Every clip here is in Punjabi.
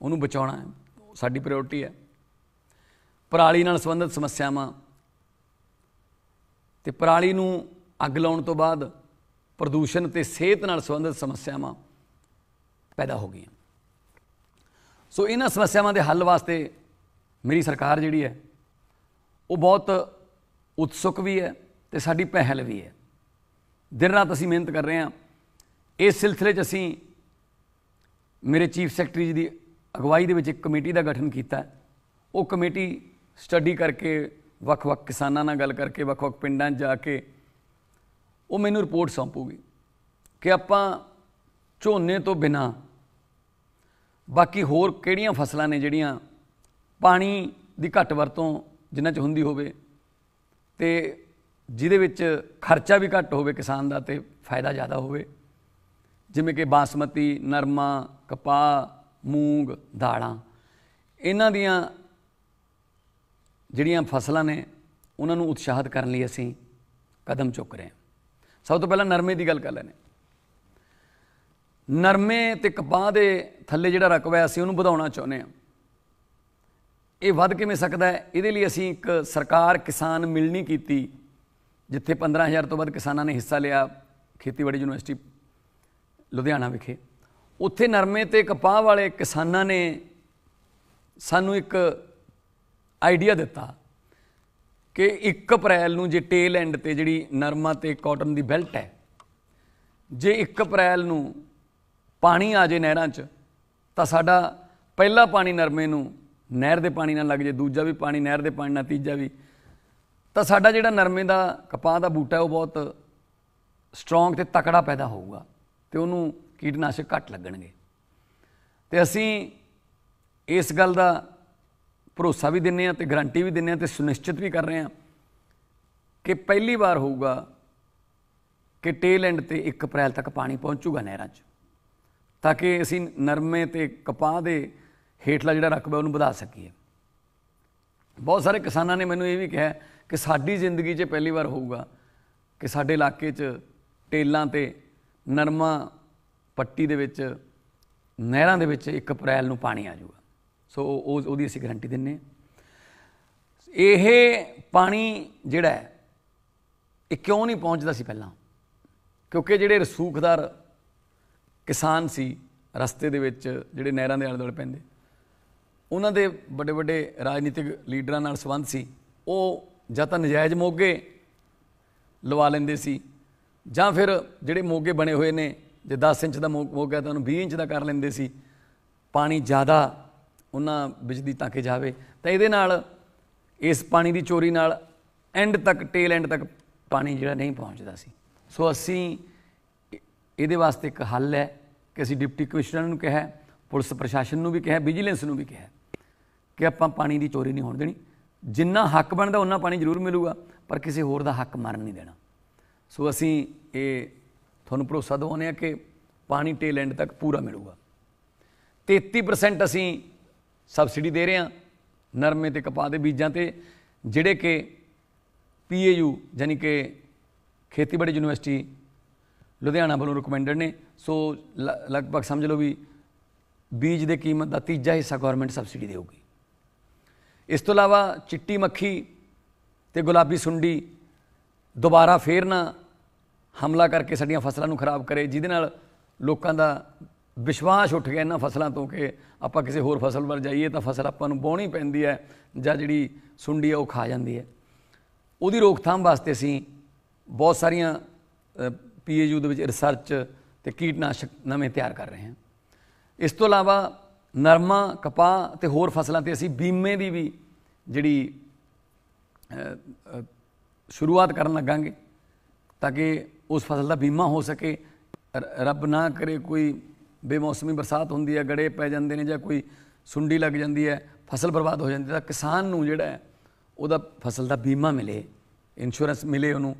ਉਹਨੂੰ ਬਚਾਉਣਾ ਸਾਡੀ ਪ੍ਰਾਇੋਰਟੀ ਹੈ ਪਰਾਲੀ ਨਾਲ ਸੰਬੰਧਿਤ ਸਮੱਸਿਆਵਾਂ ਤੇ ਪਰਾਲੀ ਨੂੰ ਅੱਗ ਲਾਉਣ ਤੋਂ ਬਾਅਦ ਪ੍ਰਦੂਸ਼ਣ ਤੇ ਸਿਹਤ ਨਾਲ ਸੰਬੰਧਿਤ ਸਮੱਸਿਆਵਾਂ ਪੈਦਾ ਹੋ ਗਈਆਂ ਸੋ ਇਹਨਾਂ ਸਮੱਸਿਆਵਾਂ ਦੇ ਹੱਲ ਵਾਸਤੇ ਮੇਰੀ ਸਰਕਾਰ ਜਿਹੜੀ ਹੈ ਉਹ ਬਹੁਤ ਉਤਸੁਕ ਵੀ ਹੈ ਤੇ ਸਾਡੀ ਪਹਿਲ ਵੀ ਹੈ ਦਿਨ ਰਾਤ ਅਸੀਂ ਮਿਹਨਤ ਕਰ ਰਹੇ ਹਾਂ ਇਸ ਸਿਲਸਿਲੇ 'ਚ ਅਸੀਂ ਮੇਰੇ ਚੀਫ ਸੈਕਟਰੀ ਜੀ ਦੀ ਅਗਵਾਈ ਦੇ ਵਿੱਚ ਇੱਕ ਕਮੇਟੀ ਦਾ ਗਠਨ ਕੀਤਾ ਉਹ ਕਮੇਟੀ ਸਟੱਡੀ ਕਰਕੇ ਵੱਖ-ਵੱਖ ਕਿਸਾਨਾਂ ਨਾਲ ਗੱਲ ਕਰਕੇ ਵੱਖ-ਵੱਖ ਪਿੰਡਾਂ ਜਾ ਕੇ ਉਹ ਮੈਨੂੰ ਰਿਪੋਰਟ ਸੌਂਪੂਗੀ ਕਿ ਆਪਾਂ ਝੋਨੇ ਤੋਂ ਬਿਨਾ ਬਾਕੀ ਹੋਰ ਕਿਹੜੀਆਂ ਫਸਲਾਂ ਨੇ ਜਿਹੜੀਆਂ ਪਾਣੀ ਦੀ ਘੱਟ ਵਰਤੋਂ ਜਿਨ੍ਹਾਂ 'ਚ ਹੁੰਦੀ ਹੋਵੇ ਤੇ ਜਿਹਦੇ ਵਿੱਚ ਖਰਚਾ ਵੀ ਘੱਟ ਹੋਵੇ ਕਿਸਾਨ ਦਾ ਤੇ ਫਾਇਦਾ ਜ਼ਿਆਦਾ ਹੋਵੇ ਜਿਵੇਂ ਕਿ ਬਾਸਮਤੀ ਨਰਮਾ ਕਪਾਹ ਮੂੰਗ ਦਾਲਾਂ ਇਹਨਾਂ ਦੀਆਂ ਜਿਹੜੀਆਂ ਫਸਲਾਂ ਨੇ ਉਹਨਾਂ ਨੂੰ ਉਤਸ਼ਾਹਤ ਕਰਨ ਲਈ ਅਸੀਂ ਕਦਮ ਚੁੱਕ ਰਹੇ ਹਾਂ ਸਭ ਤੋਂ ਪਹਿਲਾਂ ਨਰਮੇ ਦੀ ਗੱਲ ਕਰ ਲੈਣੇ ਨਰਮੇ ਤੇ ਕਪਾਹ ਦੇ ਥੱਲੇ ਜਿਹੜਾ ਰਕਬਾ ਅਸੀਂ ਉਹਨੂੰ ਵਧਾਉਣਾ ਚਾਹੁੰਦੇ ਹਾਂ ਇਹ ਵੱਧ ਕਿਵੇਂ ਸਕਦਾ ਹੈ ਇਹਦੇ ਲਈ ਅਸੀਂ ਇੱਕ ਸਰਕਾਰ ਕਿਸਾਨ ਮਿਲਣੀ ਕੀਤੀ ਜਿੱਥੇ 15000 ਤੋਂ ਵੱਧ ਕਿਸਾਨਾਂ ਨੇ ਹਿੱਸਾ ਲਿਆ ਖੇਤੀਬਾੜੀ ਯੂਨੀਵਰਸਿਟੀ ਲੁਧਿਆਣਾ ਵਿਖੇ ਉੱਥੇ ਨਰਮੇ ਤੇ ਕਪਾਹ ਵਾਲੇ ਕਿਸਾਨਾਂ ਨੇ ਸਾਨੂੰ ਇੱਕ ਆਈਡੀਆ ਦਿੱਤਾ ਕਿ 1 ਅਪ੍ਰੈਲ ਨੂੰ ਜੇ ਟੇਲ ਐਂਡ ਤੇ ਜਿਹੜੀ ਨਰਮਾ ਤੇ ਕਾਟਨ ਦੀ ਬੈਲਟ ਹੈ ਜੇ 1 ਅਪ੍ਰੈਲ ਨੂੰ ਪਾਣੀ ਆ ਜੇ ਨਹਿਰਾਂ 'ਚ ਤਾਂ ਸਾਡਾ ਪਹਿਲਾ ਪਾਣੀ ਨਰਮੇ ਨੂੰ ਨਹਿਰ ਦੇ ਪਾਣੀ ਨਾਲ ਲੱਗ ਜੇ ਦੂਜਾ ਵੀ ਪਾਣੀ ਨਹਿਰ ਦੇ ਪਾਣੀ ਨਾਲ ਤੀਜਾ ਵੀ ਤਾਂ ਸਾਡਾ ਜਿਹੜਾ ਨਰਮੇ ਦਾ ਕਪਾਹ ਦਾ ਬੂਟਾ ਉਹ ਬਹੁਤ ਸਟਰੋਂਗ ਤੇ ਤਕੜਾ ਪੈਦਾ ਹੋਊਗਾ ਤੇ ਉਹਨੂੰ ਕੀਟਨਾਸ਼ਕ ਘੱਟ ਲੱਗਣਗੇ ਤੇ ਅਸੀਂ ਇਸ ਗੱਲ ਦਾ ਭਰੋਸਾ ਵੀ ਦਿੰਨੇ ਆ ਤੇ ਗਾਰੰਟੀ ਵੀ ਦਿੰਨੇ ਆ ਤੇ ਸੁਨਿਸ਼ਚਿਤ ਵੀ ਕਰ ਰਹੇ ਆ ਕਿ ਪਹਿਲੀ ਵਾਰ ਹੋਊਗਾ ਕਿ ਟੇਲ ਐਂਡ ਤੇ 1 ਅਪ੍ਰੈਲ ਤੱਕ ਪਾਣੀ ਪਹੁੰਚੂਗਾ ਨਹਿਰਾਂ 'ਚ ਤਾਂ ਕਿ ਅਸੀਂ ਨਰਮੇ ਤੇ ਕਪਾਹ ਦੇ ਹੇਠਲਾ ਜਿਹੜਾ ਰਕਬਾ ਉਹਨੂੰ ਵਧਾ ਸਕੀਏ ਬਹੁਤ ਸਾਰੇ ਕਿਸਾਨਾਂ ਨੇ ਮੈਨੂੰ ਇਹ ਵੀ ਕਿਹਾ ਕਿ ਸਾਡੀ ਜ਼ਿੰਦਗੀ 'ਚ ਪਹਿਲੀ ਵਾਰ ਹੋਊਗਾ ਕਿ ਸਾਡੇ ਇਲਾਕੇ 'ਚ ਟੇਲਾਂ ਤੇ ਨਰਮਾ ਪੱਟੀ ਦੇ ਵਿੱਚ ਨਹਿਰਾਂ ਦੇ ਵਿੱਚ 1 ਅਪ੍ਰੈਲ ਨੂੰ ਪਾਣੀ ਆ ਜਾਊਗਾ ਸੋ ਉਹ ਉਹਦੀ ਅਸੀਂ ਗਾਰੰਟੀ ਦਿੰਨੇ ਆ ਇਹ ਪਾਣੀ ਜਿਹੜਾ ਹੈ ਇਹ ਕਿਉਂ ਨਹੀਂ ਪਹੁੰਚਦਾ ਸੀ ਪਹਿਲਾਂ ਕਿਉਂਕਿ ਜਿਹੜੇ ਰਸੂਖਦਾਰ ਕਿਸਾਨ ਸੀ ਰਸਤੇ ਦੇ ਵਿੱਚ ਜਿਹੜੇ ਨਹਿਰਾਂ ਦੇ ਆਲੇ ਦੁਆਲੇ ਪੈਂਦੇ ਉਹਨਾਂ ਦੇ ਵੱਡੇ ਵੱਡੇ ਰਾਜਨੀਤਿਕ ਲੀਡਰਾਂ ਨਾਲ ਸੰਬੰਧ ਸੀ ਉਹ ਜਾਂ ਤਾਂ ਨਜਾਇਜ਼ ਮੋਗੇ ਲਵਾ ਲੈਂਦੇ ਸੀ ਜਾਂ ਫਿਰ ਜਿਹੜੇ ਮੋਗੇ ਬਣੇ ਹੋਏ ਨੇ ਜੇ 10 ਇੰਚ ਦਾ ਮੋਗਾ ਤਾਂ ਉਹਨੂੰ 20 ਇੰਚ ਦਾ ਕਰ ਲੈਂਦੇ ਸੀ ਪਾਣੀ ਜ਼ਿਆਦਾ ਉਹਨਾਂ ਬਿਜਲੀ ਕਿ ਜਾਵੇ ਤਾਂ ਇਹਦੇ ਨਾਲ ਇਸ ਪਾਣੀ ਦੀ ਚੋਰੀ ਨਾਲ ਐਂਡ ਤੱਕ ਟੇਲ ਐਂਡ ਤੱਕ ਪਾਣੀ ਜਿਹੜਾ ਨਹੀਂ ਪਹੁੰਚਦਾ ਸੀ ਸੋ ਅਸੀਂ ਇਹਦੇ ਵਾਸਤੇ ਇੱਕ ਹੱਲ ਹੈ ਕਿ ਅਸੀਂ ਡਿਪਟੀ ਕਮਿਸ਼ਨਰ ਨੂੰ ਕਿਹਾ ਪੁਲਿਸ ਪ੍ਰਸ਼ਾਸਨ ਨੂੰ ਵੀ ਕਿਹਾ ਵਿਜੀਲੈਂਸ ਨੂੰ ਵੀ ਕਿਹਾ ਕਿ ਆਪਾਂ ਪਾਣੀ ਦੀ ਚੋਰੀ ਨਹੀਂ ਹੋਣ ਦੇਣੀ ਜਿੰਨਾ ਹੱਕ ਬਣਦਾ ਉਹਨਾਂ ਪਾਣੀ ਜ਼ਰੂਰ ਮਿਲੂਗਾ ਪਰ ਕਿਸੇ ਹੋਰ ਦਾ ਹੱਕ ਮਾਰਨ ਨਹੀਂ ਦੇਣਾ ਸੋ ਅਸੀਂ ਇਹ ਤੁਹਾਨੂੰ ਭਰੋਸਾ ਦਿਵਾਉਂਦੇ ਆ ਕਿ ਪਾਣੀ ਟੇਲ ਐਂਡ ਤੱਕ ਪੂਰਾ ਮਿਲੂਗਾ 33% ਅਸੀਂ ਸਬਸਿਡੀ ਦੇ ਰਹੇ ਹਾਂ ਨਰਮੇ ਤੇ ਕਪਾਹ ਦੇ ਬੀਜਾਂ ਤੇ ਜਿਹੜੇ ਕਿ ਪੀਏਯੂ ਯਾਨੀ ਕਿ ਖੇਤੀਬਾੜੀ ਯੂਨੀਵਰਸਿਟੀ ਲੁਧਿਆਣਾ ਵੱਲੋਂ ਰეკਮੈਂਡਡ ਨੇ ਸੋ ਲਗਭਗ ਸਮਝ ਲਓ ਵੀ ਬੀਜ ਦੇ ਕੀਮਤ ਦਾ ਤੀਜਾ ਹਿੱਸਾ ਗਵਰਨਮੈਂਟ ਸਬਸਿਡੀ ਦੇਊਗੀ ਇਸ ਤੋਂ ਇਲਾਵਾ ਚਿੱਟੀ ਮੱਖੀ ਤੇ ਗੁਲਾਬੀ ਸੁੰਡੀ ਦੁਬਾਰਾ ਫੇਰ ਨਾ ਹਮਲਾ ਕਰਕੇ ਸਾਡੀਆਂ ਫਸਲਾਂ ਨੂੰ ਖਰਾਬ ਕਰੇ ਜਿਹਦੇ ਨਾਲ ਲੋਕਾਂ ਦਾ ਵਿਸ਼ਵਾਸ ਉੱਠ ਗਿਆ ਇਹਨਾਂ ਫਸਲਾਂ ਤੋਂ ਕਿ ਆਪਾਂ ਕਿਸੇ ਹੋਰ ਫਸਲ ਵੱਲ ਜਾਈਏ ਤਾਂ ਫਸਲ ਆਪਾਂ ਨੂੰ ਬੋਣੀ ਪੈਂਦੀ ਹੈ ਜਾਂ ਜਿਹੜੀ ਸੁੰਡੀ ਹੈ ਉਹ ਖਾ ਜਾਂਦੀ ਹੈ ਉਹਦੀ ਰੋਕਥਾਮ ਵਾਸਤੇ ਅਸੀਂ ਬਹੁਤ ਸਾਰੀਆਂ ਪੀਏਯੂ ਦੇ ਵਿੱਚ ਰਿਸਰਚ ਤੇ ਕੀਟਨਾਸ਼ਕ ਨਵੇਂ ਤਿਆਰ ਕਰ ਰਹੇ ਹਾਂ ਇਸ ਤੋਂ ਇਲਾਵਾ ਨਰਮਾ ਕਪਾਹ ਤੇ ਹੋਰ ਫਸਲਾਂ ਤੇ ਅਸੀਂ ਬੀਮੇ ਦੀ ਵੀ ਜਿਹੜੀ ਸ਼ੁਰੂਆਤ ਕਰਨ ਲੱਗਾਂਗੇ ਤਾਂ ਕਿ ਉਸ ਫਸਲ ਦਾ ਬੀਮਾ ਹੋ ਸਕੇ ਰੱਬ ਨਾ ਕਰੇ ਕੋਈ ਬੇਮੌਸਮੀ ਬਰਸਾਤ ਹੁੰਦੀ ਹੈ ਗੜੇ ਪੈ ਜਾਂਦੇ ਨੇ ਜਾਂ ਕੋਈ ਸੁੰਡੀ ਲੱਗ ਜਾਂਦੀ ਹੈ ਫਸਲ ਬਰਬਾਦ ਹੋ ਜਾਂਦੀ ਤਾਂ ਕਿਸਾਨ ਨੂੰ ਜਿਹੜਾ ਉਹਦਾ ਫਸਲ ਦਾ ਬੀਮਾ ਮਿਲੇ ਇੰਸ਼ੋਰੈਂਸ ਮਿਲੇ ਉਹਨੂੰ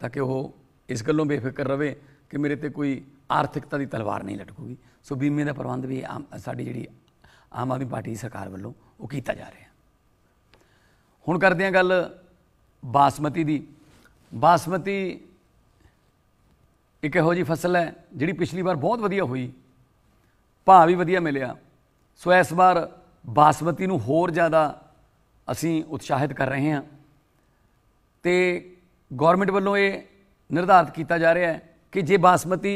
ਤਾਂ ਕਿ ਉਹ ਇਸ ਗੱਲੋਂ ਬੇਫਿਕਰ ਰਹੇ ਕਿ ਮੇਰੇ ਤੇ ਕੋਈ ਆਰਥਿਕਤਾ ਦੀ ਤਲਵਾਰ ਨਹੀਂ ਲਟਕੂਗੀ ਸੋ ਬੀਮੇ ਦਾ ਪ੍ਰਬੰਧ ਵੀ ਸਾਡੀ ਜਿਹੜੀ ਆਮ ਆਦਮੀ ਪਾਰਟੀ ਸਰਕਾਰ ਵੱਲੋਂ ਉਹ ਕੀਤਾ ਜਾ ਰਿਹਾ ਹੁਣ ਕਰਦੇ ਹਾਂ ਗੱਲ ਬਾਸਮਤੀ ਦੀ ਬਾਸਮਤੀ ਇੱਕ ਇਹੋ ਜੀ ਫਸਲ ਹੈ ਜਿਹੜੀ ਪਿਛਲੀ ਵਾਰ ਬਹੁਤ ਵਧੀਆ ਹੋਈ ਭਾਅ ਵੀ ਵਧੀਆ ਮਿਲਿਆ ਸੋ ਇਸ ਵਾਰ ਬਾਸਮਤੀ ਨੂੰ ਹੋਰ ਜ਼ਿਆਦਾ ਅਸੀਂ ਉਤਸ਼ਾਹਿਤ ਕਰ ਰਹੇ ਹਾਂ ਤੇ ਗਵਰਨਮੈਂਟ ਵੱਲੋਂ ਇਹ ਨਿਰਧਾਰਤ ਕੀਤਾ ਜਾ ਰਿਹਾ ਹੈ ਕਿ ਜੇ ਬਾਸਮਤੀ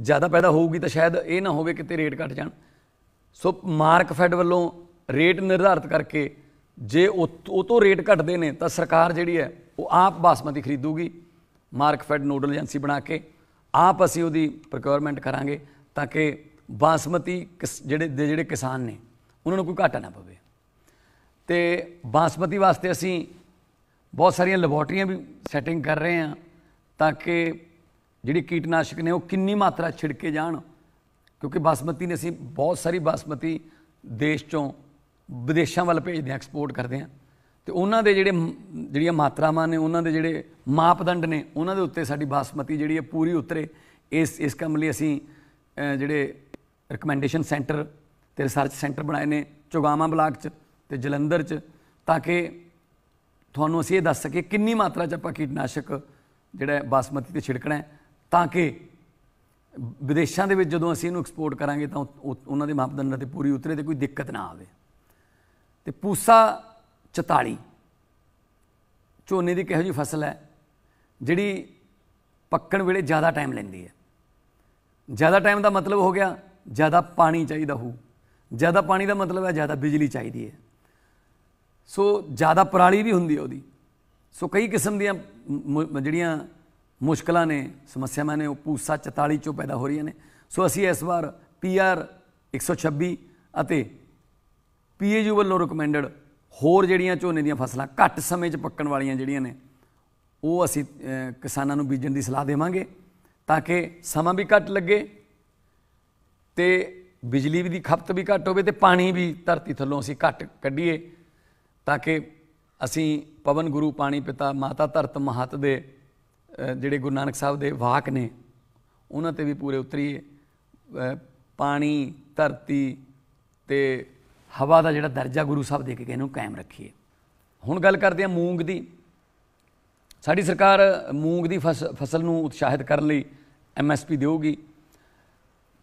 ਜ਼ਿਆਦਾ ਪੈਦਾ ਹੋਊਗੀ ਤਾਂ ਸ਼ਾਇਦ ਇਹ ਨਾ ਹੋਵੇ ਕਿਤੇ ਰੇਟ ਘਟ ਜਾਣ ਸੋ ਮਾਰਕ ਫੈਡ ਵੱਲੋਂ ਰੇਟ ਨਿਰਧਾਰਤ ਕਰਕੇ ਜੇ ਉਹ ਤੋਂ ਰੇਟ ਘਟਦੇ ਨੇ ਤਾਂ ਸਰਕਾਰ ਜਿਹੜੀ ਹੈ ਉਹ ਆਪ ਬਾਸਮਤੀ ਖਰੀਦੂਗੀ ਮਾਰਕ ਫੈਡ ਨੂਡਲ ਏਜੰਸੀ ਬਣਾ ਕੇ ਆਪ ਅਸੀਂ ਉਹਦੀ ਪ੍ਰੋਕਿਉਰਮੈਂਟ ਕਰਾਂਗੇ ਤਾਂ ਕਿ ਬਾਸਮਤੀ ਜਿਹੜੇ ਜਿਹੜੇ ਕਿਸਾਨ ਨੇ ਉਹਨਾਂ ਨੂੰ ਕੋਈ ਘਾਟਾ ਨਾ ਪਵੇ ਤੇ ਬਾਸਮਤੀ ਵਾਸਤੇ ਅਸੀਂ ਬਹੁਤ ਸਾਰੀਆਂ ਲੈਬੋਰਟਰੀਆਂ ਵੀ ਸੈਟਿੰਗ ਕਰ ਰਹੇ ਹਾਂ ਤਾਂ ਕਿ ਜਿਹੜੀ ਕੀਟਨਾਸ਼ਕ ਨੇ ਉਹ ਕਿੰਨੀ ਮਾਤਰਾ ਛਿੜਕੇ ਜਾਣ ਕਿਉਂਕਿ ਬਾਸਮਤੀ ਨੇ ਅਸੀਂ ਬਹੁਤ ਸਾਰੀ ਬਾਸਮਤੀ ਦੇਸ਼ ਚੋਂ ਵਿਦੇਸ਼ਾਂ ਵੱਲ ਭੇਜਦੇ ਆ ਐਕਸਪੋਰਟ ਕਰਦੇ ਆ ਤੇ ਉਹਨਾਂ ਦੇ ਜਿਹੜੇ ਜਿਹੜੀਆਂ ਮਾਤਰਾਵਾਂ ਨੇ ਉਹਨਾਂ ਦੇ ਜਿਹੜੇ ਮਾਪਦੰਡ ਨੇ ਉਹਨਾਂ ਦੇ ਉੱਤੇ ਸਾਡੀ ਬਾਸਮਤੀ ਜਿਹੜੀ ਹੈ ਪੂਰੀ ਉਤਰੇ ਇਸ ਇਸ ਕੰਮ ਲਈ ਅਸੀਂ ਜਿਹੜੇ ਰეკਮੈਂਡੇਸ਼ਨ ਸੈਂਟਰ ਤੇ ਰਿਸਰਚ ਸੈਂਟਰ ਬਣਾਏ ਨੇ ਚੁਗਾਵਾਂ ਬਲਾਕ 'ਚ ਤੇ ਜਲੰਧਰ 'ਚ ਤਾਂ ਕਿ ਤੁਹਾਨੂੰ ਅਸੀਂ ਇਹ ਦੱਸ ਸਕੀਏ ਕਿੰਨੀ ਮਾਤਰਾ 'ਚ ਆਪਾਂ ਕੀਟਨਾਸ਼ਕ ਜਿਹੜਾ ਬਾਸਮਤੀ ਤੇ ਛਿੜਕਣਾ ਹੈ ਤਾਂ ਕਿ ਵਿਦੇਸ਼ਾਂ ਦੇ ਵਿੱਚ ਜਦੋਂ ਅਸੀਂ ਇਹਨੂੰ ਐਕਸਪੋਰਟ ਕਰਾਂਗੇ ਤਾਂ ਉਹਨਾਂ ਦੇ ਮਾਪਦੰਡਾਂ ਤੇ ਪੂਰੀ ਉਤਰੇ ਤੇ ਕੋਈ ਦਿੱਕਤ ਨਾ ਆਵੇ ਤੇ ਪੂਸਾ 44 ਝੋਨੇ ਦੀ ਕਿਹੋ ਜੀ ਫਸਲ ਹੈ ਜਿਹੜੀ ਪੱਕਣ ਵੇਲੇ ਜ਼ਿਆਦਾ ਟਾਈਮ ਲੈਂਦੀ ਹੈ ਜ਼ਿਆਦਾ ਟਾਈਮ ਦਾ ਮਤਲਬ ਹੋ ਗਿਆ ਜ਼ਿਆਦਾ ਪਾਣੀ ਚਾਹੀਦਾ ਹੋ ਜ਼ਿਆਦਾ ਪਾਣੀ ਦਾ ਮਤਲਬ ਹੈ ਜ਼ਿਆਦਾ ਬਿਜਲੀ ਚਾਹੀਦੀ ਹੈ ਸੋ ਜ਼ਿਆਦਾ ਪਰਾਲੀ ਵੀ ਹੁੰਦੀ ਹੈ ਉਹਦੀ ਸੋ ਕਈ ਕਿਸਮ ਦੀਆਂ ਜਿਹੜੀਆਂ ਮੁਸ਼ਕਲਾਂ ਨੇ ਸਮੱਸਿਆਵਾਂ ਨੇ ਉਹ ਪੂਸਾ 44 ਚੋਂ ਪੈਦਾ ਹੋ ਰਹੀਆਂ ਨੇ ਸੋ ਅਸੀਂ ਇਸ ਵਾਰ ਪੀਆਰ 126 ਅਤੇ ਪੀਏਯੂ ਵੱਲੋਂ ਰეკਮੈਂਡਡ ਹੋਰ ਜਿਹੜੀਆਂ ਝੋਨੇ ਦੀਆਂ ਫਸਲਾਂ ਘੱਟ ਸਮੇਂ 'ਚ ਪੱਕਣ ਵਾਲੀਆਂ ਜਿਹੜੀਆਂ ਨੇ ਉਹ ਅਸੀਂ ਕਿਸਾਨਾਂ ਨੂੰ ਬੀਜਣ ਦੀ ਸਲਾਹ ਦੇਵਾਂਗੇ ਤਾਂ ਕਿ ਸਮਾਂ ਵੀ ਘੱਟ ਲੱਗੇ ਤੇ ਬਿਜਲੀ ਵੀ ਦੀ ਖਪਤ ਵੀ ਘੱਟ ਹੋਵੇ ਤੇ ਪਾਣੀ ਵੀ ਧਰਤੀ ਥੱਲੋਂ ਅਸੀਂ ਘੱਟ ਕੱਢੀਏ ਤਾਂ ਕਿ ਅਸੀਂ ਪਵਨ ਗੁਰੂ ਪਾਣੀ ਪਿਤਾ ਮਾਤਾ ਧਰਤ ਮਹਤ ਦੇ ਜਿਹੜੇ ਗੁਰੂ ਨਾਨਕ ਸਾਹਿਬ ਦੇ ਵਾਕ ਨੇ ਉਹਨਾਂ ਤੇ ਵੀ ਪੂਰੇ ਉਤਰੀਏ ਪਾਣੀ ਧਰਤੀ ਤੇ ਹਵਾ ਦਾ ਜਿਹੜਾ ਦਰਜਾ ਗੁਰੂ ਸਾਹਿਬ ਦੇ ਕੇ ਗਏ ਨੂੰ ਕਾਇਮ ਰੱਖੀਏ ਹੁਣ ਗੱਲ ਕਰਦੇ ਆ ਮੂੰਗ ਦੀ ਸਾਡੀ ਸਰਕਾਰ ਮੂੰਗ ਦੀ ਫਸਲ ਨੂੰ ਉਤਸ਼ਾਹਿਤ ਕਰਨ ਲਈ ਐਮਐਸਪੀ ਦੇਊਗੀ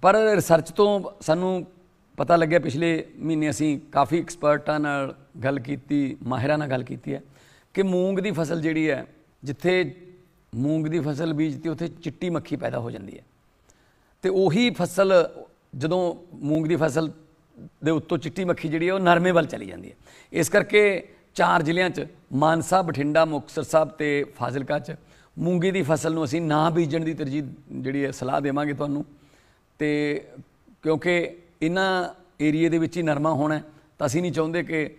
ਪਰ ਰਿਸਰਚ ਤੋਂ ਸਾਨੂੰ ਪਤਾ ਲੱਗਿਆ ਪਿਛਲੇ ਮਹੀਨੇ ਅਸੀਂ ਕਾਫੀ ਐਕਸਪਰਟਾਂ ਨਾਲ ਗੱਲ ਕੀਤੀ ਮਾਹਿਰਾਂ ਨਾਲ ਗੱਲ ਕੀਤੀ ਹੈ ਕਿ ਮੂੰਗ ਦੀ ਫਸਲ ਜਿਹੜੀ ਹੈ ਜਿੱਥੇ ਮੂੰਗ ਦੀ ਫਸਲ ਬੀਜਤੀ ਉੱਥੇ ਚਿੱਟੀ ਮੱਖੀ ਪੈਦਾ ਹੋ ਜਾਂਦੀ ਹੈ ਤੇ ਉਹੀ ਫਸਲ ਜਦੋਂ ਮੂੰਗ ਦੀ ਫਸਲ ਦੇ ਉੱਤੋਂ ਚਿੱਟੀ ਮੱਖੀ ਜਿਹੜੀ ਹੈ ਉਹ ਨਰਮੇ ਵੱਲ ਚਲੀ ਜਾਂਦੀ ਹੈ ਇਸ ਕਰਕੇ ਚਾਰ ਜ਼ਿਲ੍ਹਿਆਂ 'ਚ ਮਾਨਸਾ ਬਠਿੰਡਾ ਮੁਕਤਸਰ ਸਾਹਿਬ ਤੇ ਫਾਜ਼ਿਲਕਾ 'ਚ ਮੂੰਗੀ ਦੀ ਫਸਲ ਨੂੰ ਅਸੀਂ ਨਾ ਬੀਜਣ ਦੀ ਤਰਜੀਹ ਜਿਹੜੀ ਹੈ ਸਲਾਹ ਦੇਵਾਂਗੇ ਤੁਹਾਨੂੰ ਤੇ ਕਿਉਂਕਿ ਇਹਨਾਂ ਏਰੀਆ ਦੇ ਵਿੱਚ ਹੀ ਨਰਮਾ ਹੋਣਾ ਤਾਂ ਅਸੀਂ ਨਹੀਂ ਚਾਹੁੰਦੇ ਕਿ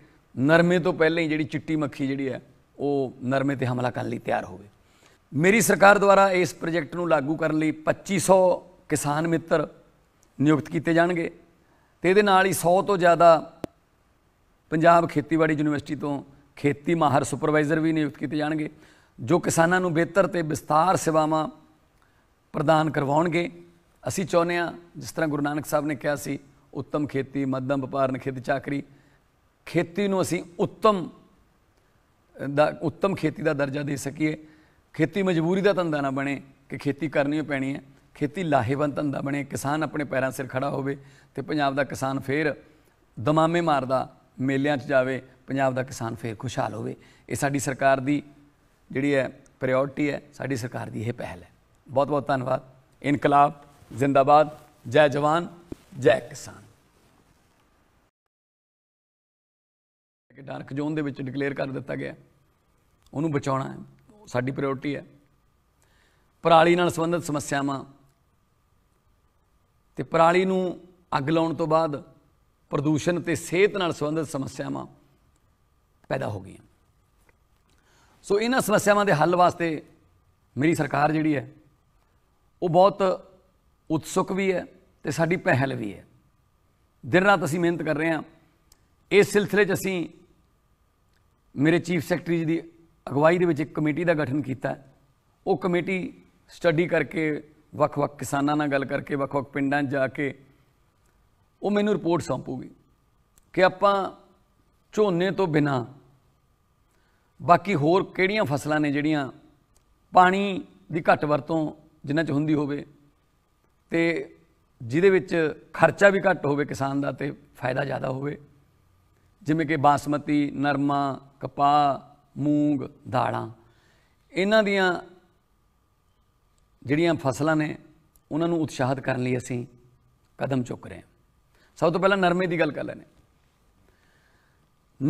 ਨਰਮੇ ਤੋਂ ਪਹਿਲਾਂ ਹੀ ਜਿਹੜੀ ਚਿੱਟੀ ਮੱਖੀ ਜਿਹੜੀ ਹੈ ਉਹ ਨਰਮੇ ਤੇ ਹਮਲਾ ਕਰਨ ਲਈ ਤਿਆਰ ਹੋਵੇ ਮੇਰੀ ਸਰਕਾਰ ਦੁਆਰਾ ਇਸ ਪ੍ਰੋਜੈਕਟ ਨੂੰ ਲਾਗੂ ਕਰਨ ਲਈ 2500 ਕਿਸਾਨ ਮਿੱਤਰ ਨਿਯੁਕਤ ਕੀਤੇ ਜਾਣਗੇ ਤੇ ਇਹਦੇ ਨਾਲ ਹੀ 100 ਤੋਂ ਜ਼ਿਆਦਾ ਪੰਜਾਬ ਖੇਤੀਬਾੜੀ ਯੂਨੀਵਰਸਿਟੀ ਤੋਂ ਖੇਤੀ ਮਾਹਰ ਸੁਪਰਵਾਈਜ਼ਰ ਵੀ ਨਿਯੁਕਤ ਕੀਤੇ ਜਾਣਗੇ ਜੋ ਕਿਸਾਨਾਂ ਨੂੰ ਬਿਹਤਰ ਤੇ ਵਿਸਤਾਰ ਸੇਵਾਵਾਂ ਪ੍ਰਦਾਨ ਕਰਵਾਉਣਗੇ ਅਸੀਂ ਚਾਹੁੰਦੇ ਹਾਂ ਜਿਸ ਤਰ੍ਹਾਂ ਗੁਰੂ ਨਾਨਕ ਸਾਹਿਬ ਨੇ ਕਿਹਾ ਸੀ ਉੱਤਮ ਖੇਤੀ ਮੱਧਮ ਵਪਾਰ ਖੇਤ ਚਾਕਰੀ ਖੇਤੀ ਨੂੰ ਅਸੀਂ ਉੱਤਮ ਦਾ ਉੱਤਮ ਖੇਤੀ ਦਾ ਦਰਜਾ ਦੇ ਸਕੀਏ ਖੇਤੀ ਮਜਬੂਰੀ ਦਾ ਧੰਦਾ ਨਾ ਬਣੇ ਕਿ ਖੇਤੀ ਕਰਨੀ ਪੈਣੀ ਹੈ ਖੇਤੀ ਲਾਹੇਵੰਦ ਧੰਦਾ ਬਣੇ ਕਿਸਾਨ ਆਪਣੇ ਪੈਰਾਂ ਸਿਰ ਖੜਾ ਹੋਵੇ ਤੇ ਪੰਜਾਬ ਦਾ ਕਿਸਾਨ ਫੇਰ ਦਮਾਮੇ ਮਾਰਦਾ ਮੇਲਿਆਂ 'ਚ ਜਾਵੇ ਪੰਜਾਬ ਦਾ ਕਿਸਾਨ ਫੇਰ ਖੁਸ਼ਹਾਲ ਹੋਵੇ ਇਹ ਸਾਡੀ ਸਰਕਾਰ ਦੀ ਜਿਹੜੀ ਹੈ ਪ੍ਰਾਇੋਰਟੀ ਹੈ ਸਾਡੀ ਸਰਕਾਰ ਦੀ ਇਹ ਪਹਿਲ ਹੈ ਬਹੁਤ ਬਹੁਤ ਧੰਨਵਾਦ ਇਨਕਲਾਬ ਜ਼ਿੰਦਾਬਾਦ ਜੈ ਜਵਾਨ ਜੈ ਕਿਸਾਨ ਕਿ ਡਾਰਕ ਜ਼ੋਨ ਦੇ ਵਿੱਚ ਡਿਕਲੇਅਰ ਕਰ ਦਿੱਤਾ ਗਿਆ ਉਹਨੂੰ ਬਚਾਉਣਾ ਸਾਡੀ ਪ੍ਰਾਇੋਰਟੀ ਹੈ ਪਰਾਲੀ ਨਾਲ ਸੰਬੰਧਿਤ ਸਮੱਸਿਆਵਾਂ ਤੇ ਪਰਾਲੀ ਨੂੰ ਅੱਗ ਲਾਉਣ ਤੋਂ ਬਾਅਦ ਪ੍ਰਦੂਸ਼ਣ ਤੇ ਸਿਹਤ ਨਾਲ ਸੰਬੰਧਿਤ ਸਮੱਸਿਆਵਾਂ ਪੈਦਾ ਹੋ ਗਈਆਂ ਸੋ ਇਹਨਾਂ ਸਮੱਸਿਆਵਾਂ ਦੇ ਹੱਲ ਵਾਸਤੇ ਮੇਰੀ ਸਰਕਾਰ ਜਿਹੜੀ ਹੈ ਉਹ ਬਹੁਤ ਉਤਸੁਕ ਵੀ ਹੈ ਤੇ ਸਾਡੀ ਪਹਿਲ ਵੀ ਹੈ ਦਿਨ ਰਾਤ ਅਸੀਂ ਮਿਹਨਤ ਕਰ ਰਹੇ ਹਾਂ ਇਸ ਸਿਲਸਿਲੇ 'ਚ ਅਸੀਂ ਮੇਰੇ ਚੀਫ ਸੈਕਟਰੀ ਜੀ ਦੀ ਅਗਵਾਈ ਦੇ ਵਿੱਚ ਇੱਕ ਕਮੇਟੀ ਦਾ ਗਠਨ ਕੀਤਾ ਉਹ ਕਮੇਟੀ ਸਟੱਡੀ ਕਰਕੇ ਵੱਖ-ਵੱਖ ਕਿਸਾਨਾਂ ਨਾਲ ਗੱਲ ਕਰਕੇ ਵੱਖ-ਵੱਖ ਪਿੰਡਾਂ ਜਾ ਕੇ ਉਹ ਮੈਨੂੰ ਰਿਪੋਰਟ ਸੌਂਪੂਗੀ ਕਿ ਆਪਾਂ ਝੋਨੇ ਤੋਂ ਬਿਨਾ ਬਾਕੀ ਹੋਰ ਕਿਹੜੀਆਂ ਫਸਲਾਂ ਨੇ ਜਿਹੜੀਆਂ ਪਾਣੀ ਦੀ ਘੱਟ ਵਰਤੋਂ ਜਿੰਨਾ ਚ ਹੁੰਦੀ ਹੋਵੇ ਤੇ ਜਿਹਦੇ ਵਿੱਚ ਖਰਚਾ ਵੀ ਘੱਟ ਹੋਵੇ ਕਿਸਾਨ ਦਾ ਤੇ ਫਾਇਦਾ ਜ਼ਿਆਦਾ ਹੋਵੇ ਜਿਵੇਂ ਕਿ ਬਾਸਮਤੀ ਨਰਮਾ ਕਪਾਹ ਮੂੰਗ ਦਾਲਾਂ ਇਹਨਾਂ ਦੀਆਂ ਜਿਹੜੀਆਂ ਫਸਲਾਂ ਨੇ ਉਹਨਾਂ ਨੂੰ ਉਤਸ਼ਾਹਤ ਕਰਨ ਲਈ ਅਸੀਂ ਕਦਮ ਚੁੱਕ ਰਹੇ ਹਾਂ ਸਭ ਤੋਂ ਪਹਿਲਾਂ ਨਰਮੇ ਦੀ ਗੱਲ ਕਰ ਲੈਣੇ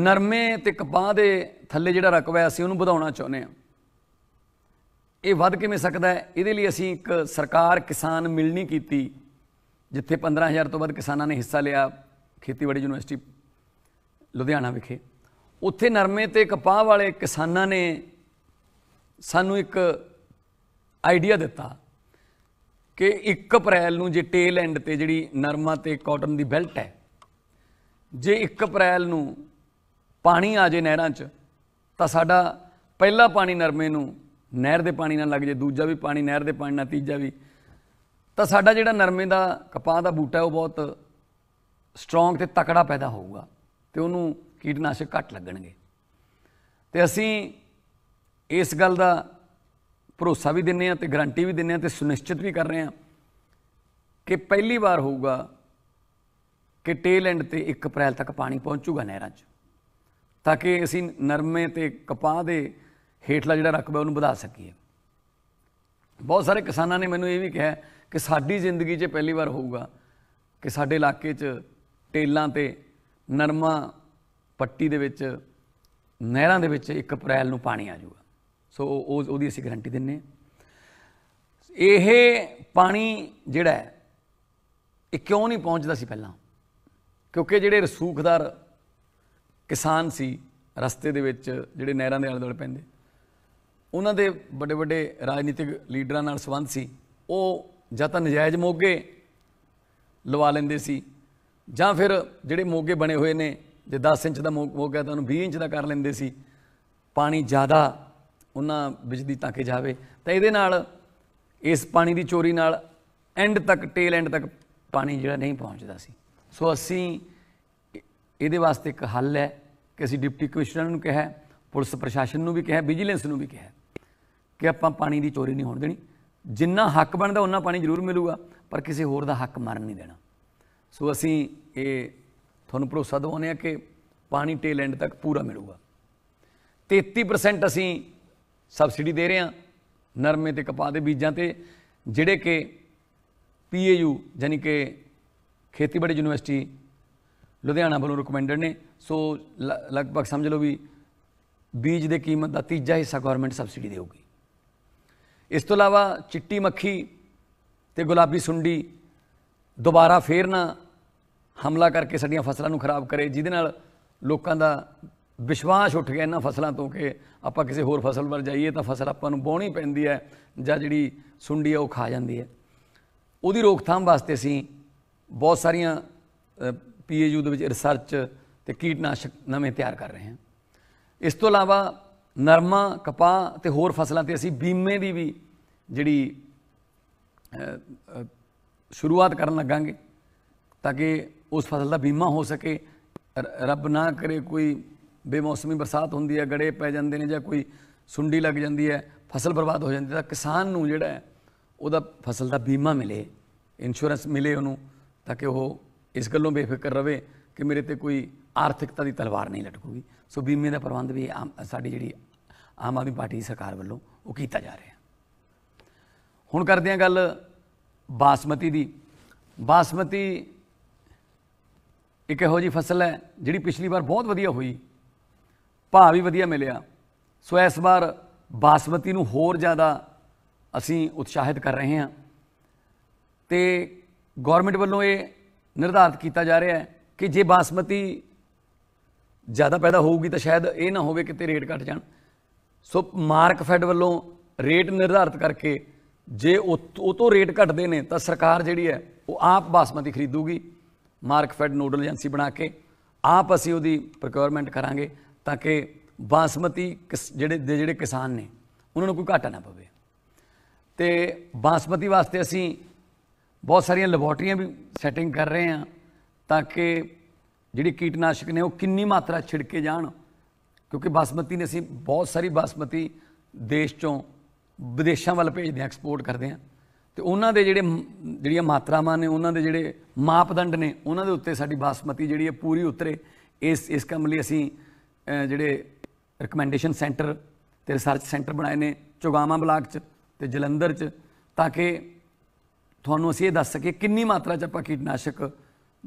ਨਰਮੇ ਤੇ ਕਪਾਹ ਦੇ ਥੱਲੇ ਜਿਹੜਾ ਰਕਬਾ ਹੈ ਅਸੀਂ ਉਹਨੂੰ ਵਧਾਉਣਾ ਚਾਹੁੰਦੇ ਹਾਂ ਇਹ ਵੱਧ ਕਿਵੇਂ ਸਕਦਾ ਹੈ ਇਹਦੇ ਲਈ ਅਸੀਂ ਇੱਕ ਸਰਕਾਰ ਕਿਸਾਨ ਮਿਲਣੀ ਕੀਤੀ ਜਿੱਥੇ 15000 ਤੋਂ ਵੱਧ ਕਿਸਾਨਾਂ ਨੇ ਹਿੱਸਾ ਲਿਆ ਖੇਤੀਬਾੜੀ ਯੂਨੀਵਰਸਿਟੀ ਲੁਧਿਆਣਾ ਵਿਖੇ ਉੱਥੇ ਨਰਮੇ ਤੇ ਕਪਾਹ ਵਾਲੇ ਕਿਸਾਨਾਂ ਨੇ ਸਾਨੂੰ ਇੱਕ ਆਈਡੀਆ ਦਿੱਤਾ ਕਿ 1 ਅਪ੍ਰੈਲ ਨੂੰ ਜੇ ਟੇਲ ਐਂਡ ਤੇ ਜਿਹੜੀ ਨਰਮਾ ਤੇ ਕਾਟਨ ਦੀ ਬੈਲਟ ਹੈ ਜੇ 1 ਅਪ੍ਰੈਲ ਨੂੰ ਪਾਣੀ ਆ ਜੇ ਨਹਿਰਾਂ 'ਚ ਤਾਂ ਸਾਡਾ ਪਹਿਲਾ ਪਾਣੀ ਨਰਮੇ ਨੂੰ ਨਹਿਰ ਦੇ ਪਾਣੀ ਨਾਲ ਲੱਗ ਜੇ ਦੂਜਾ ਵੀ ਪਾਣੀ ਨਹਿਰ ਦੇ ਪਾਣੀ ਨਾਲ ਤੀਜਾ ਵੀ ਤਾਂ ਸਾਡਾ ਜਿਹੜਾ ਨਰਮੇ ਦਾ ਕਪਾਹ ਦਾ ਬੂਟਾ ਉਹ ਬਹੁਤ ਸਟਰੋਂਗ ਤੇ ਤਕੜਾ ਪੈਦਾ ਹੋਊਗਾ ਤੇ ਉਹਨੂੰ ਕੀਟਨਾਸ਼ਕ ਘੱਟ ਲੱਗਣਗੇ ਤੇ ਅਸੀਂ ਇਸ ਗੱਲ ਦਾ ਭਰੋਸਾ ਵੀ ਦਿੰਨੇ ਆ ਤੇ ਗਾਰੰਟੀ ਵੀ ਦਿੰਨੇ ਆ ਤੇ ਸੁਨਿਸ਼ਚਿਤ ਵੀ ਕਰ ਰਹੇ ਆ ਕਿ ਪਹਿਲੀ ਵਾਰ ਹੋਊਗਾ ਕਿ ਟੇਲ ਐਂਡ ਤੇ 1 ਅਪ੍ਰੈਲ ਤੱਕ ਪਾਣੀ ਪਹੁੰਚੂਗਾ ਨਹਿਰਾਂ 'ਚ ਤਾਂ ਕਿ ਅਸੀਂ ਨਰਮੇ ਤੇ ਕਪਾਹ ਦੇ ਹੇਠਲਾ ਜਿਹੜਾ ਰਕਬਾ ਉਹਨੂੰ ਵਧਾ ਸਕੀਏ ਬਹੁਤ ਸਾਰੇ ਕਿਸਾਨਾਂ ਨੇ ਮੈਨੂੰ ਇਹ ਵੀ ਕਿਹਾ ਕਿ ਸਾਡੀ ਜ਼ਿੰਦਗੀ 'ਚ ਪਹਿਲੀ ਵਾਰ ਹੋਊਗਾ ਕਿ ਸਾਡੇ ਇਲਾਕੇ 'ਚ ਟੇਲਾਂ ਤੇ ਨਰਮਾ ਪੱਟੀ ਦੇ ਵਿੱਚ ਨਹਿਰਾਂ ਦੇ ਵਿੱਚ 1 ਅਪ੍ਰੈਲ ਨੂੰ ਪਾਣੀ ਆ ਜਾਊਗਾ ਸੋ ਉਹ ਉਹਦੀ ਅਸੀਂ ਗਾਰੰਟੀ ਦਿੰਨੇ ਇਹ ਪਾਣੀ ਜਿਹੜਾ ਇਹ ਕਿਉਂ ਨਹੀਂ ਪਹੁੰਚਦਾ ਸੀ ਪਹਿਲਾਂ ਕਿਉਂਕਿ ਜਿਹੜੇ ਰਸੂਖਦਾਰ ਕਿਸਾਨ ਸੀ ਰਸਤੇ ਦੇ ਵਿੱਚ ਜਿਹੜੇ ਨਹਿਰਾਂ ਦੇ ਆਲੇ ਦੁਆਲੇ ਪੈਂਦੇ ਉਹਨਾਂ ਦੇ ਵੱਡੇ ਵੱਡੇ ਰਾਜਨੀਤਿਕ ਲੀਡਰਾਂ ਨਾਲ ਸੰਬੰਧ ਸੀ ਉਹ ਜਾਂ ਤਾਂ ਨਜਾਇਜ਼ ਮੋਗੇ ਲਵਾ ਲੈਂਦੇ ਸੀ ਜਾਂ ਫਿਰ ਜਿਹੜੇ ਮੋਗੇ ਬਣੇ ਹੋਏ ਨੇ ਜੇ 10 ਇੰਚ ਦਾ ਮੋਗਾ ਤਾਂ ਉਹਨੂੰ 20 ਇੰਚ ਦਾ ਕਰ ਲੈਂਦੇ ਸੀ ਪਾਣੀ ਜ਼ਿਆਦਾ ਉਹਨਾਂ ਬਿਜਲੀ ਤਾਂ ਕਿ ਜਾਵੇ ਤਾਂ ਇਹਦੇ ਨਾਲ ਇਸ ਪਾਣੀ ਦੀ ਚੋਰੀ ਨਾਲ ਐਂਡ ਤੱਕ ਟੇਲ ਐਂਡ ਤੱਕ ਪਾਣੀ ਜਿਹੜਾ ਨਹੀਂ ਪਹੁੰਚਦਾ ਸੀ ਸੋ ਅਸੀਂ ਇਹਦੇ ਵਾਸਤੇ ਇੱਕ ਹੱਲ ਹੈ ਕਿ ਅਸੀਂ ਡਿਪਟੀ ਕਮਿਸ਼ਨਰ ਨੂੰ ਕਿਹਾ ਪੁਲਿਸ ਪ੍ਰਸ਼ਾਸਨ ਨੂੰ ਵੀ ਕਿਹਾ ਵਿਜੀਲੈਂਸ ਨੂੰ ਵੀ ਕਿਹਾ ਕਿ ਆਪਾਂ ਪਾਣੀ ਦੀ ਚੋਰੀ ਨਹੀਂ ਹੋਣ ਦੇਣੀ ਜਿੰਨਾ ਹੱਕ ਬਣਦਾ ਉਹਨਾਂ ਪਾਣੀ ਜ਼ਰੂਰ ਮਿਲੂਗਾ ਪਰ ਕਿਸੇ ਹੋਰ ਦਾ ਹੱਕ ਮਾਰਨ ਨਹੀਂ ਦੇਣਾ ਸੋ ਅਸੀਂ ਇਹ ਤੁਹਾਨੂੰ ਭਰੋਸਾ ਦਵਾਉਂਦੇ ਆ ਕਿ ਪਾਣੀ ਟੇਲ ਐਂਡ ਤੱਕ ਪੂਰਾ ਮਿਲੂਗਾ 33% ਅਸੀਂ ਸਬਸਿਡੀ ਦੇ ਰਹੇ ਹਾਂ ਨਰਮੇ ਤੇ ਕਪਾਹ ਦੇ ਬੀਜਾਂ ਤੇ ਜਿਹੜੇ ਕਿ ਪੀਏਯੂ ਯਾਨੀ ਕਿ ਖੇਤੀਬਾੜੀ ਯੂਨੀਵਰਸਿਟੀ ਲੁਧਿਆਣਾ ਵੱਲੋਂ ਰეკਮੈਂਡਡ ਨੇ ਸੋ ਲਗਭਗ ਸਮਝ ਲਓ ਵੀ ਬੀਜ ਦੇ ਕੀਮਤ ਦਾ ਤੀਜਾ ਹਿੱਸਾ ਗਵਰਨਮੈਂਟ ਸਬਸਿਡੀ ਦੇਊਗੀ ਇਸ ਤੋਂ ਇਲਾਵਾ ਚਿੱਟੀ ਮੱਖੀ ਤੇ ਗੁਲਾਬੀ ਸੁੰਡੀ ਦੁਬਾਰਾ ਫੇਰ ਨਾ ਹਮਲਾ ਕਰਕੇ ਸਾਡੀਆਂ ਫਸਲਾਂ ਨੂੰ ਖਰਾਬ ਕਰੇ ਜਿਹਦੇ ਨਾਲ ਲੋਕਾਂ ਦਾ ਵਿਸ਼ਵਾਸ ਉੱਠ ਗਿਆ ਇਹਨਾਂ ਫਸਲਾਂ ਤੋਂ ਕਿ ਆਪਾਂ ਕਿਸੇ ਹੋਰ ਫਸਲ ਵੱਲ ਜਾਈਏ ਤਾਂ ਫਸਲ ਆਪਾਂ ਨੂੰ ਬੋਣੀ ਪੈਂਦੀ ਹੈ ਜਾਂ ਜਿਹੜੀ ਸੁੰਡੀ ਆ ਉਹ ਖਾ ਜਾਂਦੀ ਹੈ ਉਹਦੀ ਰੋਕਥਾਮ ਵਾਸਤੇ ਅਸੀਂ ਬਹੁਤ ਸਾਰੀਆਂ ਪੀਏਯੂ ਦੇ ਵਿੱਚ ਰਿਸਰਚ ਤੇ ਕੀਟਨਾਸ਼ਕ ਨਵੇਂ ਤਿਆਰ ਕਰ ਰਹੇ ਹਾਂ ਇਸ ਤੋਂ ਇਲਾਵਾ ਨਰਮਾ ਕਪਾਹ ਤੇ ਹੋਰ ਫਸਲਾਂ ਤੇ ਅਸੀਂ ਬੀਮੇ ਦੀ ਵੀ ਜਿਹੜੀ ਸ਼ੁਰੂਆਤ ਕਰਨ ਲੱਗਾਂਗੇ ਤਾਂ ਕਿ ਉਸ ਫਸਲ ਦਾ ਬੀਮਾ ਹੋ ਸਕੇ ਰੱਬ ਨਾ ਕਰੇ ਕੋਈ ਬੇਮੌਸਮੀ ਬਰਸਾਤ ਹੁੰਦੀ ਹੈ ਗੜੇ ਪੈ ਜਾਂਦੇ ਨੇ ਜਾਂ ਕੋਈ ਸੁੰਡੀ ਲੱਗ ਜਾਂਦੀ ਹੈ ਫਸਲ ਬਰਬਾਦ ਹੋ ਜਾਂਦੀ ਤਾਂ ਕਿਸਾਨ ਨੂੰ ਜਿਹੜਾ ਉਹਦਾ ਫਸਲ ਦਾ ਬੀਮਾ ਮਿਲੇ ਇੰਸ਼ੋਰੈਂਸ ਮਿਲੇ ਉਹਨੂੰ ਤਾਂ ਕਿ ਉਹ ਇਸ ਗੱਲੋਂ ਬੇਫਿਕਰ ਰਵੇ ਕਿ ਮੇਰੇ ਤੇ ਕੋਈ ਆਰਥਿਕਤਾ ਦੀ ਤਲਵਾਰ ਨਹੀਂ ਲਟਕੂਗੀ ਸੋ ਬੀਮੇ ਦਾ ਪ੍ਰਬੰਧ ਵੀ ਸਾਡੀ ਜਿਹੜੀ ਆਮ ਆਦਮੀ ਪਾਰਟੀ ਸਰਕਾਰ ਵੱਲੋਂ ਉਹ ਕੀਤਾ ਜਾ ਰਿਹਾ ਹੁਣ ਕਰਦੇ ਆ ਗੱਲ ਬਾਸਮਤੀ ਦੀ ਬਾਸਮਤੀ ਇੱਕ ਇਹੋ ਜੀ ਫਸਲ ਹੈ ਜਿਹੜੀ ਪਿਛਲੀ ਵਾਰ ਬਹੁਤ ਵਧੀਆ ਹੋਈ ਭਾਅ ਵੀ ਵਧੀਆ ਮਿਲਿਆ ਸੋ ਇਸ ਵਾਰ ਬਾਸਮਤੀ ਨੂੰ ਹੋਰ ਜ਼ਿਆਦਾ ਅਸੀਂ ਉਤਸ਼ਾਹਿਤ ਕਰ ਰਹੇ ਹਾਂ ਤੇ ਗਵਰਨਮੈਂਟ ਵੱਲੋਂ ਇਹ ਨਿਰਧਾਰਤ ਕੀਤਾ ਜਾ ਰਿਹਾ ਹੈ ਕਿ ਜੇ ਬਾਸਮਤੀ ਜ਼ਿਆਦਾ ਪੈਦਾ ਹੋਊਗੀ ਤਾਂ ਸ਼ਾਇਦ ਇਹ ਨਾ ਹੋਵੇ ਕਿਤੇ ਰੇਟ ਘਟ ਜਾਣ ਸੋ ਮਾਰਕ ਫੈਡ ਵੱਲੋਂ ਰੇਟ ਨਿਰਧਾਰਤ ਕਰਕੇ ਜੇ ਉਹ ਤੋਂ ਰੇਟ ਘਟਦੇ ਨੇ ਤਾਂ ਸਰਕਾਰ ਜਿਹੜੀ ਹੈ ਉਹ ਆਪ ਬਾਸਮਤੀ ਖਰੀਦੂਗੀ ਮਾਰਕ ਫੈਡ ਨੋਡਲ ਏਜੰਸੀ ਬਣਾ ਕੇ ਆਪ ਅਸੀਂ ਉਹਦੀ ਪ੍ਰੋਕਿਉਰਮੈਂਟ ਕਰਾਂਗੇ ਤਾਂ ਕਿ ਬਾਸਮਤੀ ਜਿਹੜੇ ਜਿਹੜੇ ਕਿਸਾਨ ਨੇ ਉਹਨਾਂ ਨੂੰ ਕੋਈ ਘਾਟਾ ਨਾ ਪਵੇ ਤੇ ਬਾਸਮਤੀ ਵਾਸਤੇ ਅਸੀਂ ਬਹੁਤ ਸਾਰੀਆਂ ਲੈਬੋਰਟਰੀਆਂ ਵੀ ਸੈਟਿੰਗ ਕਰ ਰਹੇ ਹਾਂ ਤਾਂ ਕਿ ਜਿਹੜੇ ਕੀਟਨਾਸ਼ਕ ਨੇ ਉਹ ਕਿੰਨੀ ਮਾਤਰਾ ਛਿੜਕੇ ਜਾਣ ਕਿਉਂਕਿ ਬਾਸਮਤੀ ਨੇ ਅਸੀਂ ਬਹੁਤ ਸਾਰੀ ਬਾਸਮਤੀ ਦੇਸ਼ ਚੋਂ ਵਿਦੇਸ਼ਾਂ ਵੱਲ ਭੇਜਦੇ ਹਾਂ ਐਕਸਪੋਰਟ ਕਰਦੇ ਹਾਂ ਤੇ ਉਹਨਾਂ ਦੇ ਜਿਹੜੇ ਜਿਹੜੀਆਂ ਮਾਤਰਾਵਾਂ ਨੇ ਉਹਨਾਂ ਦੇ ਜਿਹੜੇ ਮਾਪਦੰਡ ਨੇ ਉਹਨਾਂ ਦੇ ਉੱਤੇ ਸਾਡੀ ਬਾਸਮਤੀ ਜਿਹੜੀ ਹੈ ਪੂਰੀ ਉਤਰੇ ਇਸ ਇਸ ਕੰਮ ਲਈ ਅਸੀਂ ਜਿਹੜੇ ਰეკਮੈਂਡੇਸ਼ਨ ਸੈਂਟਰ ਤੇ ਰਿਸਰਚ ਸੈਂਟਰ ਬਣਾਏ ਨੇ ਚੁਗਾਮਾ ਬਲਾਕ 'ਚ ਤੇ ਜਲੰਧਰ 'ਚ ਤਾਂ ਕਿ ਤੁਹਾਨੂੰ ਅਸੀਂ ਇਹ ਦੱਸ ਸਕੀਏ ਕਿੰਨੀ ਮਾਤਰਾ 'ਚ ਆਪਾਂ ਕੀਟਨਾਸ਼ਕ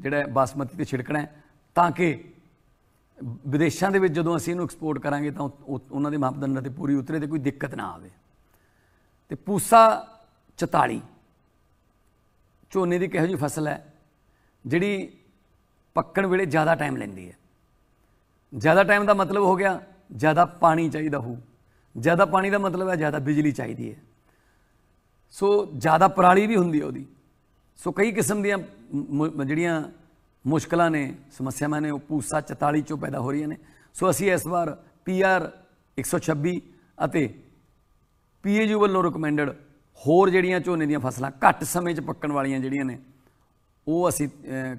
ਜਿਹੜਾ ਬਾਸਮਤੀ ਤੇ ਛਿੜਕਣਾ ਤਾਂ ਕਿ ਵਿਦੇਸ਼ਾਂ ਦੇ ਵਿੱਚ ਜਦੋਂ ਅਸੀਂ ਇਹਨੂੰ ਐਕਸਪੋਰਟ ਕਰਾਂਗੇ ਤਾਂ ਉਹਨਾਂ ਦੇ ਮਾਪਦੰਡਾਂ ਤੇ ਪੂਰੀ ਉਤਰੇ ਤੇ ਕੋਈ ਦਿੱਕਤ ਨਾ ਆਵੇ ਤੇ ਪੂਸਾ 44 ਝੋਨੇ ਦੀ ਕਿਹੋ ਜਿਹੀ ਫਸਲ ਹੈ ਜਿਹੜੀ ਪੱਕਣ ਵੇਲੇ ਜ਼ਿਆਦਾ ਟਾਈਮ ਲੈਂਦੀ ਹੈ ਜ਼ਿਆਦਾ ਟਾਈਮ ਦਾ ਮਤਲਬ ਹੋ ਗਿਆ ਜ਼ਿਆਦਾ ਪਾਣੀ ਚਾਹੀਦਾ ਹੋ ਜ਼ਿਆਦਾ ਪਾਣੀ ਦਾ ਮਤਲਬ ਹੈ ਜ਼ਿਆਦਾ ਬਿਜਲੀ ਚਾਹੀਦੀ ਹੈ ਸੋ ਜ਼ਿਆਦਾ ਪਰਾਲੀ ਵੀ ਹੁੰਦੀ ਹੈ ਉਹਦੀ ਸੋ ਕਈ ਕਿਸਮ ਦੀਆਂ ਜਿਹੜੀਆਂ ਮੁਸ਼ਕਲਾਂ ਨੇ ਸਮੱਸਿਆਵਾਂ ਨੇ ਉਹ ਪੂਸਾ 44 ਚੋਂ ਪੈਦਾ ਹੋ ਰਹੀਆਂ ਨੇ ਸੋ ਅਸੀਂ ਇਸ ਵਾਰ ਪੀਆਰ 126 ਅਤੇ ਪੀਏਯੂ ਵੱਲੋਂ ਰეკਮੈਂਡਡ ਹੋਰ ਜਿਹੜੀਆਂ ਝੋਨੇ ਦੀਆਂ ਫਸਲਾਂ ਘੱਟ ਸਮੇਂ 'ਚ ਪੱਕਣ ਵਾਲੀਆਂ ਜਿਹੜੀਆਂ ਨੇ ਉਹ ਅਸੀਂ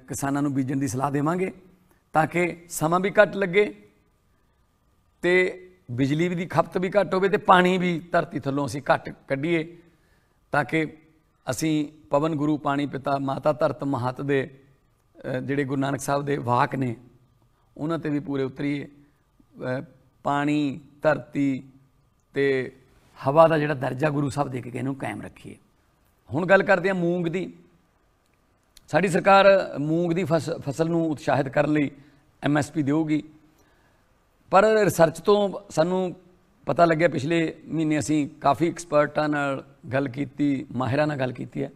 ਕਿਸਾਨਾਂ ਨੂੰ ਬੀਜਣ ਦੀ ਸਲਾਹ ਦੇਵਾਂਗੇ ਤਾਂ ਕਿ ਸਮਾਂ ਵੀ ਘੱਟ ਲੱਗੇ ਤੇ ਬਿਜਲੀ ਦੀ ਖਪਤ ਵੀ ਘੱਟ ਹੋਵੇ ਤੇ ਪਾਣੀ ਵੀ ਧਰਤੀ ਥੱਲੋਂ ਅਸੀਂ ਘੱਟ ਕੱਢੀਏ ਤਾਂ ਕਿ ਅਸੀਂ ਪਵਨ ਗੁਰੂ ਪਾਣੀ ਪਿਤਾ ਮਾਤਾ ਧਰਤ ਮਹਤ ਦੇ ਜਿਹੜੇ ਗੁਰੂ ਨਾਨਕ ਸਾਹਿਬ ਦੇ ਵਾਕ ਨੇ ਉਹਨਾਂ ਤੇ ਵੀ ਪੂਰੇ ਉਤਰੀਏ ਪਾਣੀ ਧਰਤੀ ਤੇ ਹਵਾ ਦਾ ਜਿਹੜਾ ਦਰਜਾ ਗੁਰੂ ਸਾਹਿਬ ਦੇ ਕੇ ਇਹਨੂੰ ਕਾਇਮ ਰੱਖੀਏ ਹੁਣ ਗੱਲ ਕਰਦੇ ਆ ਮੂੰਗ ਦੀ ਸਾਡੀ ਸਰਕਾਰ ਮੂੰਗ ਦੀ ਫਸਲ ਨੂੰ ਉਤਸ਼ਾਹਿਤ ਕਰਨ ਲਈ ਐਮਐਸਪੀ ਦੇਊਗੀ ਪਰ ਰਿਸਰਚ ਤੋਂ ਸਾਨੂੰ ਪਤਾ ਲੱਗਿਆ ਪਿਛਲੇ ਮਹੀਨੇ ਅਸੀਂ ਕਾਫੀ ਐਕਸਪਰਟਾਂ ਨਾਲ ਗੱਲ ਕੀਤੀ ਮਾਹਿਰਾਂ ਨਾਲ ਗੱਲ ਕੀਤੀ ਹੈ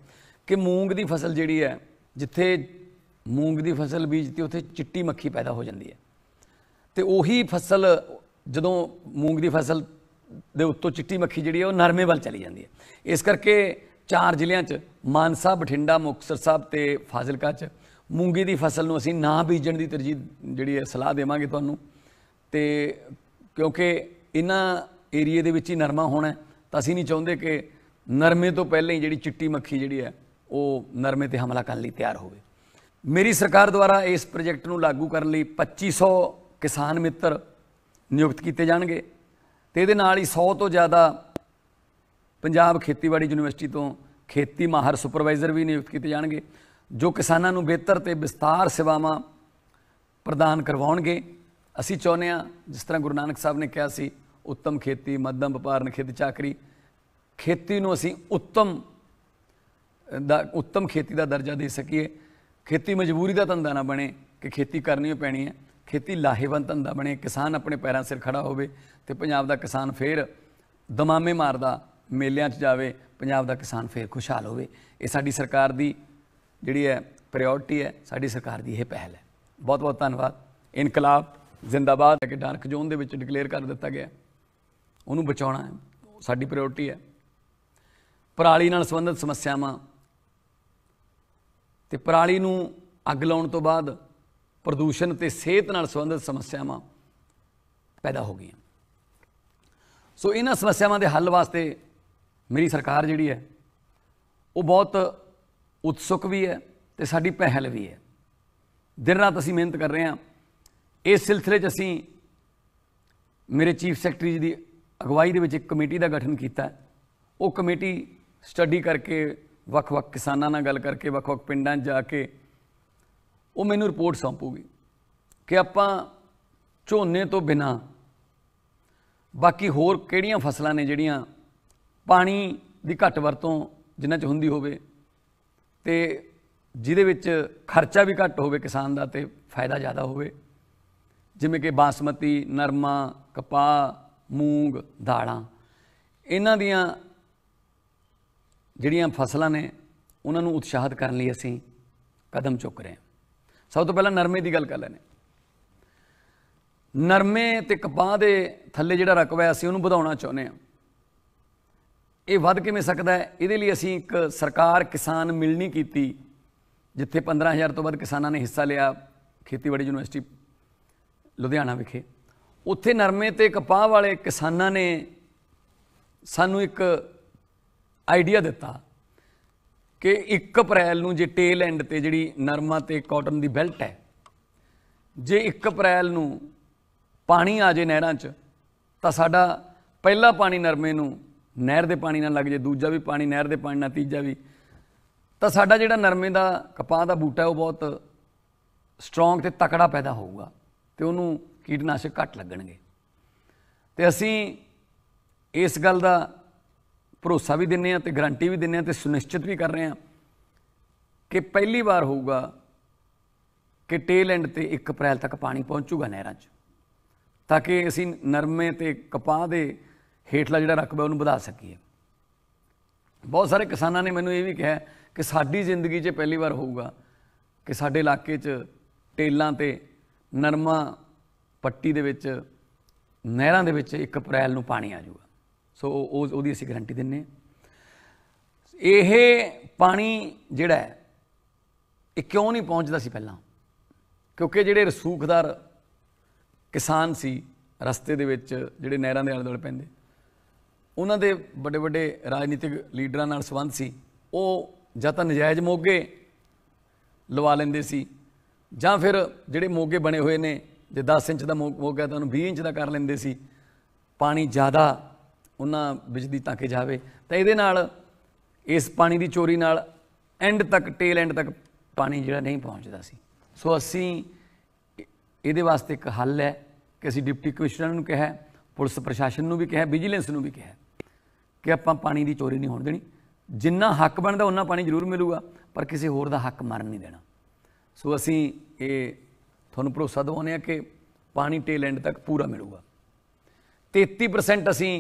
ਕਿ ਮੂੰਗ ਦੀ ਫਸਲ ਜਿਹੜੀ ਹੈ ਜਿੱਥੇ ਮੂੰਗ ਦੀ ਫਸਲ ਬੀਜਤੀ ਉੱਥੇ ਚਿੱਟੀ ਮੱਖੀ ਪੈਦਾ ਹੋ ਜਾਂਦੀ ਹੈ ਤੇ ਉਹੀ ਫਸਲ ਜਦੋਂ ਮੂੰਗ ਦੀ ਫਸਲ ਦੇ ਉੱਤੋਂ ਚਿੱਟੀ ਮੱਖੀ ਜਿਹੜੀ ਹੈ ਉਹ ਨਰਮੇ ਵੱਲ ਚਲੀ ਜਾਂਦੀ ਹੈ ਇਸ ਕਰਕੇ ਚਾਰ ਜ਼ਿਲ੍ਹਿਆਂ 'ਚ ਮਾਨਸਾ ਬਠਿੰਡਾ ਮੁਕਤਸਰ ਸਾਹਿਬ ਤੇ ਫਾਜ਼ਿਲਕਾ 'ਚ ਮੂੰਗੀ ਦੀ ਫਸਲ ਨੂੰ ਅਸੀਂ ਨਾ ਬੀਜਣ ਦੀ ਤਰਜੀਹ ਜਿਹੜੀ ਹੈ ਸਲਾਹ ਦੇਵਾਂਗੇ ਤੁਹਾਨੂੰ ਤੇ ਕਿਉਂਕਿ ਇਹਨਾਂ ਏਰੀਆ ਦੇ ਵਿੱਚ ਹੀ ਨਰਮਾ ਹੋਣਾ ਤਾਂ ਅਸੀਂ ਨਹੀਂ ਚਾਹੁੰਦੇ ਕਿ ਨਰਮੇ ਤੋਂ ਪਹਿਲਾਂ ਹੀ ਜਿਹੜੀ ਚਿੱਟੀ ਮੱਖੀ ਜਿਹੜੀ ਹੈ ਉਹ ਨਰਮੇ ਤੇ ਹਮਲਾ ਕਰਨ ਲਈ ਤਿਆਰ ਹੋਵੇ ਮੇਰੀ ਸਰਕਾਰ ਦੁਆਰਾ ਇਸ ਪ੍ਰੋਜੈਕਟ ਨੂੰ ਲਾਗੂ ਕਰਨ ਲਈ 2500 ਕਿਸਾਨ ਮਿੱਤਰ ਨਿਯੁਕਤ ਕੀਤੇ ਜਾਣਗੇ ਤੇ ਇਹਦੇ ਨਾਲ ਹੀ 100 ਤੋਂ ਜ਼ਿਆਦਾ ਪੰਜਾਬ ਖੇਤੀਬਾੜੀ ਯੂਨੀਵਰਸਿਟੀ ਤੋਂ ਖੇਤੀ ਮਾਹਰ ਸੁਪਰਵਾਈਜ਼ਰ ਵੀ ਨਿਯੁਕਤ ਕੀਤੇ ਜਾਣਗੇ ਜੋ ਕਿਸਾਨਾਂ ਨੂੰ ਬਿਹਤਰ ਤੇ ਵਿਸਤਾਰ ਸੇਵਾਵਾਂ ਪ੍ਰਦਾਨ ਕਰਵਾਉਣਗੇ ਅਸੀਂ ਚਾਹੁੰਦੇ ਹਾਂ ਜਿਸ ਤਰ੍ਹਾਂ ਗੁਰੂ ਨਾਨਕ ਸਾਹਿਬ ਨੇ ਕਿਹਾ ਸੀ ਉੱਤਮ ਖੇਤੀ ਮੱਧਮ ਵਪਾਰ ਨਖਿਤ ਚਾਕਰੀ ਖੇਤੀ ਨੂੰ ਅਸੀਂ ਉੱਤਮ ਦਾ ਉੱਤਮ ਖੇਤੀ ਦਾ ਦਰਜਾ ਦੇ ਸਕੀਏ ਖੇਤੀ ਮਜਬੂਰੀ ਦਾ ਧੰਦਾ ਨਾ ਬਣੇ ਕਿ ਖੇਤੀ ਕਰਨੀ ਹੀ ਪੈਣੀ ਹੈ ਖੇਤੀ ਲਾਹੇਵੰਦ ਧੰਦਾ ਬਣੇ ਕਿਸਾਨ ਆਪਣੇ ਪੈਰਾਂ ਸਿਰ ਖੜਾ ਹੋਵੇ ਤੇ ਪੰਜਾਬ ਦਾ ਕਿਸਾਨ ਫੇਰ ਦਮਾਮੇ ਮਾਰਦਾ ਮੇਲਿਆਂ 'ਚ ਜਾਵੇ ਪੰਜਾਬ ਦਾ ਕਿਸਾਨ ਫੇਰ ਖੁਸ਼ਹਾਲ ਹੋਵੇ ਇਹ ਸਾਡੀ ਸਰਕਾਰ ਦੀ ਜਿਹੜੀ ਹੈ ਪ੍ਰਾਇੋਰਟੀ ਹੈ ਸਾਡੀ ਸਰਕਾਰ ਦੀ ਇਹ ਪਹਿਲ ਹੈ ਬਹੁਤ ਬਹੁਤ ਧੰਨਵਾਦ ਇਨਕਲਾਬ ਜ਼ਿੰਦਾਬਾਦ ਕਿ ਡਾਰਕ ਜ਼ੋਨ ਦੇ ਵਿੱਚ ਡਿਕਲੇਅਰ ਕਰ ਦਿੱਤਾ ਗਿਆ ਉਹਨੂੰ ਬਚਾਉਣਾ ਹੈ ਸਾਡੀ ਪ੍ਰਾਇੋਰਟੀ ਹੈ ਪਰਾਲੀ ਨਾਲ ਸੰਬੰਧਿਤ ਸਮੱਸਿਆਵਾਂ ਤੇ ਪਰਾਲੀ ਨੂੰ ਅੱਗ ਲਾਉਣ ਤੋਂ ਬਾਅਦ ਪ੍ਰਦੂਸ਼ਣ ਤੇ ਸਿਹਤ ਨਾਲ ਸੰਬੰਧਿਤ ਸਮੱਸਿਆਵਾਂ ਪੈਦਾ ਹੋ ਗਈਆਂ ਸੋ ਇਹਨਾਂ ਸਮੱਸਿਆਵਾਂ ਦੇ ਹੱਲ ਵਾਸਤੇ ਮੇਰੀ ਸਰਕਾਰ ਜਿਹੜੀ ਹੈ ਉਹ ਬਹੁਤ ਉਤਸੁਕ ਵੀ ਹੈ ਤੇ ਸਾਡੀ ਪਹਿਲ ਵੀ ਹੈ ਦਿਨ ਰਾਤ ਅਸੀਂ ਮਿਹਨਤ ਕਰ ਰਹੇ ਹਾਂ ਇਸ ਸਿਲਸਿਲੇ 'ਚ ਅਸੀਂ ਮੇਰੇ ਚੀਫ ਸੈਕਟਰੀ ਜੀ ਦੀ ਅਗਵਾਈ ਦੇ ਵਿੱਚ ਇੱਕ ਕਮੇਟੀ ਦਾ ਗਠਨ ਕੀਤਾ ਉਹ ਕਮੇਟੀ ਸਟੱਡੀ ਕਰਕੇ ਵੱਖ-ਵੱਖ ਕਿਸਾਨਾਂ ਨਾਲ ਗੱਲ ਕਰਕੇ ਵੱਖ-ਵੱਖ ਪਿੰਡਾਂ ਜਾ ਕੇ ਉਹ ਮੈਨੂੰ ਰਿਪੋਰਟ ਸੌਂਪੂਗੀ ਕਿ ਆਪਾਂ ਝੋਨੇ ਤੋਂ ਬਿਨਾ ਬਾਕੀ ਹੋਰ ਕਿਹੜੀਆਂ ਫਸਲਾਂ ਨੇ ਜਿਹੜੀਆਂ ਪਾਣੀ ਦੀ ਘੱਟ ਵਰਤੋਂ ਜਿੰਨਾ ਚ ਹੁੰਦੀ ਹੋਵੇ ਤੇ ਜਿਹਦੇ ਵਿੱਚ ਖਰਚਾ ਵੀ ਘੱਟ ਹੋਵੇ ਕਿਸਾਨ ਦਾ ਤੇ ਫਾਇਦਾ ਜ਼ਿਆਦਾ ਹੋਵੇ ਜਿਵੇਂ ਕਿ ਬਾਸਮਤੀ ਨਰਮਾ ਕਪਾਹ ਮੂੰਗ ਦਾਲਾਂ ਇਹਨਾਂ ਦੀਆਂ ਜਿਹੜੀਆਂ ਫਸਲਾਂ ਨੇ ਉਹਨਾਂ ਨੂੰ ਉਤਸ਼ਾਹਿਤ ਕਰਨ ਲਈ ਅਸੀਂ ਕਦਮ ਚੁੱਕ ਰਹੇ ਹਾਂ ਸਭ ਤੋਂ ਪਹਿਲਾਂ ਨਰਮੇ ਦੀ ਗੱਲ ਕਰ ਲੈਣੇ ਨਰਮੇ ਤੇ ਕਪਾਹ ਦੇ ਥੱਲੇ ਜਿਹੜਾ ਰਕਬਾ ਹੈ ਅਸੀਂ ਉਹਨੂੰ ਵਧਾਉਣਾ ਚਾਹੁੰਦੇ ਹਾਂ ਇਹ ਵੱਧ ਕਿਵੇਂ ਸਕਦਾ ਹੈ ਇਹਦੇ ਲਈ ਅਸੀਂ ਇੱਕ ਸਰਕਾਰ ਕਿਸਾਨ ਮਿਲਣੀ ਕੀਤੀ ਜਿੱਥੇ 15000 ਤੋਂ ਵੱਧ ਕਿਸਾਨਾਂ ਨੇ ਹਿੱਸਾ ਲਿਆ ਖੇਤੀਬਾੜੀ ਯੂਨੀਵਰਸਿਟੀ ਲੁਧਿਆਣਾ ਵਿਖੇ ਉੱਥੇ ਨਰਮੇ ਤੇ ਕਪਾਹ ਵਾਲੇ ਕਿਸਾਨਾਂ ਨੇ ਸਾਨੂੰ ਇੱਕ ਆਈਡੀਆ ਦਿੱਤਾ ਕਿ 1 ਅਪ੍ਰੈਲ ਨੂੰ ਜੇ ਟੇਲ ਐਂਡ ਤੇ ਜਿਹੜੀ ਨਰਮਾ ਤੇ ਕਾਟਨ ਦੀ ਬੈਲਟ ਹੈ ਜੇ 1 ਅਪ੍ਰੈਲ ਨੂੰ ਪਾਣੀ ਆ ਜੇ ਨਹਿਰਾਂ 'ਚ ਤਾਂ ਸਾਡਾ ਪਹਿਲਾ ਪਾਣੀ ਨਰਮੇ ਨੂੰ ਨਹਿਰ ਦੇ ਪਾਣੀ ਨਾਲ ਲੱਗ ਜੇ ਦੂਜਾ ਵੀ ਪਾਣੀ ਨਹਿਰ ਦੇ ਪਾਣੀ ਨਾਲ ਤੀਜਾ ਵੀ ਤਾਂ ਸਾਡਾ ਜਿਹੜਾ ਨਰਮੇ ਦਾ ਕਪਾਹ ਦਾ ਬੂਟਾ ਹੈ ਉਹ ਬਹੁਤ ਸਟਰੋਂਗ ਤੇ ਤਕੜਾ ਪੈਦਾ ਹੋਊਗਾ ਤੇ ਉਹਨੂੰ ਕੀਟਨਾਸ਼ਕ ਘੱਟ ਲੱਗਣਗੇ ਤੇ ਅਸੀਂ ਇਸ ਗੱਲ ਦਾ ਭਰੋਸਾ ਵੀ ਦਿੰਨੇ ਆ ਤੇ ਗਾਰੰਟੀ ਵੀ ਦਿੰਨੇ ਆ ਤੇ ਸੁਨਿਸ਼ਚਿਤ ਵੀ ਕਰ ਰਹੇ ਆ ਕਿ ਪਹਿਲੀ ਵਾਰ ਹੋਊਗਾ ਕਿ ਟੇਲ ਐਂਡ ਤੇ 1 ਅਪ੍ਰੈਲ ਤੱਕ ਪਾਣੀ ਪਹੁੰਚੂਗਾ ਨਹਿਰਾਂ 'ਚ ਤਾਂ ਕਿ ਅਸੀਂ ਨਰਮੇ ਤੇ ਕਪਾਹ ਦੇ ਹੇਠਲਾ ਜਿਹੜਾ ਰਕਬਾ ਉਹਨੂੰ ਵਧਾ ਸਕੀਏ ਬਹੁਤ ਸਾਰੇ ਕਿਸਾਨਾਂ ਨੇ ਮੈਨੂੰ ਇਹ ਵੀ ਕਿਹਾ ਕਿ ਸਾਡੀ ਜ਼ਿੰਦਗੀ 'ਚ ਪਹਿਲੀ ਵਾਰ ਹੋਊਗਾ ਕਿ ਸਾਡੇ ਇਲਾਕੇ 'ਚ ਟੇਲਾਂ ਤੇ ਨਰਮਾ ਪੱਟੀ ਦੇ ਵਿੱਚ ਨਹਿਰਾਂ ਦੇ ਵਿੱਚ 1 ਅਪ੍ਰੈਲ ਨੂੰ ਪਾਣੀ ਆ ਜਾਊਗਾ ਸੋ ਉਹ ਉਹਦੀ ਅਸੀਂ ਗਾਰੰਟੀ ਦਿੰਨੇ ਇਹ ਪਾਣੀ ਜਿਹੜਾ ਹੈ ਇਹ ਕਿਉਂ ਨਹੀਂ ਪਹੁੰਚਦਾ ਸੀ ਪਹਿਲਾਂ ਕਿਉਂਕਿ ਜਿਹੜੇ ਰਸੂਖਦਾਰ ਕਿਸਾਨ ਸੀ ਰਸਤੇ ਦੇ ਵਿੱਚ ਜਿਹੜੇ ਨਹਿਰਾਂ ਦੇ ਆਲੇ ਦੁਆਲੇ ਪੈਂਦੇ ਉਹਨਾਂ ਦੇ ਵੱਡੇ ਵੱਡੇ ਰਾਜਨੀਤਿਕ ਲੀਡਰਾਂ ਨਾਲ ਸੰਬੰਧ ਸੀ ਉਹ ਜਾਂ ਤਾਂ ਨਜਾਇਜ਼ ਮੋਗੇ ਲਵਾ ਲੈਂਦੇ ਸੀ ਜਾਂ ਫਿਰ ਜਿਹੜੇ ਮੋਗੇ ਬਣੇ ਹੋਏ ਨੇ ਜੇ 10 ਇੰਚ ਦਾ ਮੋਗਾ ਤਾਂ ਉਹਨੂੰ 20 ਇੰਚ ਦਾ ਕਰ ਲੈਂਦੇ ਸੀ ਪਾਣੀ ਜ਼ਿਆਦਾ ਉਹਨਾਂ ਬਿਜਲੀ ਤਾਂ ਕੇ ਜਾਵੇ ਤਾਂ ਇਹਦੇ ਨਾਲ ਇਸ ਪਾਣੀ ਦੀ ਚੋਰੀ ਨਾਲ ਐਂਡ ਤੱਕ ਟੇਲ ਐਂਡ ਤੱਕ ਪਾਣੀ ਜਿਹੜਾ ਨਹੀਂ ਪਹੁੰਚਦਾ ਸੀ ਸੋ ਅਸੀਂ ਇਹਦੇ ਵਾਸਤੇ ਇੱਕ ਹੱਲ ਹੈ ਕਿ ਅਸੀਂ ਡਿਪਟੀ ਕਮਿਸ਼ਨਰ ਨੂੰ ਕਿਹਾ ਪੁਲਿਸ ਪ੍ਰਸ਼ਾਸਨ ਨੂੰ ਵੀ ਕਿਹਾ ਵਿਜੀਲੈਂਸ ਨੂੰ ਵੀ ਕਿਹਾ ਕਿ ਆਪਾਂ ਪਾਣੀ ਦੀ ਚੋਰੀ ਨਹੀਂ ਹੋਣ ਦੇਣੀ ਜਿੰਨਾ ਹੱਕ ਬਣਦਾ ਉਹਨਾਂ ਪਾਣੀ ਜ਼ਰੂਰ ਮਿਲੂਗਾ ਪਰ ਕਿਸੇ ਹੋਰ ਦਾ ਹੱਕ ਮਾਰਨ ਨਹੀਂ ਦੇਣਾ ਸੋ ਅਸੀਂ ਇਹ ਤੁਹਾਨੂੰ ਭਰੋਸਾ ਦਵਾਉਂਦੇ ਆ ਕਿ ਪਾਣੀ ਟੇਲ ਐਂਡ ਤੱਕ ਪੂਰਾ ਮਿਲੂਗਾ 33% ਅਸੀਂ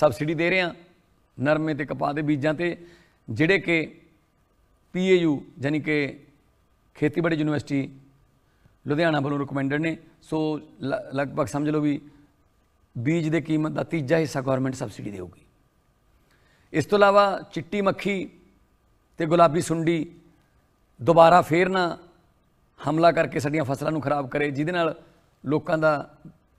ਸਬਸਿਡੀ ਦੇ ਰਹੇ ਆ ਨਰਮੇ ਤੇ ਕਪਾਹ ਦੇ ਬੀਜਾਂ ਤੇ ਜਿਹੜੇ ਕਿ ਪੀਏਯੂ ਯਾਨੀ ਕਿ ਖੇਤੀਬਾੜੀ ਯੂਨੀਵਰਸਿਟੀ ਲੁਧਿਆਣਾ ਵੱਲੋਂ ਰეკਮੈਂਡਡ ਨੇ ਸੋ ਲਗਭਗ ਸਮਝ ਲਓ ਵੀ ਬੀਜ ਦੇ ਕੀਮਤ ਦਾ ਤੀਜਾ ਹਿੱਸਾ ਗਵਰਨਮੈਂਟ ਸਬਸਿਡੀ ਦੇਊਗੀ ਇਸ ਤੋਂ ਇਲਾਵਾ ਚਿੱਟੀ ਮੱਖੀ ਤੇ ਗੁਲਾਬੀ ਸੁੰਡੀ ਦੁਬਾਰਾ ਫੇਰ ਨਾ ਹਮਲਾ ਕਰਕੇ ਸਾਡੀਆਂ ਫਸਲਾਂ ਨੂੰ ਖਰਾਬ ਕਰੇ ਜਿਹਦੇ ਨਾਲ ਲੋਕਾਂ ਦਾ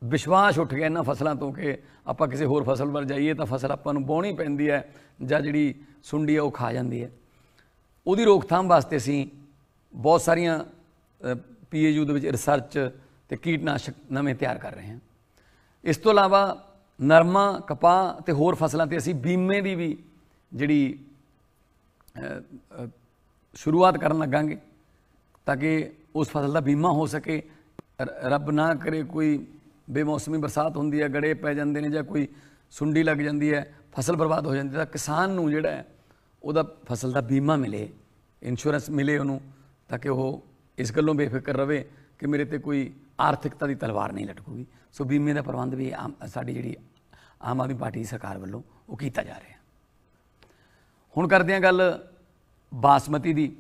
ਵਿਸ਼ਵਾਸ ਉੱਠ ਗਿਆ ਇਹਨਾਂ ਫਸਲਾਂ ਤੋਂ ਕਿ ਆਪਾਂ ਕਿਸੇ ਹੋਰ ਫਸਲ ਵੱਲ ਜਾਈਏ ਤਾਂ ਫਸਲ ਆਪਾਂ ਨੂੰ ਬੋਣੀ ਪੈਂਦੀ ਹੈ ਜਾਂ ਜਿਹੜੀ ਸੁੰਡੀ ਹੈ ਉਹ ਖਾ ਜਾਂਦੀ ਹੈ ਉਹਦੀ ਰੋਕਥਾਮ ਵਾਸਤੇ ਅਸੀਂ ਬਹੁਤ ਸਾਰੀਆਂ ਪੀਏਯੂ ਦੇ ਵਿੱਚ ਰਿਸਰਚ ਤੇ ਕੀਟਨਾਸ਼ਕ ਨਵੇਂ ਤਿਆਰ ਕਰ ਰਹੇ ਹਾਂ ਇਸ ਤੋਂ ਇਲਾਵਾ ਨਰਮਾ ਕਪਾਹ ਤੇ ਹੋਰ ਫਸਲਾਂ ਤੇ ਅਸੀਂ ਬੀਮੇ ਦੀ ਵੀ ਜਿਹੜੀ ਸ਼ੁਰੂਆਤ ਕਰਨ ਲੱਗਾਂਗੇ ਤਾਂ ਕਿ ਉਸ ਫਸਲ ਦਾ ਬੀਮਾ ਹੋ ਸਕੇ ਰੱਬ ਨਾ ਕਰੇ ਕੋਈ ਬੇਮੌਸਮੀ ਬਰਸਾਤ ਹੁੰਦੀ ਹੈ ਗੜੇ ਪੈ ਜਾਂਦੇ ਨੇ ਜਾਂ ਕੋਈ ਸੁੰਡੀ ਲੱਗ ਜਾਂਦੀ ਹੈ ਫਸਲ ਬਰਬਾਦ ਹੋ ਜਾਂਦੀ ਤਾਂ ਕਿਸਾਨ ਨੂੰ ਜਿਹੜਾ ਹੈ ਉਹਦਾ ਫਸਲ ਦਾ ਬੀਮਾ ਮਿਲੇ ਇੰਸ਼ੋਰੈਂਸ ਮਿਲੇ ਉਹਨੂੰ ਤਾਂ ਕਿ ਉਹ ਇਸ ਗੱਲੋਂ ਬੇਫਿਕਰ ਰਵੇ ਕਿ ਮੇਰੇ ਤੇ ਕੋਈ ਆਰਥਿਕਤਾ ਦੀ ਤਲਵਾਰ ਨਹੀਂ ਲਟਕੂਗੀ ਸੋ ਬੀਮੇ ਦਾ ਪ੍ਰਬੰਧ ਵੀ ਸਾਡੀ ਜਿਹੜੀ ਆਮ ਆਦਮੀ ਪਾਰਟੀ ਸਰਕਾਰ ਵੱਲੋਂ ਉਹ ਕੀਤਾ ਜਾ ਰਿਹਾ ਹੁਣ ਕਰਦੇ ਹਾਂ ਗੱਲ ਬਾਸਮਤੀ ਦੀ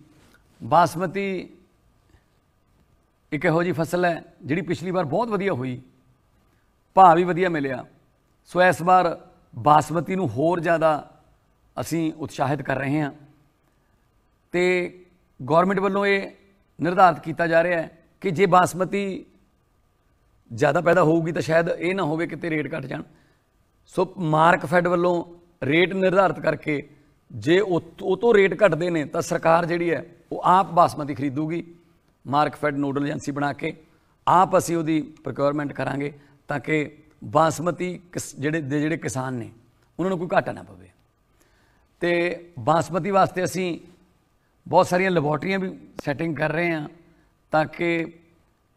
ਬਾਸਮਤੀ ਇੱਕ ਇਹੋ ਜੀ ਫਸਲ ਹੈ ਜਿਹੜੀ ਪਿਛਲੀ ਵਾਰ ਬਹੁਤ ਵਧੀਆ ਹੋਈ ਭਾਅ ਵੀ ਵਧੀਆ ਮਿਲਿਆ ਸੋ ਇਸ ਵਾਰ ਬਾਸਮਤੀ ਨੂੰ ਹੋਰ ਜ਼ਿਆਦਾ ਅਸੀਂ ਉਤਸ਼ਾਹਿਤ ਕਰ ਰਹੇ ਹਾਂ ਤੇ ਗਵਰਨਮੈਂਟ ਵੱਲੋਂ ਇਹ ਨਿਰਧਾਰਤ ਕੀਤਾ ਜਾ ਰਿਹਾ ਹੈ ਕਿ ਜੇ ਬਾਸਮਤੀ ਜ਼ਿਆਦਾ ਪੈਦਾ ਹੋਊਗੀ ਤਾਂ ਸ਼ਾਇਦ ਇਹ ਨਾ ਹੋਵੇ ਕਿਤੇ ਰੇਟ ਘਟ ਜਾਣ ਸੋ ਮਾਰਕ ਫੈਡ ਵੱਲੋਂ ਰੇਟ ਨਿਰਧਾਰਿਤ ਕਰਕੇ ਜੇ ਉਹ ਤੋਂ ਰੇਟ ਘਟਦੇ ਨੇ ਤਾਂ ਸਰਕਾਰ ਜਿਹੜੀ ਹੈ ਉਹ ਆਪ ਬਾਸਮਤੀ ਖਰੀਦੂਗੀ ਮਾਰਕ ਫੈਡ ਨੋਡਲ ਏਜੰਸੀ ਬਣਾ ਕੇ ਆਪ ਅਸੀਂ ਉਹਦੀ ਪ੍ਰੋਕਿਉਰਮੈਂਟ ਕਰਾਂਗੇ ਤਾਂ ਕਿ ਬਾਸਮਤੀ ਜਿਹੜੇ ਜਿਹੜੇ ਕਿਸਾਨ ਨੇ ਉਹਨਾਂ ਨੂੰ ਕੋਈ ਘਾਟਾ ਨਾ ਪਵੇ ਤੇ ਬਾਸਮਤੀ ਵਾਸਤੇ ਅਸੀਂ ਬਹੁਤ ਸਾਰੀਆਂ ਲੈਬੋਰਟਰੀਆਂ ਵੀ ਸੈਟਿੰਗ ਕਰ ਰਹੇ ਹਾਂ ਤਾਂ ਕਿ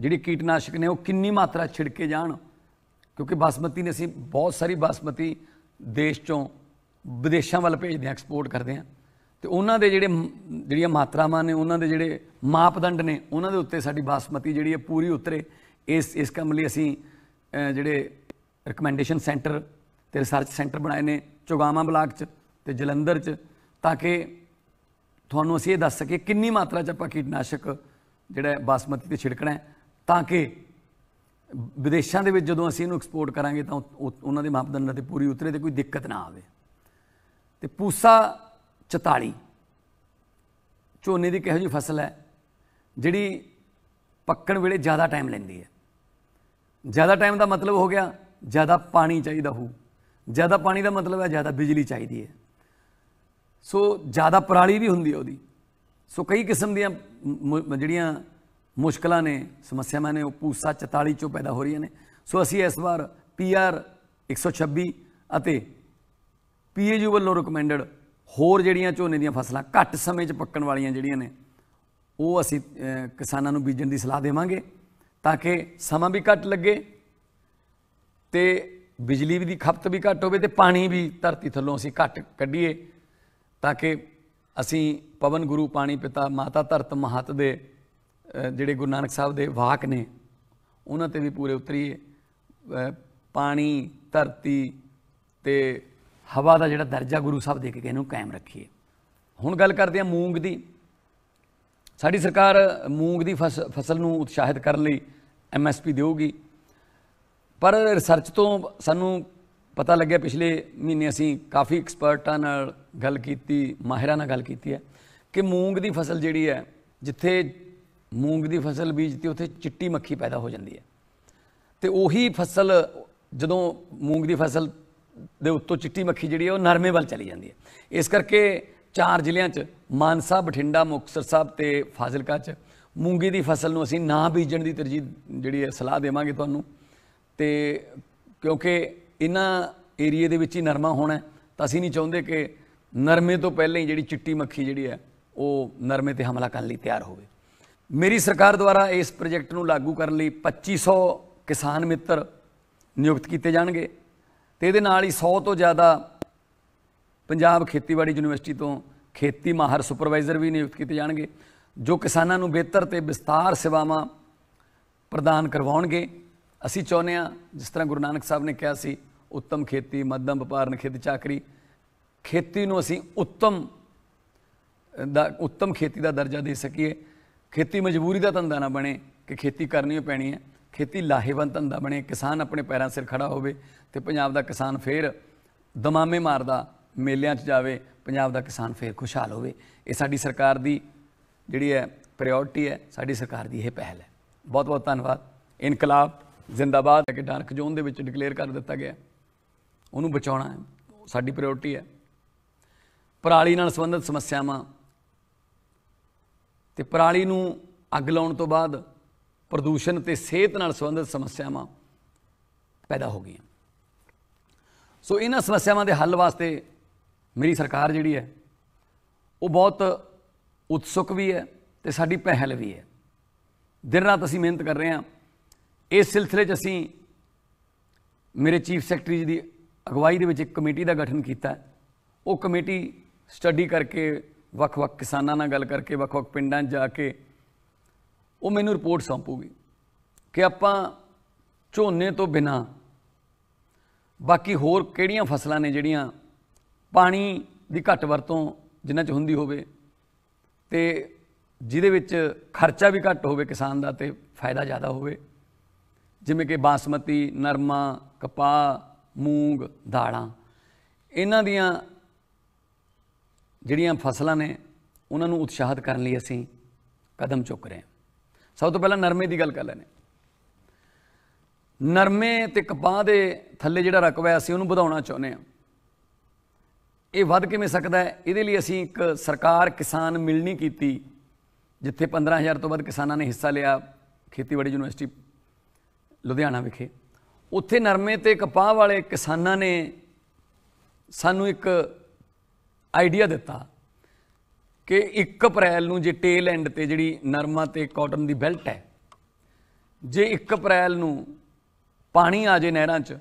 ਜਿਹੜੇ ਕੀਟਨਾਸ਼ਕ ਨੇ ਉਹ ਕਿੰਨੀ ਮਾਤਰਾ ਛਿੜਕੇ ਜਾਣ ਕਿਉਂਕਿ ਬਾਸਮਤੀ ਨੇ ਅਸੀਂ ਬਹੁਤ ਸਾਰੀ ਬਾਸਮਤੀ ਦੇਸ਼ ਚੋਂ ਵਿਦੇਸ਼ਾਂ ਵੱਲ ਭੇਜਦੇ ਆ ਐਕਸਪੋਰਟ ਕਰਦੇ ਆ ਤੇ ਉਹਨਾਂ ਦੇ ਜਿਹੜੇ ਜਿਹੜੀਆਂ ਮਾਤਰਾਵਾਂ ਨੇ ਉਹਨਾਂ ਦੇ ਜਿਹੜੇ ਮਾਪਦੰਡ ਨੇ ਉਹਨਾਂ ਦੇ ਉੱਤੇ ਸਾਡੀ ਬਾਸਮਤੀ ਜਿਹੜੀ ਹੈ ਪੂਰੀ ਉਤਰੇ ਇਸ ਇਸ ਕੰਮ ਲਈ ਅਸੀਂ ਜਿਹੜੇ ਰეკਮੈਂਡੇਸ਼ਨ ਸੈਂਟਰ ਤੇ ਰਿਸਰਚ ਸੈਂਟਰ ਬਣਾਏ ਨੇ ਚੁਗਾਵਾ ਬਲਾਕ 'ਚ ਤੇ ਜਲੰਧਰ 'ਚ ਤਾਂ ਕਿ ਤੁਹਾਨੂੰ ਅਸੀਂ ਇਹ ਦੱਸ ਸਕੀਏ ਕਿੰਨੀ ਮਾਤਰਾ 'ਚ ਆਪਾਂ ਕੀਟਨਾਸ਼ਕ ਜਿਹੜਾ ਬਾਸਮਤੀ ਤੇ ਛਿੜਕਣਾ ਹੈ ਤਾਂ ਕਿ ਵਿਦੇਸ਼ਾਂ ਦੇ ਵਿੱਚ ਜਦੋਂ ਅਸੀਂ ਇਹਨੂੰ ਐਕਸਪੋਰਟ ਕਰਾਂਗੇ ਤਾਂ ਉਹਨਾਂ ਦੇ ਮਾਪਦੰਡਾਂ ਤੇ ਪੂਰੀ ਉਤਰੇ ਤੇ ਕੋਈ ਦਿੱਕਤ ਨਾ ਆਵੇ ਤੇ ਪੂਸਾ 44 ਝੋਨੇ ਦੀ ਕਿਹੋ ਜੀ ਫਸਲ ਹੈ ਜਿਹੜੀ ਪੱਕਣ ਵੇਲੇ ਜ਼ਿਆਦਾ ਟਾਈਮ ਲੈਂਦੀ ਹੈ ਜ਼ਿਆਦਾ ਟਾਈਮ ਦਾ ਮਤਲਬ ਹੋ ਗਿਆ ਜ਼ਿਆਦਾ ਪਾਣੀ ਚਾਹੀਦਾ ਹੋ ਜ਼ਿਆਦਾ ਪਾਣੀ ਦਾ ਮਤਲਬ ਹੈ ਜ਼ਿਆਦਾ ਬਿਜਲੀ ਚਾਹੀਦੀ ਹੈ ਸੋ ਜ਼ਿਆਦਾ ਪਰਾਲੀ ਵੀ ਹੁੰਦੀ ਹੈ ਉਹਦੀ ਸੋ ਕਈ ਕਿਸਮ ਦੀਆਂ ਜਿਹੜੀਆਂ ਮੁਸ਼ਕਲਾਂ ਨੇ ਸਮੱਸਿਆਵਾਂ ਨੇ ਉਹ ਪੂਸਾ 44 ਚੋਂ ਪੈਦਾ ਹੋ ਰਹੀਆਂ ਨੇ ਸੋ ਅਸੀਂ ਇਸ ਵਾਰ ਪੀਆਰ 126 ਅਤੇ ਪੀਏਯੂ ਵੱਲੋਂ ਰეკਮੈਂਡਡ ਹੋਰ ਜਿਹੜੀਆਂ ਝੋਨੇ ਦੀਆਂ ਫਸਲਾਂ ਘੱਟ ਸਮੇਂ 'ਚ ਪੱਕਣ ਵਾਲੀਆਂ ਜਿਹੜੀਆਂ ਨੇ ਉਹ ਅਸੀਂ ਕਿਸਾਨਾਂ ਨੂੰ ਬੀਜਣ ਦੀ ਸਲਾਹ ਦੇਵਾਂਗੇ ਤਾਂ ਕਿ ਸਮਾਂ ਵੀ ਘੱਟ ਲੱਗੇ ਤੇ ਬਿਜਲੀ ਦੀ ਖਪਤ ਵੀ ਘੱਟ ਹੋਵੇ ਤੇ ਪਾਣੀ ਵੀ ਧਰਤੀ ਥੱਲੋਂ ਅਸੀਂ ਘੱਟ ਕੱਢੀਏ ਤਾਂ ਕਿ ਅਸੀਂ ਪਵਨ ਗੁਰੂ ਪਾਣੀ ਪਿਤਾ ਮਾਤਾ ਧਰਤ ਮਹਤ ਦੇ ਜਿਹੜੇ ਗੁਰੂ ਨਾਨਕ ਸਾਹਿਬ ਦੇ ਵਾਕ ਨੇ ਉਹਨਾਂ ਤੇ ਵੀ ਪੂਰੇ ਉਤਰੀਏ ਪਾਣੀ ਧਰਤੀ ਤੇ ਹਵਾ ਦਾ ਜਿਹੜਾ ਦਰਜਾ ਗੁਰੂ ਸਾਹਿਬ ਦੇ ਕੇ ਇਹਨੂੰ ਕਾਇਮ ਰੱਖੀਏ ਹੁਣ ਗੱਲ ਕਰਦੇ ਆ ਮੂੰਗ ਦੀ ਸਾਡੀ ਸਰਕਾਰ ਮੂੰਗ ਦੀ ਫਸਲ ਨੂੰ ਉਤਸ਼ਾਹਿਤ ਕਰਨ ਲਈ ਐਮਐਸਪੀ ਦੇਊਗੀ ਪਰ ਰਿਸਰਚ ਤੋਂ ਸਾਨੂੰ ਪਤਾ ਲੱਗਿਆ ਪਿਛਲੇ ਮਹੀਨੇ ਅਸੀਂ ਕਾਫੀ ਐਕਸਪਰਟਾਂ ਨਾਲ ਗੱਲ ਕੀਤੀ ਮਾਹਿਰਾਂ ਨਾਲ ਗੱਲ ਕੀਤੀ ਹੈ ਕਿ ਮੂੰਗ ਦੀ ਫਸਲ ਜਿਹੜੀ ਹੈ ਜਿੱਥੇ ਮੂੰਗ ਦੀ ਫਸਲ ਬੀਜਤੀ ਉੱਥੇ ਚਿੱਟੀ ਮੱਖੀ ਪੈਦਾ ਹੋ ਜਾਂਦੀ ਹੈ ਤੇ ਉਹੀ ਫਸਲ ਜਦੋਂ ਮੂੰਗ ਦੀ ਫਸਲ ਦੇ ਉੱਤੋਂ ਚਿੱਟੀ ਮੱਖੀ ਜਿਹੜੀ ਹੈ ਉਹ ਨਰਮੇ ਵੱਲ ਚਲੀ ਜਾਂਦੀ ਹੈ ਇਸ ਕਰਕੇ ਚਾਰ ਜ਼ਿਲ੍ਹਿਆਂ 'ਚ ਮਾਨਸਾ ਬਠਿੰਡਾ ਮੁਕਤਸਰ ਸਾਹਿਬ ਤੇ ਫਾਜ਼ਿਲਕਾ 'ਚ ਮੂੰਗੀ ਦੀ ਫਸਲ ਨੂੰ ਅਸੀਂ ਨਾ ਬੀਜਣ ਦੀ ਤਰਜੀਹ ਜਿਹੜੀ ਹੈ ਸਲਾਹ ਦੇਵਾਂਗੇ ਤੁਹਾਨੂੰ ਤੇ ਕਿਉਂਕਿ ਇਹਨਾਂ ਏਰੀਆ ਦੇ ਵਿੱਚ ਹੀ ਨਰਮਾ ਹੋਣਾ ਤਾਂ ਅਸੀਂ ਨਹੀਂ ਚਾਹੁੰਦੇ ਕਿ ਨਰਮੇ ਤੋਂ ਪਹਿਲਾਂ ਹੀ ਜਿਹੜੀ ਚਿੱਟੀ ਮੱਖੀ ਜਿਹੜੀ ਹੈ ਉਹ ਨਰਮੇ ਤੇ ਹਮਲਾ ਕਰਨ ਲਈ ਤਿਆਰ ਹੋਵੇ ਮੇਰੀ ਸਰਕਾਰ ਦੁਆਰਾ ਇਸ ਪ੍ਰੋਜੈਕਟ ਨੂੰ ਲਾਗੂ ਕਰਨ ਲਈ 2500 ਕਿਸਾਨ ਮਿੱਤਰ ਨਿਯੁਕਤ ਕੀਤੇ ਜਾਣਗੇ ਤੇ ਇਹਦੇ ਨਾਲ ਹੀ 100 ਤੋਂ ਜ਼ਿਆਦਾ ਪੰਜਾਬ ਖੇਤੀਬਾੜੀ ਯੂਨੀਵਰਸਿਟੀ ਤੋਂ ਖੇਤੀ ਮਾਹਰ ਸੁਪਰਵਾਈਜ਼ਰ ਵੀ ਨਿਯੁਕਤ ਕੀਤੇ ਜਾਣਗੇ ਜੋ ਕਿਸਾਨਾਂ ਨੂੰ ਬਿਹਤਰ ਤੇ ਵਿਸਤਾਰ ਸੇਵਾਵਾਂ ਪ੍ਰਦਾਨ ਕਰਵਾਉਣਗੇ ਅਸੀਂ ਚਾਹੁੰਦੇ ਹਾਂ ਜਿਸ ਤਰ੍ਹਾਂ ਗੁਰੂ ਨਾਨਕ ਸਾਹਿਬ ਨੇ ਕਿਹਾ ਸੀ ਉੱਤਮ ਖੇਤੀ ਮੱਧਮ ਵਪਾਰ ਨਿਖਿਤ ਚਾਕਰੀ ਖੇਤੀ ਨੂੰ ਅਸੀਂ ਉੱਤਮ ਦਾ ਉੱਤਮ ਖੇਤੀ ਦਾ ਦਰਜਾ ਦੇ ਸਕੀਏ ਖੇਤੀ ਮਜਬੂਰੀ ਦਾ ਧੰਦਾ ਨਾ ਬਣੇ ਕਿ ਖੇਤੀ ਕਰਨੀ ਪੈਣੀ ਹੈ ਖੇਤੀ ਲਾਹੇਵੰਦ ਧੰਦਾ ਬਣੇ ਕਿਸਾਨ ਆਪਣੇ ਪੈਰਾਂ ਸਿਰ ਖੜਾ ਹੋਵੇ ਤੇ ਪੰਜਾਬ ਦਾ ਕਿਸਾਨ ਫੇਰ ਦਮਾਮੇ ਮਾਰਦਾ ਮੇਲਿਆਂ 'ਚ ਜਾਵੇ ਪੰਜਾਬ ਦਾ ਕਿਸਾਨ ਫੇਰ ਖੁਸ਼ਹਾਲ ਹੋਵੇ ਇਹ ਸਾਡੀ ਸਰਕਾਰ ਦੀ ਜਿਹੜੀ ਹੈ ਪ੍ਰਾਇੋਰਟੀ ਹੈ ਸਾਡੀ ਸਰਕਾਰ ਦੀ ਇਹ ਪਹਿਲ ਹੈ ਬਹੁਤ ਬਹੁਤ ਧੰਨਵਾਦ ਇਨਕਲਾਬ ਜ਼ਿੰਦਾਬਾਦ ਕਿ ਡਾਰਕ ਜ਼ੋਨ ਦੇ ਵਿੱਚ ਡਿਕਲੇਅਰ ਕਰ ਦਿੱਤਾ ਗਿਆ ਉਹਨੂੰ ਬਚਾਉਣਾ ਸਾਡੀ ਪ੍ਰਾਇੋਰਟੀ ਹੈ ਪਰਾਲੀ ਨਾਲ ਸੰਬੰਧਿਤ ਸਮੱਸਿਆਵਾਂ ਤੇ ਪਰਾਲੀ ਨੂੰ ਅੱਗ ਲਾਉਣ ਤੋਂ ਬਾਅਦ ਪ੍ਰਦੂਸ਼ਣ ਤੇ ਸਿਹਤ ਨਾਲ ਸੰਬੰਧਿਤ ਸਮੱਸਿਆਵਾਂ ਪੈਦਾ ਹੋ ਗਈਆਂ ਸੋ ਇਹਨਾਂ ਸਮੱਸਿਆਵਾਂ ਦੇ ਹੱਲ ਵਾਸਤੇ ਮੇਰੀ ਸਰਕਾਰ ਜਿਹੜੀ ਹੈ ਉਹ ਬਹੁਤ ਉਤਸੁਕ ਵੀ ਹੈ ਤੇ ਸਾਡੀ ਪਹਿਲ ਵੀ ਹੈ ਦਿਨ ਰਾਤ ਅਸੀਂ ਮਿਹਨਤ ਕਰ ਰਹੇ ਹਾਂ ਇਸ ਸਿਲਸਿਲੇ 'ਚ ਅਸੀਂ ਮੇਰੇ ਚੀਫ ਸੈਕਟਰੀ ਜੀ ਦੀ ਅਗਵਾਈ ਦੇ ਵਿੱਚ ਇੱਕ ਕਮੇਟੀ ਦਾ ਗਠਨ ਕੀਤਾ ਉਹ ਕਮੇਟੀ ਸਟੱਡੀ ਕਰਕੇ ਵੱਖ-ਵੱਖ ਕਿਸਾਨਾਂ ਨਾਲ ਗੱਲ ਕਰਕੇ ਵੱਖ-ਵੱਖ ਪਿੰਡਾਂ ਜਾ ਕੇ ਉਹ ਮੈਨੂੰ ਰਿਪੋਰਟ ਸੌਂਪੂਗੀ ਕਿ ਆਪਾਂ ਝੋਨੇ ਤੋਂ ਬਿਨਾ ਬਾਕੀ ਹੋਰ ਕਿਹੜੀਆਂ ਫਸਲਾਂ ਨੇ ਜਿਹੜੀਆਂ ਪਾਣੀ ਦੀ ਘੱਟ ਵਰਤੋਂ ਜਿਨ੍ਹਾਂ 'ਚ ਹੁੰਦੀ ਹੋਵੇ ਤੇ ਜਿਹਦੇ ਵਿੱਚ ਖਰਚਾ ਵੀ ਘੱਟ ਹੋਵੇ ਕਿਸਾਨ ਦਾ ਤੇ ਫਾਇਦਾ ਜ਼ਿਆਦਾ ਹੋਵੇ ਜਿਵੇਂ ਕਿ ਬਾਸਮਤੀ ਨਰਮਾ ਕਪਾਹ ਮੂੰਗ ਦਾਲਾਂ ਇਹਨਾਂ ਦੀਆਂ ਜਿਹੜੀਆਂ ਫਸਲਾਂ ਨੇ ਉਹਨਾਂ ਨੂੰ ਉਤਸ਼ਾਹਤ ਕਰਨ ਲਈ ਅਸੀਂ ਕਦਮ ਚੁੱਕ ਰਹੇ ਹਾਂ ਸਭ ਤੋਂ ਪਹਿਲਾਂ ਨਰਮੇ ਦੀ ਗੱਲ ਕਰ ਲੈਣੇ ਨਰਮੇ ਤੇ ਕਪਾਹ ਦੇ ਥੱਲੇ ਜਿਹੜਾ ਰਕਬਾ ਅਸੀਂ ਉਹਨੂੰ ਵਧਾਉਣਾ ਚਾਹੁੰਦੇ ਹਾਂ ਇਹ ਵੱਧ ਕਿਵੇਂ ਸਕਦਾ ਹੈ ਇਹਦੇ ਲਈ ਅਸੀਂ ਇੱਕ ਸਰਕਾਰ ਕਿਸਾਨ ਮਿਲਣੀ ਕੀਤੀ ਜਿੱਥੇ 15000 ਤੋਂ ਵੱਧ ਕਿਸਾਨਾਂ ਨੇ ਹਿੱਸਾ ਲਿਆ ਖੇਤੀਬਾੜੀ ਯੂਨੀਵਰਸਿਟੀ ਲੁਧਿਆਣਾ ਵਿਖੇ ਉੱਥੇ ਨਰਮੇ ਤੇ ਕਪਾਹ ਵਾਲੇ ਕਿਸਾਨਾਂ ਨੇ ਸਾਨੂੰ ਇੱਕ ਆਈਡੀਆ ਦਿੱਤਾ ਕਿ 1 ਅਪ੍ਰੈਲ ਨੂੰ ਜੇ ਟੇਲ ਐਂਡ ਤੇ ਜਿਹੜੀ ਨਰਮਾ ਤੇ ਕਾਟਨ ਦੀ ਬੈਲਟ ਹੈ ਜੇ 1 ਅਪ੍ਰੈਲ ਨੂੰ ਪਾਣੀ ਆ ਜੇ ਨਹਿਰਾਂ 'ਚ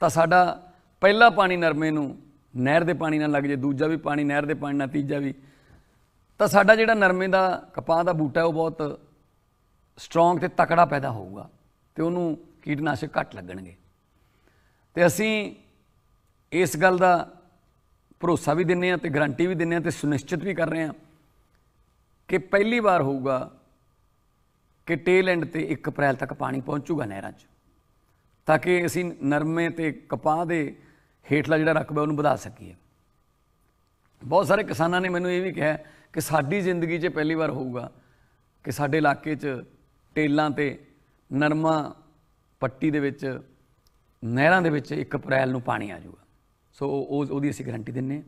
ਤਾਂ ਸਾਡਾ ਪਹਿਲਾ ਪਾਣੀ ਨਰਮੇ ਨੂੰ ਨਹਿਰ ਦੇ ਪਾਣੀ ਨਾਲ ਲੱਗ ਜੇ ਦੂਜਾ ਵੀ ਪਾਣੀ ਨਹਿਰ ਦੇ ਪਾਣੀ ਨਾਲ ਤੀਜਾ ਵੀ ਤਾਂ ਸਾਡਾ ਜਿਹੜਾ ਨਰਮੇ ਦਾ ਕਪਾਹ ਦਾ ਬੂਟਾ ਉਹ ਬਹੁਤ ਸਟਰੋਂਗ ਤੇ ਤਕੜਾ ਪੈਦਾ ਹੋਊਗਾ ਤੇ ਉਹਨੂੰ ਕੀਟਨਾਸ਼ਕ ਘੱਟ ਲੱਗਣਗੇ ਤੇ ਅਸੀਂ ਇਸ ਗੱਲ ਦਾ ਭਰੋਸਾ ਵੀ ਦਿੰਨੇ ਆ ਤੇ ਗਾਰੰਟੀ ਵੀ ਦਿੰਨੇ ਆ ਤੇ ਸੁਨਿਸ਼ਚਿਤ ਵੀ ਕਰ ਰਹੇ ਆ ਕਿ ਪਹਿਲੀ ਵਾਰ ਹੋਊਗਾ ਕਿ ਟੇਲ ਐਂਡ ਤੇ 1 ਅਪ੍ਰੈਲ ਤੱਕ ਪਾਣੀ ਪਹੁੰਚੂਗਾ ਨਹਿਰਾਂ 'ਚ ਤਾਂ ਕਿ ਅਸੀਂ ਨਰਮੇ ਤੇ ਕਪਾਹ ਦੇ ਹੇਠਲਾ ਜਿਹੜਾ ਰਕਬਾ ਉਹਨੂੰ ਵਧਾ ਸਕੀਏ ਬਹੁਤ ਸਾਰੇ ਕਿਸਾਨਾਂ ਨੇ ਮੈਨੂੰ ਇਹ ਵੀ ਕਿਹਾ ਕਿ ਸਾਡੀ ਜ਼ਿੰਦਗੀ 'ਚ ਪਹਿਲੀ ਵਾਰ ਹੋਊਗਾ ਕਿ ਸਾਡੇ ਇਲਾਕੇ 'ਚ ਟੇਲਾਂ ਤੇ ਨਰਮਾ ਪੱਟੀ ਦੇ ਵਿੱਚ ਨਹਿਰਾਂ ਦੇ ਵਿੱਚ 1 ਅਪ੍ਰੈਲ ਨੂੰ ਪਾਣੀ ਆ ਜਾਊਗਾ ਸੋ ਉਹ ਉਹਦੀ ਅਸੀਂ ਗਾਰੰਟੀ ਦਿੰਨੇ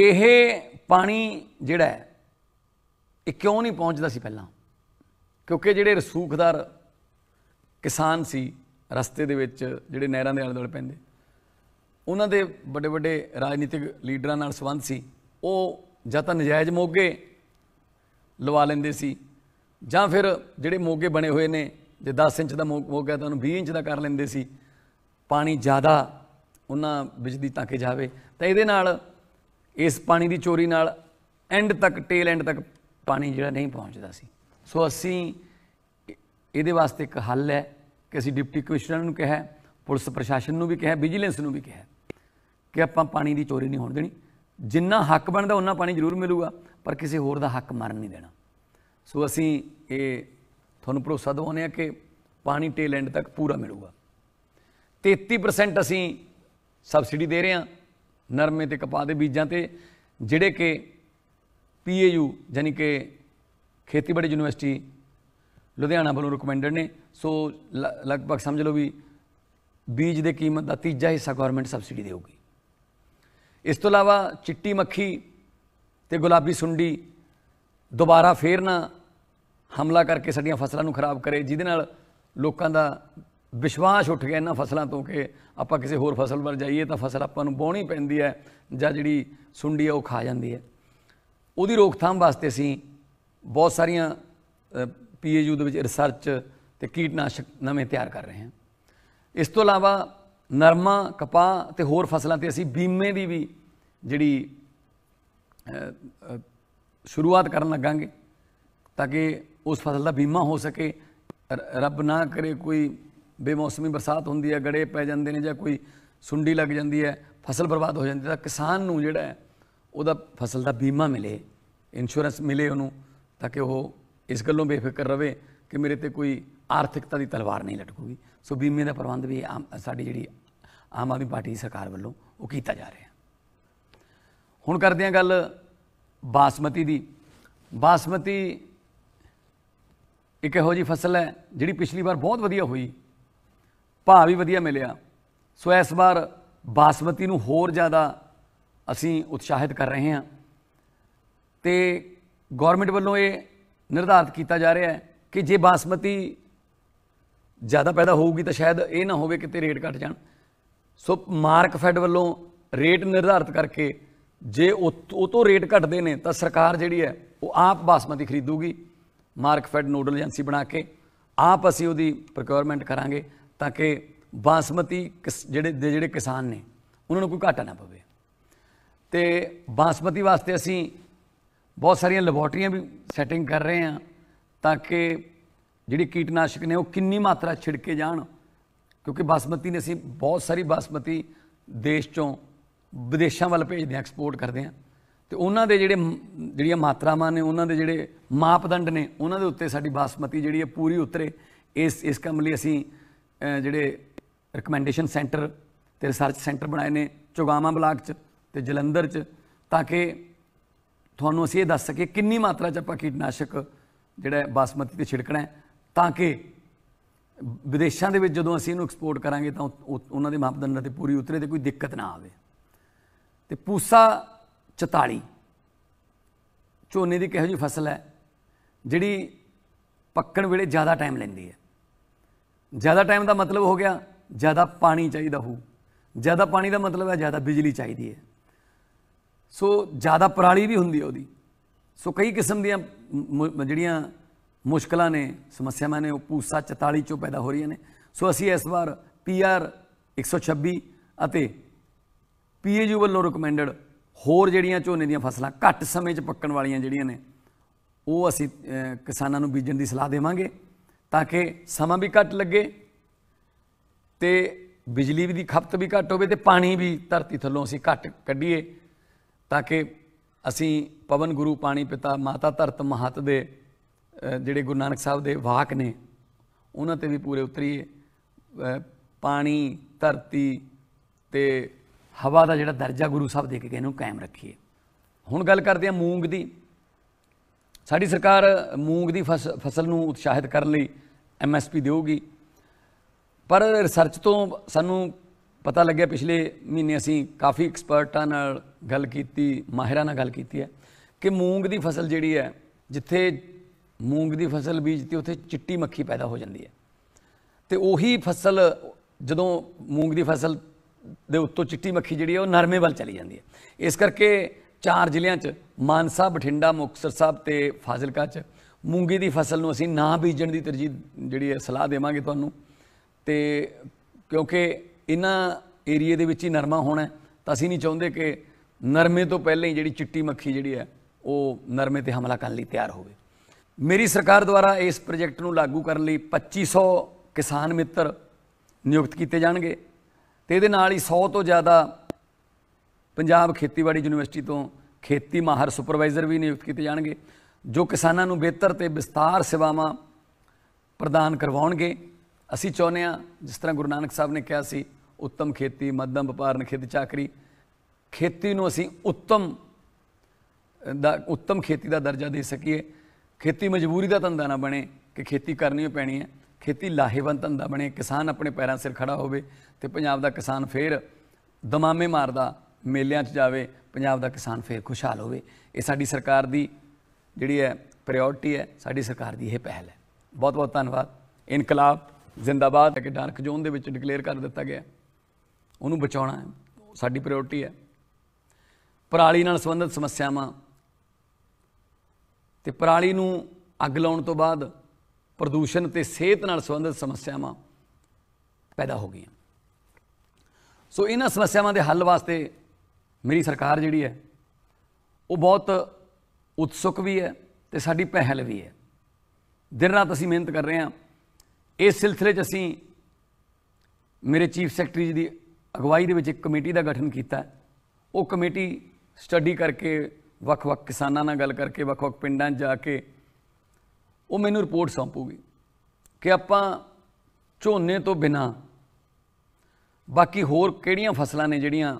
ਇਹ ਪਾਣੀ ਜਿਹੜਾ ਹੈ ਇਹ ਕਿਉਂ ਨਹੀਂ ਪਹੁੰਚਦਾ ਸੀ ਪਹਿਲਾਂ ਕਿਉਂਕਿ ਜਿਹੜੇ ਰਸੂਖਦਾਰ ਕਿਸਾਨ ਸੀ ਰਸਤੇ ਦੇ ਵਿੱਚ ਜਿਹੜੇ ਨਹਿਰਾਂ ਦੇ ਆਲੇ ਦੁਆਲੇ ਪੈਂਦੇ ਉਹਨਾਂ ਦੇ ਵੱਡੇ ਵੱਡੇ ਰਾਜਨੀਤਿਕ ਲੀਡਰਾਂ ਨਾਲ ਸੰਬੰਧ ਸੀ ਉਹ ਜਾਂ ਤਾਂ ਨਜਾਇਜ਼ ਮੋਗੇ ਲਵਾ ਲੈਂਦੇ ਸੀ ਜਾਂ ਫਿਰ ਜਿਹੜੇ ਮੋਗੇ ਬਣੇ ਹੋਏ ਨੇ ਜੇ 10 ਇੰਚ ਦਾ ਮੋਗਾ ਤਾਂ ਉਹਨੂੰ 20 ਇੰਚ ਦਾ ਕਰ ਲੈਂਦੇ ਸੀ ਪਾਣੀ ਜ਼ਿਆਦਾ ਉਹਨਾਂ ਬਿਜਲੀ ਕਿ ਜਾਵੇ ਤਾਂ ਇਹਦੇ ਨਾਲ ਇਸ ਪਾਣੀ ਦੀ ਚੋਰੀ ਨਾਲ ਐਂਡ ਤੱਕ ਟੇਲ ਐਂਡ ਤੱਕ ਪਾਣੀ ਜਿਹੜਾ ਨਹੀਂ ਪਹੁੰਚਦਾ ਸੀ ਸੋ ਅਸੀਂ ਇਹਦੇ ਵਾਸਤੇ ਇੱਕ ਹੱਲ ਹੈ ਕਿ ਅਸੀਂ ਡਿਪਟੀ ਕਮਿਸ਼ਨਰ ਨੂੰ ਕਿਹਾ ਪੁਲਿਸ ਪ੍ਰਸ਼ਾਸਨ ਨੂੰ ਵੀ ਕਿਹਾ ਵਿਜੀਲੈਂਸ ਨੂੰ ਵੀ ਕਿਹਾ ਕਿ ਆਪਾਂ ਪਾਣੀ ਦੀ ਚੋਰੀ ਨਹੀਂ ਹੋਣ ਦੇਣੀ ਜਿੰਨਾ ਹੱਕ ਬਣਦਾ ਉਹਨਾਂ ਪਾਣੀ ਜ਼ਰੂਰ ਮਿਲੂਗਾ ਪਰ ਕਿਸੇ ਹੋਰ ਦਾ ਹੱਕ ਮਾਰਨ ਨਹੀਂ ਦੇਣਾ ਸੋ ਅਸੀਂ ਇਹ ਤੁਹਾਨੂੰ ਭਰੋਸਾ ਦਿਵਾਉਂਦੇ ਆ ਕਿ ਪਾਣੀ ਟੇਲ ਐਂਡ ਤੱਕ ਪੂਰਾ ਮਿਲੂਗਾ 33% ਅਸੀਂ ਸਬਸਿਡੀ ਦੇ ਰਹੇ ਹਾਂ ਨਰਮੇ ਤੇ ਕਪਾਹ ਦੇ ਬੀਜਾਂ ਤੇ ਜਿਹੜੇ ਕਿ ਪੀਏਯੂ ਯਾਨੀ ਕਿ ਖੇਤੀਬਾੜੀ ਯੂਨੀਵਰਸਿਟੀ ਲੁਧਿਆਣਾ ਵੱਲੋਂ ਰეკਮੈਂਡਡ ਨੇ ਸੋ ਲਗਭਗ ਸਮਝ ਲਓ ਵੀ ਬੀਜ ਦੇ ਕੀਮਤ ਦਾ ਤੀਜਾ ਹਿੱਸਾ ਗਵਰਨਮੈਂਟ ਸਬਸਿਡੀ ਦੇਊਗੀ ਇਸ ਤੋਂ ਇਲਾਵਾ ਚਿੱਟੀ ਮੱਖੀ ਤੇ ਗੁਲਾਬੀ ਸੁੰਡੀ ਦੁਬਾਰਾ ਫੇਰ ਨਾ ਹਮਲਾ ਕਰਕੇ ਸਾਡੀਆਂ ਫਸਲਾਂ ਨੂੰ ਖਰਾਬ ਕਰੇ ਜਿਹਦੇ ਨਾਲ ਲੋਕਾਂ ਦਾ ਵਿਸ਼ਵਾਸ ਉੱਠ ਗਿਆ ਇਹਨਾਂ ਫਸਲਾਂ ਤੋਂ ਕਿ ਆਪਾਂ ਕਿਸੇ ਹੋਰ ਫਸਲ ਵੱਲ ਜਾਈਏ ਤਾਂ ਫਸਲ ਆਪਾਂ ਨੂੰ ਬੋਣੀ ਪੈਂਦੀ ਹੈ ਜਾਂ ਜਿਹੜੀ ਸੁੰਡੀ ਹੈ ਉਹ ਖਾ ਜਾਂਦੀ ਹੈ ਉਹਦੀ ਰੋਕਥਾਮ ਵਾਸਤੇ ਅਸੀਂ ਬਹੁਤ ਸਾਰੀਆਂ ਪੀਏਯੂ ਦੇ ਵਿੱਚ ਰਿਸਰਚ ਤੇ ਕੀਟਨਾਸ਼ਕ ਨਵੇਂ ਤਿਆਰ ਕਰ ਰਹੇ ਹਾਂ ਇਸ ਤੋਂ ਇਲਾਵਾ ਨਰਮਾ ਕਪਾਹ ਤੇ ਹੋਰ ਫਸਲਾਂ ਤੇ ਅਸੀਂ ਬੀਮੇ ਦੀ ਵੀ ਜਿਹੜੀ ਸ਼ੁਰੂਆਤ ਕਰਨ ਲੱਗਾਂਗੇ ਤਾਂ ਕਿ ਉਸ ਫਸਲ ਦਾ ਬੀਮਾ ਹੋ ਸਕੇ ਰੱਬ ਨਾ ਕਰੇ ਕੋਈ ਬੇਮੌਸਮੀ ਬਰਸਾਤ ਹੁੰਦੀ ਹੈ ਗੜੇ ਪੈ ਜਾਂਦੇ ਨੇ ਜਾਂ ਕੋਈ ਸੁੰਡੀ ਲੱਗ ਜਾਂਦੀ ਹੈ ਫਸਲ ਬਰਬਾਦ ਹੋ ਜਾਂਦੀ ਤਾਂ ਕਿਸਾਨ ਨੂੰ ਜਿਹੜਾ ਉਹਦਾ ਫਸਲ ਦਾ ਬੀਮਾ ਮਿਲੇ ਇੰਸ਼ੋਰੈਂਸ ਮਿਲੇ ਉਹਨੂੰ ਤਾਂ ਕਿ ਉਹ ਇਸ ਗੱਲੋਂ ਬੇਫਿਕਰ ਰਹੇ ਕਿ ਮੇਰੇ ਤੇ ਕੋਈ ਆਰਥਿਕਤਾ ਦੀ ਤਲਵਾਰ ਨਹੀਂ ਲਟਕੂਗੀ ਸੋ ਬੀਮੇ ਦਾ ਪ੍ਰਬੰਧ ਵੀ ਸਾਡੀ ਜਿਹੜੀ ਆਮ ਆਦਮੀ ਪਾਰਟੀ ਦੀ ਸਰਕਾਰ ਵੱਲੋਂ ਉਹ ਕੀਤਾ ਜਾ ਰਿਹਾ ਹੁਣ ਕਰਦੇ ਹਾਂ ਗੱਲ ਬਾਸਮਤੀ ਦੀ ਬਾਸਮਤੀ ਇੱਕ ਇਹੋ ਜੀ ਫਸਲ ਹੈ ਜਿਹੜੀ ਪਿਛਲੀ ਵਾਰ ਬਹੁਤ ਵਧੀਆ ਹੋਈ ਭਾਅ ਵੀ ਵਧੀਆ ਮਿਲਿਆ ਸੋ ਇਸ ਵਾਰ ਬਾਸਮਤੀ ਨੂੰ ਹੋਰ ਜ਼ਿਆਦਾ ਅਸੀਂ ਉਤਸ਼ਾਹਿਤ ਕਰ ਰਹੇ ਹਾਂ ਤੇ ਗਵਰਨਮੈਂਟ ਵੱਲੋਂ ਇਹ ਨਿਰਧਾਰਤ ਕੀਤਾ ਜਾ ਰਿਹਾ ਹੈ ਕਿ ਜੇ ਬਾਸਮਤੀ ਜ਼ਿਆਦਾ ਪੈਦਾ ਹੋਊਗੀ ਤਾਂ ਸ਼ਾਇਦ ਇਹ ਨਾ ਹੋਵੇ ਕਿਤੇ ਰੇਟ ਘਟ ਜਾਣ ਸੋ ਮਾਰਕ ਫੈਡ ਵੱਲੋਂ ਰੇਟ ਨਿਰਧਾਰਤ ਕਰਕੇ ਜੇ ਉਹ ਤੋਂ ਰੇਟ ਘਟਦੇ ਨੇ ਤਾਂ ਸਰਕਾਰ ਜਿਹੜੀ ਹੈ ਉਹ ਆਪ ਬਾਸਮਤੀ ਖਰੀਦੂਗੀ ਮਾਰਕ ਫੈਡ ਨੋਡਲ ਏਜੰਸੀ ਬਣਾ ਕੇ ਆਪ ਅਸੀਂ ਉਹਦੀ ਪ੍ਰੋਕਿਉਰਮੈਂਟ ਕਰਾਂਗੇ ਤਾਂ ਕਿ ਬਾਸਮਤੀ ਜਿਹੜੇ ਜਿਹੜੇ ਕਿਸਾਨ ਨੇ ਉਹਨਾਂ ਨੂੰ ਕੋਈ ਘਾਟਾ ਨਾ ਪਵੇ ਤੇ ਬਾਸਮਤੀ ਵਾਸਤੇ ਅਸੀਂ ਬਹੁਤ ਸਾਰੀਆਂ ਲੈਬੋਰਟਰੀਆਂ ਵੀ ਸੈਟਿੰਗ ਕਰ ਰਹੇ ਹਾਂ ਤਾਂ ਕਿ ਜਿਹੜੀ ਕੀਟਨਾਸ਼ਕ ਨੇ ਉਹ ਕਿੰਨੀ ਮਾਤਰਾ ਛਿੜਕੇ ਜਾਣ ਕਿਉਂਕਿ ਬਾਸਮਤੀ ਨੇ ਅਸੀਂ ਬਹੁਤ ਸਾਰੀ ਬਾਸਮਤੀ ਦੇਸ਼ ਚੋਂ ਵਿਦੇਸ਼ਾਂ ਵੱਲ ਭੇਜਦੇ ਹਾਂ ਐਕਸਪੋਰਟ ਕਰਦੇ ਹਾਂ ਤੇ ਉਹਨਾਂ ਦੇ ਜਿਹੜੇ ਜਿਹੜੀਆਂ ਮਾਤਰਾਵਾਂ ਨੇ ਉਹਨਾਂ ਦੇ ਜਿਹੜੇ ਮਾਪਦੰਡ ਨੇ ਉਹਨਾਂ ਦੇ ਉੱਤੇ ਸਾਡੀ ਬਾਸਮਤੀ ਜਿਹੜੀ ਹੈ ਪੂਰੀ ਉਤਰੇ ਇਸ ਇਸ ਕੰਮ ਲਈ ਅਸੀਂ ਜਿਹੜੇ ਰეკਮੈਂਡੇਸ਼ਨ ਸੈਂਟਰ ਤੇ ਰਿਸਰਚ ਸੈਂਟਰ ਬਣਾਏ ਨੇ ਚੁਗਾਵਾਂ ਬਲਾਕ 'ਚ ਤੇ ਜਲੰਧਰ 'ਚ ਤਾਂ ਕਿ ਤੁਹਾਨੂੰ ਅਸੀਂ ਇਹ ਦੱਸ ਸਕੀਏ ਕਿੰਨੀ ਮਾਤਰਾ 'ਚ ਆਪਾਂ ਕੀਟਨਾਸ਼ਕ ਜਿਹੜਾ ਬਾਸਮਤੀ ਤੇ ਛਿੜਕਣਾ ਹੈ ਤਾਂ ਕਿ ਵਿਦੇਸ਼ਾਂ ਦੇ ਵਿੱਚ ਜਦੋਂ ਅਸੀਂ ਇਹਨੂੰ ਐਕਸਪੋਰਟ ਕਰਾਂਗੇ ਤਾਂ ਉਹਨਾਂ ਦੇ ਮਾਪਦੰਡਾਂ ਤੇ ਪੂਰੀ ਉਤਰੇ ਤੇ ਕੋਈ ਦਿੱਕਤ ਨਾ ਆਵੇ ਤੇ ਪੂਸਾ 44 ਝੋਨੇ ਦੀ ਕਿਹੋ ਜਿਹੀ ਫਸਲ ਹੈ ਜਿਹੜੀ ਪੱਕਣ ਵੇਲੇ ਜ਼ਿਆਦਾ ਟਾਈਮ ਲੈਂਦੀ ਹੈ ਜ਼ਿਆਦਾ ਟਾਈਮ ਦਾ ਮਤਲਬ ਹੋ ਗਿਆ ਜ਼ਿਆਦਾ ਪਾਣੀ ਚਾਹੀਦਾ ਹੋ ਜ਼ਿਆਦਾ ਪਾਣੀ ਦਾ ਮਤਲਬ ਹੈ ਜ਼ਿਆਦਾ ਬਿਜਲੀ ਚਾਹੀਦੀ ਹੈ ਸੋ ਜ਼ਿਆਦਾ ਪਰਾਲੀ ਵੀ ਹੁੰਦੀ ਹੈ ਉਹਦੀ ਸੋ ਕਈ ਕਿਸਮ ਦੀਆਂ ਜਿਹੜੀਆਂ ਮੁਸ਼ਕਲਾਂ ਨੇ ਸਮੱਸਿਆਵਾਂ ਨੇ ਉਹ ਪੂਸਾ 44 ਚੋਂ ਪੈਦਾ ਹੋ ਰਹੀਆਂ ਨੇ ਸੋ ਅਸੀਂ ਇਸ ਵਾਰ ਪੀਆਰ 126 ਅਤੇ ਪੀਏਯੂ ਵੱਲੋਂ ਰეკਮੈਂਡਡ ਹੋਰ ਜਿਹੜੀਆਂ ਝੋਨੇ ਦੀਆਂ ਫਸਲਾਂ ਘੱਟ ਸਮੇਂ 'ਚ ਪੱਕਣ ਵਾਲੀਆਂ ਜਿਹੜੀਆਂ ਨੇ ਉਹ ਅਸੀਂ ਕਿਸਾਨਾਂ ਨੂੰ ਬੀਜਣ ਦੀ ਸਲਾਹ ਦੇਵਾਂਗੇ ਤਾਂ ਕਿ ਸਮਾਂ ਵੀ ਘੱਟ ਲੱਗੇ ਤੇ ਬਿਜਲੀ ਦੀ ਖਪਤ ਵੀ ਘੱਟ ਹੋਵੇ ਤੇ ਪਾਣੀ ਵੀ ਧਰਤੀ ਥੱਲੋਂ ਅਸੀਂ ਘੱਟ ਕੱਢੀਏ ਤਾਂ ਕਿ ਅਸੀਂ ਪਵਨ ਗੁਰੂ ਪਾਣੀ ਪਿਤਾ ਮਾਤਾ ਧਰਤ ਮਹਤ ਦੇ ਜਿਹੜੇ ਗੁਰੂ ਨਾਨਕ ਸਾਹਿਬ ਦੇ ਵਾਕ ਨੇ ਉਹਨਾਂ ਤੇ ਵੀ ਪੂਰੇ ਉਤਰੀਏ ਪਾਣੀ ਧਰਤੀ ਤੇ ਹਵਾ ਦਾ ਜਿਹੜਾ ਦਰਜਾ ਗੁਰੂ ਸਾਹਿਬ ਦੇ ਕੇ ਗਏ ਨੂੰ ਕਾਇਮ ਰੱਖੀਏ ਹੁਣ ਗੱਲ ਕਰਦੇ ਆ ਮੂੰਗ ਦੀ ਸਾਡੀ ਸਰਕਾਰ ਮੂੰਗ ਦੀ ਫਸਲ ਨੂੰ ਉਤਸ਼ਾਹਿਤ ਕਰਨ ਲਈ ਐਮਐਸਪੀ ਦੇਊਗੀ ਪਰ ਰਿਸਰਚ ਤੋਂ ਸਾਨੂੰ ਪਤਾ ਲੱਗਿਆ ਪਿਛਲੇ ਮਹੀਨੇ ਅਸੀਂ ਕਾਫੀ ਐਕਸਪਰਟਾਂ ਨਾਲ ਗੱਲ ਕੀਤੀ ਮਾਹਿਰਾਂ ਨਾਲ ਗੱਲ ਕੀਤੀ ਹੈ ਕਿ ਮੂੰਗ ਦੀ ਫਸਲ ਜਿਹੜੀ ਹੈ ਜਿੱਥੇ ਮੂੰਗ ਦੀ ਫਸਲ ਬੀਜਤੀ ਉੱਥੇ ਚਿੱਟੀ ਮੱਖੀ ਪੈਦਾ ਹੋ ਜਾਂਦੀ ਹੈ ਤੇ ਉਹੀ ਫਸਲ ਜਦੋਂ ਮੂੰਗ ਦੀ ਫਸਲ ਦੇ ਉੱਤੋਂ ਚਿੱਟੀ ਮੱਖੀ ਜਿਹੜੀ ਹੈ ਉਹ ਨਰਮੇ ਵੱਲ ਚਲੀ ਜਾਂਦੀ ਹੈ ਇਸ ਕਰਕੇ ਚਾਰ ਜ਼ਿਲ੍ਹਿਆਂ 'ਚ ਮਾਨਸਾ ਬਠਿੰਡਾ ਮੁਕਤਸਰ ਸਾਹਿਬ ਤੇ ਫਾਜ਼ਿਲਕਾ 'ਚ ਮੂੰਗੀ ਦੀ ਫਸਲ ਨੂੰ ਅਸੀਂ ਨਾ ਬੀਜਣ ਦੀ ਤਰਜੀਹ ਜਿਹੜੀ ਹੈ ਸਲਾਹ ਦੇਵਾਂਗੇ ਤੁਹਾਨੂੰ ਤੇ ਕਿਉਂਕਿ ਇਹਨਾਂ ਏਰੀਆ ਦੇ ਵਿੱਚ ਹੀ ਨਰਮਾ ਹੋਣਾ ਤਾਂ ਅਸੀਂ ਨਹੀਂ ਚਾਹੁੰਦੇ ਕਿ ਨਰਮੇ ਤੋਂ ਪਹਿਲਾਂ ਹੀ ਜਿਹੜੀ ਚਿੱਟੀ ਮੱਖੀ ਜਿਹੜੀ ਹੈ ਉਹ ਨਰਮੇ ਤੇ ਹਮਲਾ ਕਰਨ ਲਈ ਤਿਆਰ ਹੋਵੇ ਮੇਰੀ ਸਰਕਾਰ ਦੁਆਰਾ ਇਸ ਪ੍ਰੋਜੈਕਟ ਨੂੰ ਲਾਗੂ ਕਰਨ ਲਈ 2500 ਕਿਸਾਨ ਮਿੱਤਰ ਨਿਯੁਕਤ ਕੀਤੇ ਜਾਣਗੇ ਤੇ ਇਹਦੇ ਨਾਲ ਹੀ 100 ਤੋਂ ਜ਼ਿਆਦਾ ਪੰਜਾਬ ਖੇਤੀਬਾੜੀ ਯੂਨੀਵਰਸਿਟੀ ਤੋਂ ਖੇਤੀ ਮਾਹਰ ਸੁਪਰਵਾਈਜ਼ਰ ਵੀ ਨਿਯੁਕਤ ਕੀਤੇ ਜਾਣਗੇ ਜੋ ਕਿਸਾਨਾਂ ਨੂੰ ਬਿਹਤਰ ਤੇ ਵਿਸਤਾਰ ਸੇਵਾਵਾਂ ਪ੍ਰਦਾਨ ਕਰਵਾਉਣਗੇ ਅਸੀਂ ਚਾਹੁੰਦੇ ਹਾਂ ਜਿਸ ਤਰ੍ਹਾਂ ਗੁਰੂ ਨਾਨਕ ਸਾਹਿਬ ਨੇ ਕਿਹਾ ਸੀ ਉੱਤਮ ਖੇਤੀ ਮੱਧਮ ਵਪਾਰ ਨਿਖੇਧ ਚਾਕਰੀ ਖੇਤੀ ਨੂੰ ਅਸੀਂ ਉੱਤਮ ਦਾ ਉੱਤਮ ਖੇਤੀ ਦਾ ਦਰਜਾ ਦੇ ਸਕੀਏ ਖੇਤੀ ਮਜਬੂਰੀ ਦਾ ਧੰਦਾ ਨਾ ਬਣੇ ਕਿ ਖੇਤੀ ਕਰਨੀ ਪੈਣੀ ਹੈ ਖੇਤੀ ਲਾਹੇਵੰਦ ਧੰਦਾ ਬਣੇ ਕਿਸਾਨ ਆਪਣੇ ਪੈਰਾਂ ਸਿਰ ਖੜਾ ਹੋਵੇ ਤੇ ਪੰਜਾਬ ਦਾ ਕਿਸਾਨ ਫੇਰ ਦਮਾਮੇ ਮਾਰਦਾ ਮੇਲਿਆਂ 'ਚ ਜਾਵੇ ਪੰਜਾਬ ਦਾ ਕਿਸਾਨ ਫੇਰ ਖੁਸ਼ਹਾਲ ਹੋਵੇ ਇਹ ਸਾਡੀ ਸਰਕਾਰ ਦੀ ਜਿਹੜੀ ਹੈ ਪ੍ਰਾਇੋਰਟੀ ਹੈ ਸਾਡੀ ਸਰਕਾਰ ਦੀ ਇਹ ਪਹਿਲ ਹੈ ਬਹੁਤ ਬਹੁਤ ਧੰਨਵਾਦ ਇਨਕਲਾਬ ਜ਼ਿੰਦਾਬਾਦ ਕਿ ਡਾਰਕ ਜ਼ੋਨ ਦੇ ਵਿੱਚ ਡਿਕਲੇਅਰ ਕਰ ਦਿੱਤਾ ਗਿਆ ਉਹਨੂੰ ਬਚਾਉਣਾ ਹੈ ਸਾਡੀ ਪ੍ਰਾਇੋਰਟੀ ਹੈ ਪਰਾਲੀ ਨਾਲ ਸੰਬੰਧਿਤ ਸਮੱਸਿਆਵਾਂ ਤੇ ਪਰਾਲੀ ਨੂੰ ਅੱਗ ਲਾਉਣ ਤੋਂ ਬਾਅਦ ਪ੍ਰਦੂਸ਼ਣ ਤੇ ਸਿਹਤ ਨਾਲ ਸੰਬੰਧਿਤ ਸਮੱਸਿਆਵਾਂ ਪੈਦਾ ਹੋ ਗਈਆਂ ਸੋ ਇਹਨਾਂ ਸਮੱਸਿਆਵਾਂ ਦੇ ਹੱਲ ਵਾਸਤੇ ਮੇਰੀ ਸਰਕਾਰ ਜਿਹੜੀ ਹੈ ਉਹ ਬਹੁਤ ਉਤਸੁਕ ਵੀ ਹੈ ਤੇ ਸਾਡੀ ਪਹਿਲ ਵੀ ਹੈ ਦਿਨ ਰਾਤ ਅਸੀਂ ਮਿਹਨਤ ਕਰ ਰਹੇ ਹਾਂ ਇਸ ਸਿਲਸਿਲੇ 'ਚ ਅਸੀਂ ਮੇਰੇ ਚੀਫ ਸੈਕਟਰੀ ਜੀ ਦੀ ਅਗਵਾਈ ਦੇ ਵਿੱਚ ਇੱਕ ਕਮੇਟੀ ਦਾ ਗਠਨ ਕੀਤਾ ਉਹ ਕਮੇਟੀ ਸਟੱਡੀ ਕਰਕੇ ਵੱਖ-ਵੱਖ ਕਿਸਾਨਾਂ ਨਾਲ ਗੱਲ ਕਰਕੇ ਵੱਖ-ਵੱਖ ਪਿੰਡਾਂ ਜਾ ਕੇ ਉਹ ਮੈਨੂੰ ਰਿਪੋਰਟ ਸੌਂਪੂਗੀ ਕਿ ਆਪਾਂ ਝੋਨੇ ਤੋਂ ਬਿਨਾ ਬਾਕੀ ਹੋਰ ਕਿਹੜੀਆਂ ਫਸਲਾਂ ਨੇ ਜਿਹੜੀਆਂ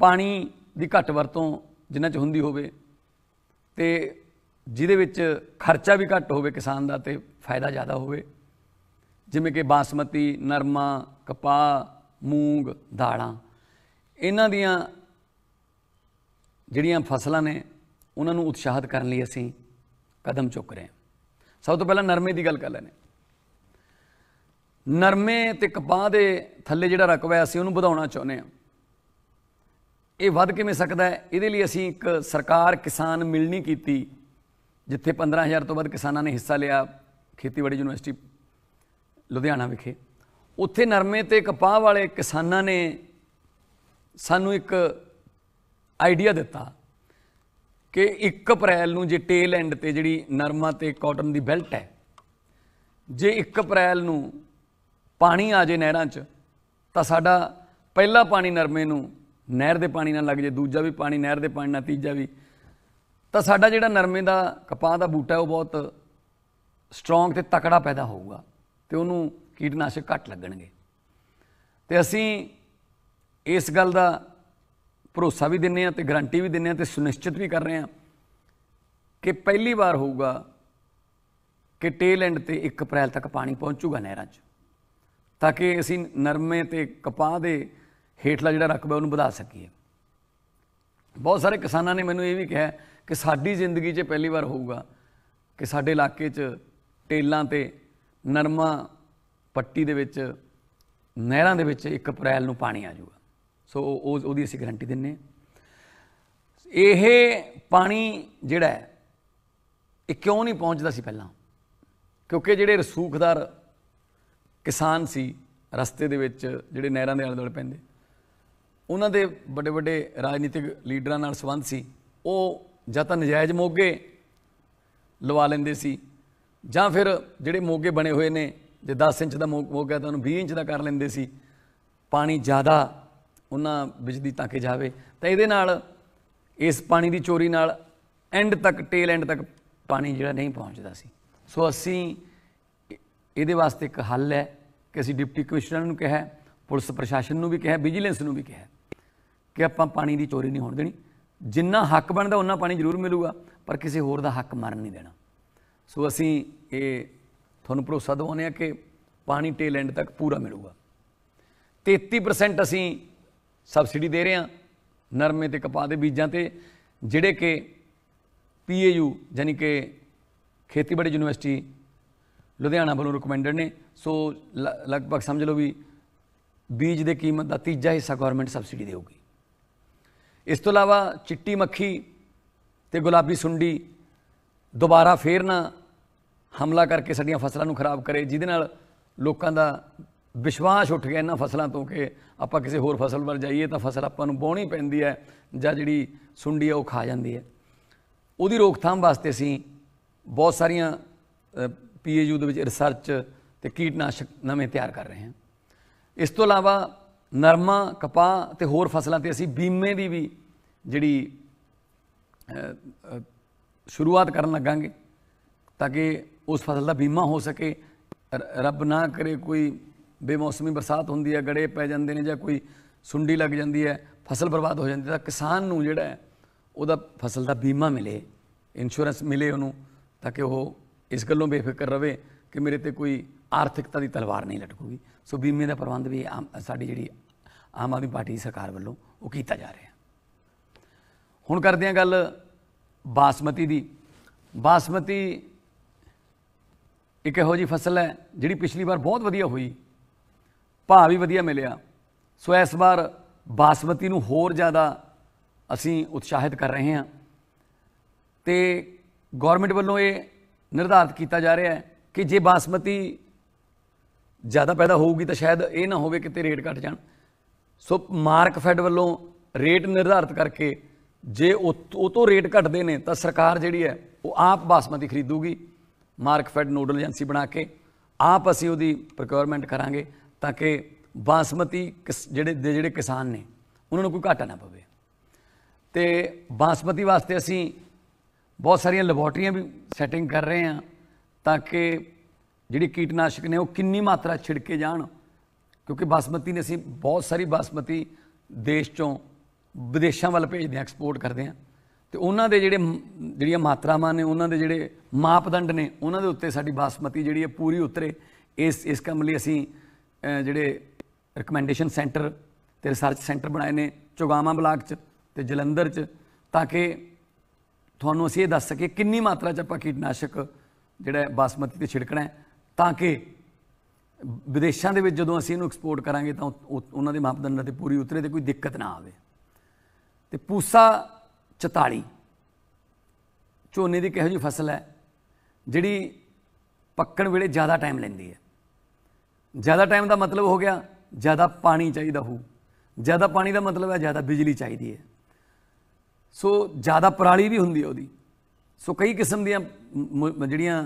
ਪਾਣੀ ਦੀ ਘੱਟ ਵਰਤੋਂ ਜਿੰਨਾਂ 'ਚ ਹੁੰਦੀ ਹੋਵੇ ਤੇ ਜਿਹਦੇ ਵਿੱਚ ਖਰਚਾ ਵੀ ਘੱਟ ਹੋਵੇ ਕਿਸਾਨ ਦਾ ਤੇ ਫਾਇਦਾ ਜ਼ਿਆਦਾ ਹੋਵੇ ਜਿਵੇਂ ਕਿ ਬਾਸਮਤੀ ਨਰਮਾ ਕਪਾਹ ਮੂੰਗ ਦਾਲਾਂ ਇਹਨਾਂ ਦੀਆਂ ਜਿਹੜੀਆਂ ਫਸਲਾਂ ਨੇ ਉਹਨਾਂ ਨੂੰ ਉਤਸ਼ਾਹਤ ਕਰਨ ਲਈ ਅਸੀਂ ਕਦਮ ਚੁੱਕ ਰਹੇ ਹਾਂ ਸਭ ਤੋਂ ਪਹਿਲਾਂ ਨਰਮੇ ਦੀ ਗੱਲ ਕਰ ਲੈਣੇ ਨਰਮੇ ਤੇ ਕਪਾਹ ਦੇ ਥੱਲੇ ਜਿਹੜਾ ਰਕਵਾ ਹੈ ਅਸੀਂ ਉਹਨੂੰ ਵਧਾਉਣਾ ਚਾਹੁੰਦੇ ਹਾਂ ਇਹ ਵੱਧ ਕਿਵੇਂ ਸਕਦਾ ਹੈ ਇਹਦੇ ਲਈ ਅਸੀਂ ਇੱਕ ਸਰਕਾਰ ਕਿਸਾਨ ਮਿਲਣੀ ਕੀਤੀ ਜਿੱਥੇ 15000 ਤੋਂ ਵੱਧ ਕਿਸਾਨਾਂ ਨੇ ਹਿੱਸਾ ਲਿਆ ਖੇਤੀਬਾੜੀ ਯੂਨੀਵਰਸਿਟੀ ਲੁਧਿਆਣਾ ਵਿਖੇ ਉੱਥੇ ਨਰਮੇ ਤੇ ਕਪਾਹ ਵਾਲੇ ਕਿਸਾਨਾਂ ਨੇ ਸਾਨੂੰ ਇੱਕ ਆਈਡੀਆ ਦਿੱਤਾ ਕਿ 1 ਅਪ੍ਰੈਲ ਨੂੰ ਜੇ ਟੇਲ ਐਂਡ ਤੇ ਜਿਹੜੀ ਨਰਮਾ ਤੇ ਕਾਟਨ ਦੀ ਬੈਲਟ ਹੈ ਜੇ 1 ਅਪ੍ਰੈਲ ਨੂੰ ਪਾਣੀ ਆ ਜੇ ਨਹਿਰਾਂ 'ਚ ਤਾਂ ਸਾਡਾ ਪਹਿਲਾ ਪਾਣੀ ਨਰਮੇ ਨੂੰ ਨਹਿਰ ਦੇ ਪਾਣੀ ਨਾਲ ਲੱਗ ਜੇ ਦੂਜਾ ਵੀ ਪਾਣੀ ਨਹਿਰ ਦੇ ਪਾਣੀ ਨਾਲ ਤੀਜਾ ਵੀ ਤਾਂ ਸਾਡਾ ਜਿਹੜਾ ਨਰਮੇ ਦਾ ਕਪਾਹ ਦਾ ਬੂਟਾ ਉਹ ਬਹੁਤ ਸਟਰੋਂਗ ਤੇ ਤਕੜਾ ਪੈਦਾ ਹੋਊਗਾ ਤੇ ਉਹਨੂੰ ਕੀਟਨਾਸ਼ਕ ਘੱਟ ਲੱਗਣਗੇ ਤੇ ਅਸੀਂ ਇਸ ਗੱਲ ਦਾ ਭਰੋਸਾ ਵੀ ਦਿੰਨੇ ਆ ਤੇ ਗਾਰੰਟੀ ਵੀ ਦਿੰਨੇ ਆ ਤੇ ਸੁਨਿਸ਼ਚਿਤ ਵੀ ਕਰ ਰਹੇ ਆ ਕਿ ਪਹਿਲੀ ਵਾਰ ਹੋਊਗਾ ਕਿ ਟੇਲ ਐਂਡ ਤੇ 1 ਅਪ੍ਰੈਲ ਤੱਕ ਪਾਣੀ ਪਹੁੰਚੂਗਾ ਨਹਿਰਾਂ 'ਚ ਤਾਂ ਕਿ ਅਸੀਂ ਨਰਮੇ ਤੇ ਕਪਾਹ ਦੇ ਹੇਠਲਾ ਜਿਹੜਾ ਰਕਬਾ ਉਹਨੂੰ ਵਧਾ ਸਕੀਏ ਬਹੁਤ ਸਾਰੇ ਕਿਸਾਨਾਂ ਨੇ ਮੈਨੂੰ ਇਹ ਵੀ ਕਿਹਾ ਕਿ ਸਾਡੀ ਜ਼ਿੰਦਗੀ 'ਚ ਪਹਿਲੀ ਵਾਰ ਹੋਊਗਾ ਕਿ ਸਾਡੇ ਇਲਾਕੇ 'ਚ ਟੇਲਾਂ ਤੇ ਨਰਮਾ ਪੱਟੀ ਦੇ ਵਿੱਚ ਨਹਿਰਾਂ ਦੇ ਵਿੱਚ 1 ਅਪ੍ਰੈਲ ਨੂੰ ਪਾਣੀ ਆ ਜਾਊਗਾ ਸੋ ਉਹ ਉਹਦੀ ਅਸੀਂ ਗਾਰੰਟੀ ਦਿੰਨੇ ਆ ਇਹ ਪਾਣੀ ਜਿਹੜਾ ਇਹ ਕਿਉਂ ਨਹੀਂ ਪਹੁੰਚਦਾ ਸੀ ਪਹਿਲਾਂ ਕਿਉਂਕਿ ਜਿਹੜੇ ਰਸੂਖਦਾਰ ਕਿਸਾਨ ਸੀ ਰਸਤੇ ਦੇ ਵਿੱਚ ਜਿਹੜੇ ਨਹਿਰਾਂ ਦੇ ਆਲੇ ਦੁਆਲੇ ਪੈਂਦੇ ਉਹਨਾਂ ਦੇ ਵੱਡੇ ਵੱਡੇ ਰਾਜਨੀਤਿਕ ਲੀਡਰਾਂ ਨਾਲ ਸੰਬੰਧ ਸੀ ਉਹ ਜਾਂ ਤਾਂ ਨਜਾਇਜ਼ ਮੋਗੇ ਲਵਾ ਲੈਂਦੇ ਸੀ ਜਾਂ ਫਿਰ ਜਿਹੜੇ ਮੋਗੇ ਬਣੇ ਹੋਏ ਨੇ ਜੇ 10 ਇੰਚ ਦਾ ਮੋਗਾ ਤਾਂ ਉਹਨੂੰ 20 ਇੰਚ ਦਾ ਕਰ ਲੈਂਦੇ ਸੀ ਪਾਣੀ ਜ਼ਿਆਦਾ ਉਹਨਾਂ ਬਿਜਲੀ ਤਾਂ ਕੇ ਜਾਵੇ ਤਾਂ ਇਹਦੇ ਨਾਲ ਇਸ ਪਾਣੀ ਦੀ ਚੋਰੀ ਨਾਲ ਐਂਡ ਤੱਕ ਟੇਲ ਐਂਡ ਤੱਕ ਪਾਣੀ ਜਿਹੜਾ ਨਹੀਂ ਪਹੁੰਚਦਾ ਸੀ ਸੋ ਅਸੀਂ ਇਹਦੇ ਵਾਸਤੇ ਇੱਕ ਹੱਲ ਹੈ ਕਿ ਅਸੀਂ ਡਿਪਟੀ ਕਮਿਸ਼ਨਰ ਨੂੰ ਕਿਹਾ ਪੁਲਿਸ ਪ੍ਰਸ਼ਾਸਨ ਨੂੰ ਵੀ ਕਿਹਾ ਵਿਜੀਲੈਂਸ ਨੂੰ ਵੀ ਕਿਹਾ ਕਿ ਆਪਾਂ ਪਾਣੀ ਦੀ ਚੋਰੀ ਨਹੀਂ ਹੋਣ ਦੇਣੀ ਜਿੰਨਾ ਹੱਕ ਬਣਦਾ ਉਹਨਾਂ ਪਾਣੀ ਜ਼ਰੂਰ ਮਿਲੂਗਾ ਪਰ ਕਿਸੇ ਹੋਰ ਦਾ ਹੱਕ ਮਾਰਨ ਨਹੀਂ ਦੇਣਾ ਸੋ ਅਸੀਂ ਇਹ ਤੁਹਾਨੂੰ ਭਰੋਸਾ ਦਵਾਉਂਦੇ ਆ ਕਿ ਪਾਣੀ ਟੇਲ ਐਂਡ ਤੱਕ ਪੂਰਾ ਮਿਲੂਗਾ 33% ਅਸੀਂ ਸਬਸਿਡੀ ਦੇ ਰਹੇ ਹਾਂ ਨਰਮੇ ਤੇ ਕਪਾਹ ਦੇ ਬੀਜਾਂ ਤੇ ਜਿਹੜੇ ਕਿ ਪੀਏਯੂ ਯਾਨੀ ਕਿ ਖੇਤੀਬਾੜੀ ਯੂਨੀਵਰਸਿਟੀ ਲੁਧਿਆਣਾ ਵੱਲੋਂ ਰეკਮੈਂਡਡ ਨੇ ਸੋ ਲਗਭਗ ਸਮਝ ਲਓ ਵੀ ਬੀਜ ਦੇ ਕੀਮਤ ਦਾ ਤੀਜਾ ਹਿੱਸਾ ਗਵਰਨਮੈਂਟ ਸਬਸਿਡੀ ਦੇਊਗੀ ਇਸ ਤੋਂ ਇਲਾਵਾ ਚਿੱਟੀ ਮੱਖੀ ਤੇ ਗੁਲਾਬੀ ਸੁੰਡੀ ਦੁਬਾਰਾ ਫੇਰ ਨਾ ਹਮਲਾ ਕਰਕੇ ਸਾਡੀਆਂ ਫਸਲਾਂ ਨੂੰ ਖਰਾਬ ਕਰੇ ਜਿਹਦੇ ਨਾਲ ਲੋਕਾਂ ਦਾ ਵਿਸ਼ਵਾਸ ਉੱਠ ਗਿਆ ਇਹਨਾਂ ਫਸਲਾਂ ਤੋਂ ਕਿ ਆਪਾਂ ਕਿਸੇ ਹੋਰ ਫਸਲ ਵੱਲ ਜਾਈਏ ਤਾਂ ਫਸਲ ਆਪਾਂ ਨੂੰ ਬੋਣੀ ਪੈਂਦੀ ਹੈ ਜਾਂ ਜਿਹੜੀ ਸੁੰਡੀ ਉਹ ਖਾ ਜਾਂਦੀ ਹੈ ਉਹਦੀ ਰੋਕਥਾਮ ਵਾਸਤੇ ਅਸੀਂ ਬਹੁਤ ਸਾਰੀਆਂ ਪੀਏਯੂ ਦੇ ਵਿੱਚ ਰਿਸਰਚ ਤੇ ਕੀਟਨਾਸ਼ਕ ਨਵੇਂ ਤਿਆਰ ਕਰ ਰਹੇ ਹਾਂ ਇਸ ਤੋਂ ਇਲਾਵਾ ਨਰਮਾ ਕਪਾਹ ਤੇ ਹੋਰ ਫਸਲਾਂ ਤੇ ਅਸੀਂ ਬੀਮੇ ਦੀ ਵੀ ਜਿਹੜੀ ਸ਼ੁਰੂਆਤ ਕਰਨ ਲੱਗਾਂਗੇ ਤਾਂ ਕਿ ਉਸ ਫਸਲ ਦਾ ਬੀਮਾ ਹੋ ਸਕੇ ਰੱਬ ਨਾ ਕਰੇ ਕੋਈ ਬੇਮੌਸਮੀ ਬਰਸਾਤ ਹੁੰਦੀ ਹੈ ਗੜੇ ਪੈ ਜਾਂਦੇ ਨੇ ਜਾਂ ਕੋਈ ਸੁੰਡੀ ਲੱਗ ਜਾਂਦੀ ਹੈ ਫਸਲ ਬਰਬਾਦ ਹੋ ਜਾਂਦੀ ਤਾਂ ਕਿਸਾਨ ਨੂੰ ਜਿਹੜਾ ਹੈ ਉਹਦਾ ਫਸਲ ਦਾ ਬੀਮਾ ਮਿਲੇ ਇੰਸ਼ੋਰੈਂਸ ਮਿਲੇ ਉਹਨੂੰ ਤਾਂ ਕਿ ਉਹ ਇਸ ਗੱਲੋਂ ਬੇਫਿਕਰ ਰਵੇ ਕਿ ਮੇਰੇ ਤੇ ਕੋਈ ਆਰਥਿਕਤਾ ਦੀ ਤਲਵਾਰ ਨਹੀਂ ਲਟਕੂਗੀ ਸੋ ਬੀਮੇ ਦਾ ਪ੍ਰਬੰਧ ਵੀ ਸਾਡੀ ਜਿਹੜੀ ਆਮ ਆਦਮੀ ਪਾਰਟੀ ਦੀ ਸਰਕਾਰ ਵੱਲੋਂ ਉਹ ਕੀਤਾ ਜਾ ਰਿਹਾ ਹੁਣ ਕਰਦੇ ਆ ਗੱਲ ਬਾਸਮਤੀ ਦੀ ਬਾਸਮਤੀ ਇੱਕ ਇਹੋ ਜੀ ਫਸਲ ਹੈ ਜਿਹੜੀ ਪਿਛਲੀ ਵਾਰ ਬਹੁਤ ਵਧੀਆ ਹੋਈ ਭਾਅ ਵੀ ਵਧੀਆ ਮਿਲਿਆ ਸੋ ਇਸ ਵਾਰ ਬਾਸਮਤੀ ਨੂੰ ਹੋਰ ਜ਼ਿਆਦਾ ਅਸੀਂ ਉਤਸ਼ਾਹਿਤ ਕਰ ਰਹੇ ਹਾਂ ਤੇ ਗਵਰਨਮੈਂਟ ਵੱਲੋਂ ਇਹ ਨਿਰਧਾਰਤ ਕੀਤਾ ਜਾ ਰਿਹਾ ਹੈ ਕਿ ਜੇ ਬਾਸਮਤੀ ਜ਼ਿਆਦਾ ਪੈਦਾ ਹੋਊਗੀ ਤਾਂ ਸ਼ਾਇਦ ਇਹ ਨਾ ਹੋਵੇ ਕਿਤੇ ਰੇਟ ਘਟ ਜਾਣ ਸੋ ਮਾਰਕ ਫੈਡ ਵੱਲੋਂ ਰੇਟ ਨਿਰਧਾਰਿਤ ਕਰਕੇ ਜੇ ਉਹ ਤੋਂ ਰੇਟ ਘਟਦੇ ਨੇ ਤਾਂ ਸਰਕਾਰ ਜਿਹੜੀ ਹੈ ਉਹ ਆਪ ਬਾਸਮਤੀ ਖਰੀਦੂਗੀ ਮਾਰਕ ਫੈਡ ਨੋਡਲ ਏਜੰਸੀ ਬਣਾ ਕੇ ਆਪ ਅਸੀਂ ਉਹਦੀ ਪ੍ਰੋਕਿਉਰਮੈਂਟ ਕਰਾਂਗੇ ਤਾਂ ਕਿ ਬਾਸਮਤੀ ਜਿਹੜੇ ਜਿਹੜੇ ਕਿਸਾਨ ਨੇ ਉਹਨਾਂ ਨੂੰ ਕੋਈ ਘਾਟਾ ਨਾ ਪਵੇ ਤੇ ਬਾਸਮਤੀ ਵਾਸਤੇ ਅਸੀਂ ਬਹੁਤ ਸਾਰੀਆਂ ਲੈਬੋਰਟਰੀਆਂ ਵੀ ਸੈਟਿੰਗ ਕਰ ਰਹੇ ਹਾਂ ਤਾਂ ਕਿ ਜਿਹੜੀ ਕੀਟਨਾਸ਼ਕ ਨੇ ਉਹ ਕਿੰਨੀ ਮਾਤਰਾ ਛਿੜਕੇ ਜਾਣ ਕਿਉਂਕਿ ਬਾਸਮਤੀ ਨੇ ਅਸੀਂ ਬਹੁਤ ਸਾਰੀ ਬਾਸਮਤੀ ਦੇਸ਼ ਚੋਂ ਵਿਦੇਸ਼ਾਂ ਵੱਲ ਭੇਜਦੇ ਆ ਐਕਸਪੋਰਟ ਕਰਦੇ ਆ ਤੇ ਉਹਨਾਂ ਦੇ ਜਿਹੜੇ ਜਿਹੜੀਆਂ ਮਾਤਰਾਵਾਂ ਨੇ ਉਹਨਾਂ ਦੇ ਜਿਹੜੇ ਮਾਪਦੰਡ ਨੇ ਉਹਨਾਂ ਦੇ ਉੱਤੇ ਸਾਡੀ ਬਾਸਮਤੀ ਜਿਹੜੀ ਹੈ ਪੂਰੀ ਉਤਰੇ ਇਸ ਇਸ ਕੰਮ ਲਈ ਅਸੀਂ ਜਿਹੜੇ ਰეკਮੈਂਡੇਸ਼ਨ ਸੈਂਟਰ ਤੇ ਰਿਸਰਚ ਸੈਂਟਰ ਬਣਾਏ ਨੇ ਚੁਗਾਮਾ ਬਲਾਕ 'ਚ ਤੇ ਜਲੰਧਰ 'ਚ ਤਾਂ ਕਿ ਤੁਹਾਨੂੰ ਅਸੀਂ ਇਹ ਦੱਸ ਸਕੀਏ ਕਿੰਨੀ ਮਾਤਰਾ 'ਚ ਆਪਾਂ ਕੀਟਨਾਸ਼ਕ ਜਿਹੜਾ ਬਾਸਮਤੀ ਤੇ ਛਿੜਕਣਾ ਹੈ ਤਾਂ ਕਿ ਵਿਦੇਸ਼ਾਂ ਦੇ ਵਿੱਚ ਜਦੋਂ ਅਸੀਂ ਇਹਨੂੰ ਐਕਸਪੋਰਟ ਕਰਾਂਗੇ ਤਾਂ ਉਹਨਾਂ ਦੇ ਮਾਪਦੰਡਾਂ ਤੇ ਪੂਰੀ ਉਤਰੇ ਤੇ ਕੋਈ ਦਿੱਕਤ ਨਾ ਆਵੇ ਤੇ ਪੂਸਾ 44 ਝੋਨੇ ਦੀ ਕਿਹੋ ਜੀ ਫਸਲ ਹੈ ਜਿਹੜੀ ਪੱਕਣ ਵੇਲੇ ਜ਼ਿਆਦਾ ਟਾਈਮ ਲੈਂਦੀ ਹੈ ਜ਼ਿਆਦਾ ਟਾਈਮ ਦਾ ਮਤਲਬ ਹੋ ਗਿਆ ਜ਼ਿਆਦਾ ਪਾਣੀ ਚਾਹੀਦਾ ਹੋ ਜ਼ਿਆਦਾ ਪਾਣੀ ਦਾ ਮਤਲਬ ਹੈ ਜ਼ਿਆਦਾ ਬਿਜਲੀ ਚਾਹੀਦੀ ਹੈ ਸੋ ਜ਼ਿਆਦਾ ਪਰਾਲੀ ਵੀ ਹੁੰਦੀ ਹੈ ਉਹਦੀ ਸੋ ਕਈ ਕਿਸਮ ਦੀਆਂ ਜਿਹੜੀਆਂ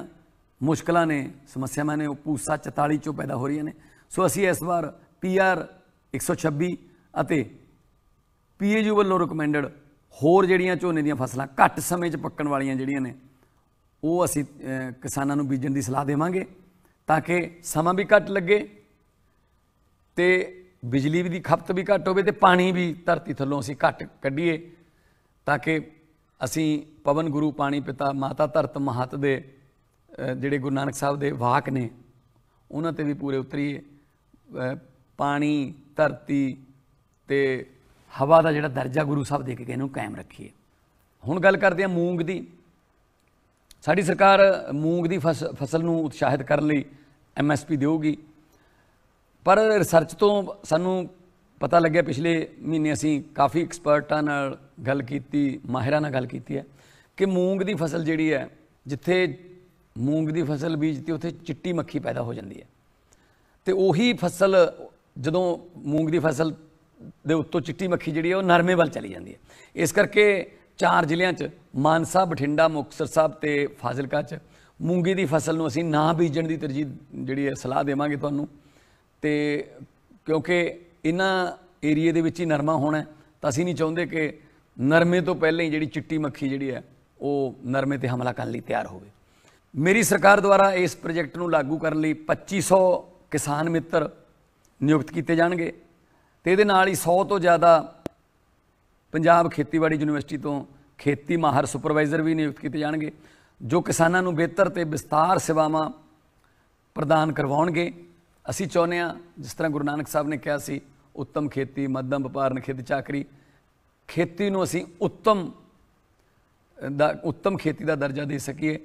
ਮੁਸ਼ਕਲਾਂ ਨੇ ਸਮੱਸਿਆਵਾਂ ਨੇ ਉਹ ਪੂਸਾ 44 ਚੋਂ ਪੈਦਾ ਹੋ ਰਹੀਆਂ ਨੇ ਸੋ ਅਸੀਂ ਇਸ ਵਾਰ ਪੀਆਰ 126 ਅਤੇ ਪੀਏਯੂ ਵੱਲੋਂ ਰეკਮੈਂਡਡ ਹੋਰ ਜਿਹੜੀਆਂ ਝੋਨੇ ਦੀਆਂ ਫਸਲਾਂ ਘੱਟ ਸਮੇਂ 'ਚ ਪੱਕਣ ਵਾਲੀਆਂ ਜਿਹੜੀਆਂ ਨੇ ਉਹ ਅਸੀਂ ਕਿਸਾਨਾਂ ਨੂੰ ਬੀਜਣ ਦੀ ਸਲਾਹ ਦੇਵਾਂਗੇ ਤਾਂ ਕਿ ਸਮਾਂ ਵੀ ਘੱਟ ਲੱਗੇ ਤੇ ਬਿਜਲੀ ਵੀ ਦੀ ਖਪਤ ਵੀ ਘੱਟ ਹੋਵੇ ਤੇ ਪਾਣੀ ਵੀ ਧਰਤੀ ਥੱਲੋਂ ਅਸੀਂ ਘੱਟ ਕੱਢੀਏ ਤਾਂ ਕਿ ਅਸੀਂ ਪਵਨ ਗੁਰੂ ਪਾਣੀ ਪਿਤਾ ਮਾਤਾ ਧਰਤ ਮਹਤ ਦੇ ਜਿਹੜੇ ਗੁਰੂ ਨਾਨਕ ਸਾਹਿਬ ਦੇ ਵਾਕ ਨੇ ਉਹਨਾਂ ਤੇ ਵੀ ਪੂਰੇ ਉਤਰੀਏ ਪਾਣੀ ਧਰਤੀ ਤੇ ਹਵਾ ਦਾ ਜਿਹੜਾ ਦਰਜਾ ਗੁਰੂ ਸਾਹਿਬ ਦੇ ਕੇ ਇਹਨੂੰ ਕਾਇਮ ਰੱਖੀਏ ਹੁਣ ਗੱਲ ਕਰਦੇ ਆ ਮੂੰਗ ਦੀ ਸਾਡੀ ਸਰਕਾਰ ਮੂੰਗ ਦੀ ਫਸਲ ਨੂੰ ਉਤਸ਼ਾਹਿਤ ਕਰਨ ਲਈ ਐਮਐਸਪੀ ਦੇਊਗੀ ਪਰ ਰਿਸਰਚ ਤੋਂ ਸਾਨੂੰ ਪਤਾ ਲੱਗਿਆ ਪਿਛਲੇ ਮਹੀਨੇ ਅਸੀਂ ਕਾਫੀ ਐਕਸਪਰਟਾਂ ਨਾਲ ਗੱਲ ਕੀਤੀ ਮਾਹਿਰਾਂ ਨਾਲ ਗੱਲ ਕੀਤੀ ਹੈ ਕਿ ਮੂੰਗ ਦੀ ਫਸਲ ਜਿਹੜੀ ਹੈ ਜਿੱਥੇ ਮੂੰਗ ਦੀ ਫਸਲ ਬੀਜਤੀ ਉੱਥੇ ਚਿੱਟੀ ਮੱਖੀ ਪੈਦਾ ਹੋ ਜਾਂਦੀ ਹੈ ਤੇ ਉਹੀ ਫਸਲ ਜਦੋਂ ਮੂੰਗ ਦੀ ਫਸਲ ਦੇ ਉੱਤੋਂ ਚਿੱਟੀ ਮੱਖੀ ਜਿਹੜੀ ਹੈ ਉਹ ਨਰਮੇ ਵੱਲ ਚਲੀ ਜਾਂਦੀ ਹੈ ਇਸ ਕਰਕੇ ਚਾਰ ਜ਼ਿਲ੍ਹਿਆਂ 'ਚ ਮਾਨਸਾ ਬਠਿੰਡਾ ਮੁਕਤਸਰ ਸਾਹਿਬ ਤੇ ਫਾਜ਼ਿਲਕਾ 'ਚ ਮੂੰਗੀ ਦੀ ਫਸਲ ਨੂੰ ਅਸੀਂ ਨਾ ਬੀਜਣ ਦੀ ਤਰਜੀਹ ਜਿਹੜੀ ਹੈ ਸਲਾਹ ਦੇਵਾਂਗੇ ਤੁਹਾਨੂੰ ਤੇ ਕਿਉਂਕਿ ਇਨ੍ਹਾਂ ਏਰੀਆ ਦੇ ਵਿੱਚ ਹੀ ਨਰਮਾ ਹੋਣਾ ਤਾਂ ਅਸੀਂ ਨਹੀਂ ਚਾਹੁੰਦੇ ਕਿ ਨਰਮੇ ਤੋਂ ਪਹਿਲਾਂ ਹੀ ਜਿਹੜੀ ਚਿੱਟੀ ਮੱਖੀ ਜਿਹੜੀ ਹੈ ਉਹ ਨਰਮੇ ਤੇ ਹਮਲਾ ਕਰਨ ਲਈ ਤਿਆਰ ਹੋਵੇ ਮੇਰੀ ਸਰਕਾਰ ਦੁਆਰਾ ਇਸ ਪ੍ਰੋਜੈਕਟ ਨੂੰ ਲਾਗੂ ਕਰਨ ਲਈ 2500 ਕਿਸਾਨ ਮਿੱਤਰ ਨਿਯੁਕਤ ਕੀਤੇ ਜਾਣਗੇ ਤੇ ਇਹਦੇ ਨਾਲ ਹੀ 100 ਤੋਂ ਜ਼ਿਆਦਾ ਪੰਜਾਬ ਖੇਤੀਬਾੜੀ ਯੂਨੀਵਰਸਿਟੀ ਤੋਂ ਖੇਤੀ ਮਾਹਰ ਸੁਪਰਵਾਈਜ਼ਰ ਵੀ ਨਿਯੁਕਤ ਕੀਤੇ ਜਾਣਗੇ ਜੋ ਕਿਸਾਨਾਂ ਨੂੰ ਬਿਹਤਰ ਤੇ ਵਿਸਤਾਰ ਸੇਵਾਵਾਂ ਪ੍ਰਦਾਨ ਕਰਵਾਉਣਗੇ ਅਸੀਂ ਚਾਹੁੰਦੇ ਹਾਂ ਜਿਸ ਤਰ੍ਹਾਂ ਗੁਰੂ ਨਾਨਕ ਸਾਹਿਬ ਨੇ ਕਿਹਾ ਸੀ ਉੱਤਮ ਖੇਤੀ ਮੱਧਮ ਵਪਾਰ ਨਖਿਤ ਚਾਕਰੀ ਖੇਤੀ ਨੂੰ ਅਸੀਂ ਉੱਤਮ ਦਾ ਉੱਤਮ ਖੇਤੀ ਦਾ ਦਰਜਾ ਦੇ ਸਕੀਏ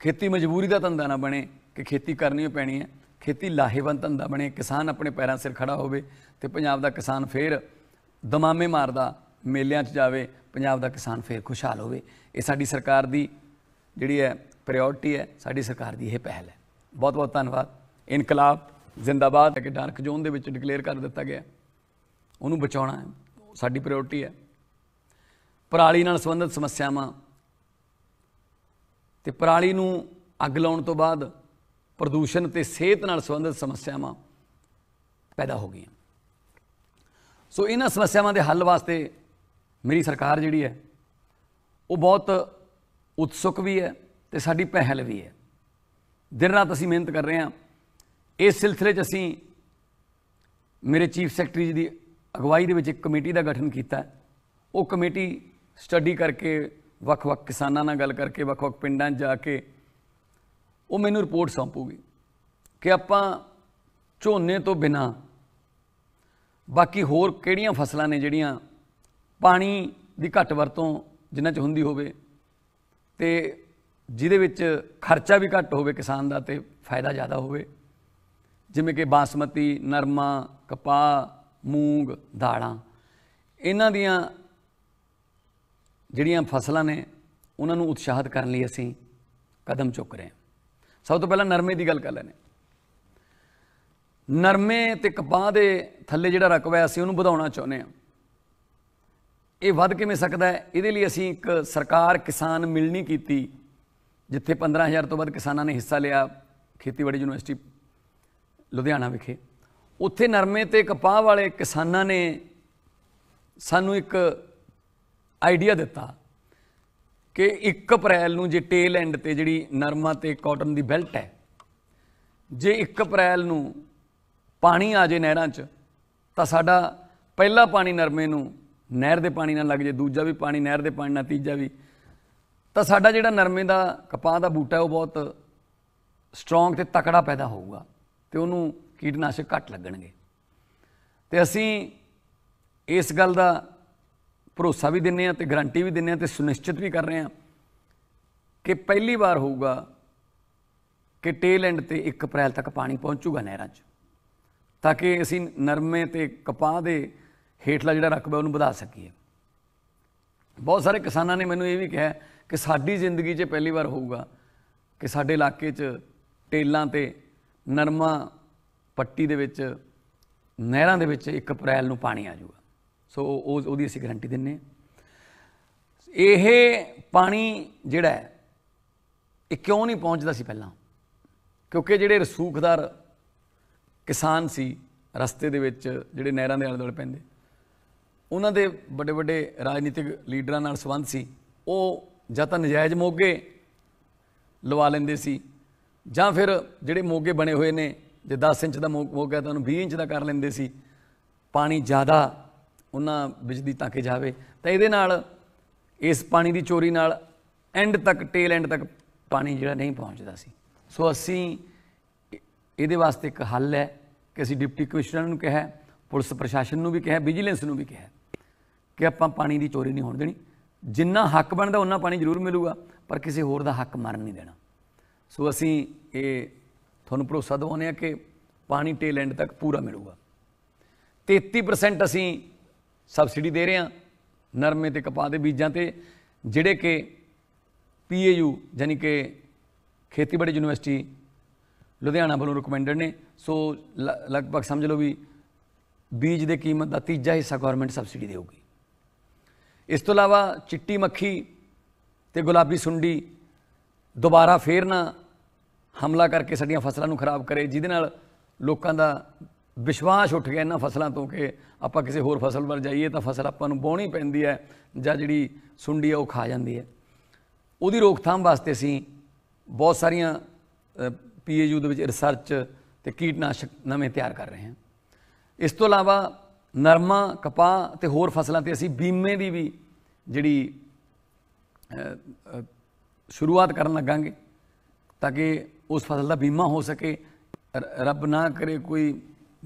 ਖੇਤੀ ਮਜਬੂਰੀ ਦਾ ਧੰਦਾ ਨਾ ਬਣੇ ਕਿ ਖੇਤੀ ਕਰਨੀ ਪੈਣੀ ਹੈ ਖੇਤੀ ਲਾਹੇਵੰਦ ਧੰਦਾ ਬਣੇ ਕਿਸਾਨ ਆਪਣੇ ਪੈਰਾਂ ਸਿਰ ਖੜਾ ਹੋਵੇ ਤੇ ਪੰਜਾਬ ਦਾ ਕਿਸਾਨ ਫੇਰ ਦਮਾਮੇ ਮਾਰਦਾ ਮੇਲਿਆਂ 'ਚ ਜਾਵੇ ਪੰਜਾਬ ਦਾ ਕਿਸਾਨ ਫੇਰ ਖੁਸ਼ਹਾਲ ਹੋਵੇ ਇਹ ਸਾਡੀ ਸਰਕਾਰ ਦੀ ਜਿਹੜੀ ਹੈ ਪ੍ਰਾਇੋਰਟੀ ਹੈ ਸਾਡੀ ਸਰਕਾਰ ਦੀ ਇਹ ਪਹਿਲ ਹੈ ਬਹੁਤ ਬਹੁਤ ਧੰਨਵਾਦ ਇਨਕਲਾਬ ਜ਼ਿੰਦਾਬਾਦ ਕਿ ਡਾਰਕ ਜ਼ੋਨ ਦੇ ਵਿੱਚ ਡਿਕਲੇਅਰ ਕਰ ਦਿੱਤਾ ਗਿਆ ਉਹਨੂੰ ਬਚਾਉਣਾ ਹੈ ਸਾਡੀ ਪ੍ਰਾਇੋਰਟੀ ਹੈ ਪਰਾਲੀ ਨਾਲ ਸੰਬੰਧਿਤ ਸਮੱਸਿਆਵਾਂ ਤੇ ਪਰਾਲੀ ਨੂੰ ਅੱਗ ਲਾਉਣ ਤੋਂ ਬਾਅਦ ਪ੍ਰਦੂਸ਼ਣ ਤੇ ਸਿਹਤ ਨਾਲ ਸੰਬੰਧਿਤ ਸਮੱਸਿਆਵਾਂ ਪੈਦਾ ਹੋ ਗਈਆਂ ਸੋ ਇਹਨਾਂ ਸਮੱਸਿਆਵਾਂ ਦੇ ਹੱਲ ਵਾਸਤੇ ਮੇਰੀ ਸਰਕਾਰ ਜਿਹੜੀ ਹੈ ਉਹ ਬਹੁਤ ਉਤਸੁਕ ਵੀ ਹੈ ਤੇ ਸਾਡੀ ਪਹਿਲ ਵੀ ਹੈ ਦਿਨ ਰਾਤ ਅਸੀਂ ਮਿਹਨਤ ਕਰ ਰਹੇ ਹਾਂ ਇਸ ਸਿਲਸਿਲੇ 'ਚ ਅਸੀਂ ਮੇਰੇ ਚੀਫ ਸੈਕਟਰੀ ਜੀ ਦੀ ਅਗਵਾਈ ਦੇ ਵਿੱਚ ਇੱਕ ਕਮੇਟੀ ਦਾ ਗਠਨ ਕੀਤਾ ਉਹ ਕਮੇਟੀ ਸਟੱਡੀ ਕਰਕੇ ਵੱਖ-ਵੱਖ ਕਿਸਾਨਾਂ ਨਾਲ ਗੱਲ ਕਰਕੇ ਵੱਖ-ਵੱਖ ਪਿੰਡਾਂ ਜਾ ਕੇ ਉਹ ਮੈਨੂੰ ਰਿਪੋਰਟ ਸੌਂਪੂਗੀ ਕਿ ਆਪਾਂ ਝੋਨੇ ਤੋਂ ਬਿਨਾ ਬਾਕੀ ਹੋਰ ਕਿਹੜੀਆਂ ਫਸਲਾਂ ਨੇ ਜਿਹੜੀਆਂ ਪਾਣੀ ਦੀ ਘੱਟ ਵਰਤੋਂ ਜਿਨ੍ਹਾਂ 'ਚ ਹੁੰਦੀ ਹੋਵੇ ਤੇ ਜਿਹਦੇ ਵਿੱਚ ਖਰਚਾ ਵੀ ਘੱਟ ਹੋਵੇ ਕਿਸਾਨ ਦਾ ਤੇ ਫਾਇਦਾ ਜ਼ਿਆਦਾ ਹੋਵੇ ਜਿਵੇਂ ਕਿ ਬਾਸਮਤੀ ਨਰਮਾ ਕਪਾਹ ਮੂੰਗ ਦਾਲਾਂ ਇਹਨਾਂ ਦੀਆਂ ਜਿਹੜੀਆਂ ਫਸਲਾਂ ਨੇ ਉਹਨਾਂ ਨੂੰ ਉਤਸ਼ਾਹਤ ਕਰਨ ਲਈ ਅਸੀਂ ਕਦਮ ਚੁੱਕ ਰਹੇ ਹਾਂ ਸਭ ਤੋਂ ਪਹਿਲਾਂ ਨਰਮੇ ਦੀ ਗੱਲ ਕਰ ਲੈਣੇ ਨਰਮੇ ਤੇ ਕਪਾਹ ਦੇ ਥੱਲੇ ਜਿਹੜਾ ਰਕਵਾ ਅਸੀਂ ਉਹਨੂੰ ਵਧਾਉਣਾ ਚਾਹੁੰਦੇ ਹਾਂ ਇਹ ਵੱਧ ਕਿਵੇਂ ਸਕਦਾ ਹੈ ਇਹਦੇ ਲਈ ਅਸੀਂ ਇੱਕ ਸਰਕਾਰ ਕਿਸਾਨ ਮਿਲਣੀ ਕੀਤੀ ਜਿੱਥੇ 15000 ਤੋਂ ਵੱਧ ਕਿਸਾਨਾਂ ਨੇ ਹਿੱਸਾ ਲਿਆ ਖੇਤੀਬਾੜੀ ਯੂਨੀਵਰਸਿਟੀ ਲੁਧਿਆਣਾ ਵਿਖੇ ਉੱਥੇ ਨਰਮੇ ਤੇ ਕਪਾਹ ਵਾਲੇ ਕਿਸਾਨਾਂ ਨੇ ਸਾਨੂੰ ਇੱਕ ਆਈਡੀਆ ਦਿੱਤਾ ਕਿ 1 ਅਪ੍ਰੈਲ ਨੂੰ ਜੇ ਟੇਲ ਐਂਡ ਤੇ ਜਿਹੜੀ ਨਰਮਾ ਤੇ ਕਾਟਨ ਦੀ ਬੈਲਟ ਹੈ ਜੇ 1 ਅਪ੍ਰੈਲ ਨੂੰ ਪਾਣੀ ਆ ਜੇ ਨਹਿਰਾਂ 'ਚ ਤਾਂ ਸਾਡਾ ਪਹਿਲਾ ਪਾਣੀ ਨਰਮੇ ਨੂੰ ਨਹਿਰ ਦੇ ਪਾਣੀ ਨਾਲ ਲੱਗ ਜੇ ਦੂਜਾ ਵੀ ਪਾਣੀ ਨਹਿਰ ਦੇ ਪਾਣੀ ਨਾਲ ਤੀਜਾ ਵੀ ਤਾਂ ਸਾਡਾ ਜਿਹੜਾ ਨਰਮੇ ਦਾ ਕਪਾਹ ਦਾ ਬੂਟਾ ਹੈ ਉਹ ਬਹੁਤ ਸਟਰੋਂਗ ਤੇ ਤਕੜਾ ਪੈਦਾ ਹੋਊਗਾ ਤੇ ਉਹਨੂੰ ਕੀਟਨਾਸ਼ਕ ਘੱਟ ਲੱਗਣਗੇ ਤੇ ਅਸੀਂ ਇਸ ਗੱਲ ਦਾ ਭਰੋਸਾ ਵੀ ਦਿੰਨੇ ਆ ਤੇ ਗਾਰੰਟੀ ਵੀ ਦਿੰਨੇ ਆ ਤੇ ਸੁਨਿਸ਼ਚਿਤ ਵੀ ਕਰ ਰਹੇ ਆ ਕਿ ਪਹਿਲੀ ਵਾਰ ਹੋਊਗਾ ਕਿ ਟੇਲ ਐਂਡ ਤੇ 1 ਅਪ੍ਰੈਲ ਤੱਕ ਪਾਣੀ ਪਹੁੰਚੂਗਾ ਨਹਿਰਾਂ 'ਚ ਤਾਂ ਕਿ ਅਸੀਂ ਨਰਮੇ ਤੇ ਕਪਾਹ ਦੇ ਹੇਠਲਾ ਜਿਹੜਾ ਰਕਬਾ ਉਹਨੂੰ ਵਧਾ ਸਕੀਏ ਬਹੁਤ ਸਾਰੇ ਕਿਸਾਨਾਂ ਨੇ ਮੈਨੂੰ ਇਹ ਵੀ ਕਿਹਾ ਕਿ ਸਾਡੀ ਜ਼ਿੰਦਗੀ 'ਚ ਪਹਿਲੀ ਵਾਰ ਹੋਊਗਾ ਕਿ ਸਾਡੇ ਇਲਾਕੇ 'ਚ ਟੇਲਾਂ ਤੇ ਨਰਮਾ ਪੱਟੀ ਦੇ ਵਿੱਚ ਨਹਿਰਾਂ ਦੇ ਵਿੱਚ 1 ਅਪ੍ਰੈਲ ਨੂੰ ਪਾਣੀ ਆ ਜਾਊਗਾ ਸੋ ਉਹ ਉਹਦੀ ਅਸੀਂ ਗਾਰੰਟੀ ਦਿੰਨੇ ਇਹ ਪਾਣੀ ਜਿਹੜਾ ਹੈ ਇਹ ਕਿਉਂ ਨਹੀਂ ਪਹੁੰਚਦਾ ਸੀ ਪਹਿਲਾਂ ਕਿਉਂਕਿ ਜਿਹੜੇ ਰਸੂਖਦਾਰ ਕਿਸਾਨ ਸੀ ਰਸਤੇ ਦੇ ਵਿੱਚ ਜਿਹੜੇ ਨਹਿਰਾਂ ਦੇ ਆਲੇ ਦੁਆਲੇ ਪੈਂਦੇ ਉਹਨਾਂ ਦੇ ਵੱਡੇ ਵੱਡੇ ਰਾਜਨੀਤਿਕ ਲੀਡਰਾਂ ਨਾਲ ਸੰਬੰਧ ਸੀ ਉਹ ਜਾਂ ਤਾਂ ਨਜਾਇਜ਼ ਮੋਗੇ ਲਵਾ ਲੈਂਦੇ ਸੀ ਜਾਂ ਫਿਰ ਜਿਹੜੇ ਮੋਗੇ ਬਣੇ ਹੋਏ ਨੇ ਜੇ 10 ਇੰਚ ਦਾ ਮੋਗਾ ਤਾਂ ਉਹਨੂੰ 20 ਇੰਚ ਦਾ ਕਰ ਲੈਂਦੇ ਸੀ ਪਾਣੀ ਜ਼ਿਆਦਾ ਉਹਨਾਂ ਬਿਜਲੀ ਤੱਕ ਜਾਵੇ ਤਾਂ ਇਹਦੇ ਨਾਲ ਇਸ ਪਾਣੀ ਦੀ ਚੋਰੀ ਨਾਲ ਐਂਡ ਤੱਕ ਟੇਲ ਐਂਡ ਤੱਕ ਪਾਣੀ ਜਿਹੜਾ ਨਹੀਂ ਪਹੁੰਚਦਾ ਸੀ ਸੋ ਅਸੀਂ ਇਹਦੇ ਵਾਸਤੇ ਇੱਕ ਹੱਲ ਹੈ ਕਿ ਅਸੀਂ ਡਿਪਟੀ ਕਮਿਸ਼ਨਰ ਨੂੰ ਕਿਹਾ ਪੁਲਿਸ ਪ੍ਰਸ਼ਾਸਨ ਨੂੰ ਵੀ ਕਿਹਾ ਵਿਜੀਲੈਂਸ ਨੂੰ ਵੀ ਕਿਹਾ ਕਿ ਆਪਾਂ ਪਾਣੀ ਦੀ ਚੋਰੀ ਨਹੀਂ ਹੋਣ ਦੇਣੀ ਜਿੰਨਾ ਹੱਕ ਬਣਦਾ ਉਹਨਾਂ ਪਾਣੀ ਜ਼ਰੂਰ ਮਿਲੂਗਾ ਪਰ ਕਿਸੇ ਹੋਰ ਦਾ ਹੱਕ ਮਾਰਨ ਨਹੀਂ ਦੇਣਾ ਸੋ ਅਸੀਂ ਇਹ ਤੁਹਾਨੂੰ ਭਰੋਸਾ ਦਵਾਉਂਦੇ ਆ ਕਿ ਪਾਣੀ ਟੇਲ ਐਂਡ ਤੱਕ ਪੂਰਾ ਮਿਲੂਗਾ 33% ਅਸੀਂ ਸਬਸਿਡੀ ਦੇ ਰਹੇ ਹਾਂ ਨਰਮੇ ਤੇ ਕਪਾਹ ਦੇ ਬੀਜਾਂ ਤੇ ਜਿਹੜੇ ਕਿ ਪੀਏਯੂ ਯਾਨੀ ਕਿ ਖੇਤੀਬਾੜੀ ਯੂਨੀਵਰਸਿਟੀ ਲੁਧਿਆਣਾ ਵੱਲੋਂ ਰეკਮੈਂਡਡ ਨੇ ਸੋ ਲਗਭਗ ਸਮਝ ਲਓ ਵੀ ਬੀਜ ਦੇ ਕੀਮਤ ਦਾ ਤੀਜਾ ਹਿੱਸਾ ਗਵਰਨਮੈਂਟ ਸਬਸਿਡੀ ਦੇਊਗੀ ਇਸ ਤੋਂ ਇਲਾਵਾ ਚਿੱਟੀ ਮੱਖੀ ਤੇ ਗੁਲਾਬੀ ਸੁੰਡੀ ਦੁਬਾਰਾ ਫੇਰ ਨਾ ਹਮਲਾ ਕਰਕੇ ਸਾਡੀਆਂ ਫਸਲਾਂ ਨੂੰ ਖਰਾਬ ਕਰੇ ਜਿਹਦੇ ਨਾਲ ਲੋਕਾਂ ਦਾ ਵਿਸ਼ਵਾਸ ਉੱਠ ਗਿਆ ਇਹਨਾਂ ਫਸਲਾਂ ਤੋਂ ਕਿ ਆਪਾਂ ਕਿਸੇ ਹੋਰ ਫਸਲ ਵੱਲ ਜਾਈਏ ਤਾਂ ਫਸਲ ਆਪਾਂ ਨੂੰ ਬੋਣੀ ਪੈਂਦੀ ਹੈ ਜਾਂ ਜਿਹੜੀ ਸੁੰਡੀ ਆ ਉਹ ਖਾ ਜਾਂਦੀ ਹੈ ਉਹਦੀ ਰੋਕਥਾਮ ਵਾਸਤੇ ਅਸੀਂ ਬਹੁਤ ਸਾਰੀਆਂ ਪੀਏਯੂ ਦੇ ਵਿੱਚ ਰਿਸਰਚ ਤੇ ਕੀਟਨਾਸ਼ਕ ਨਵੇਂ ਤਿਆਰ ਕਰ ਰਹੇ ਹਾਂ ਇਸ ਤੋਂ ਇਲਾਵਾ ਨਰਮਾ ਕਪਾਹ ਤੇ ਹੋਰ ਫਸਲਾਂ ਤੇ ਅਸੀਂ ਬੀਮੇ ਦੀ ਵੀ ਜਿਹੜੀ ਸ਼ੁਰੂਆਤ ਕਰਨ ਲੱਗਾਂਗੇ ਤਾਂ ਕਿ ਉਸ ਫਸਲ ਦਾ ਬੀਮਾ ਹੋ ਸਕੇ ਰੱਬ ਨਾ ਕਰੇ ਕੋਈ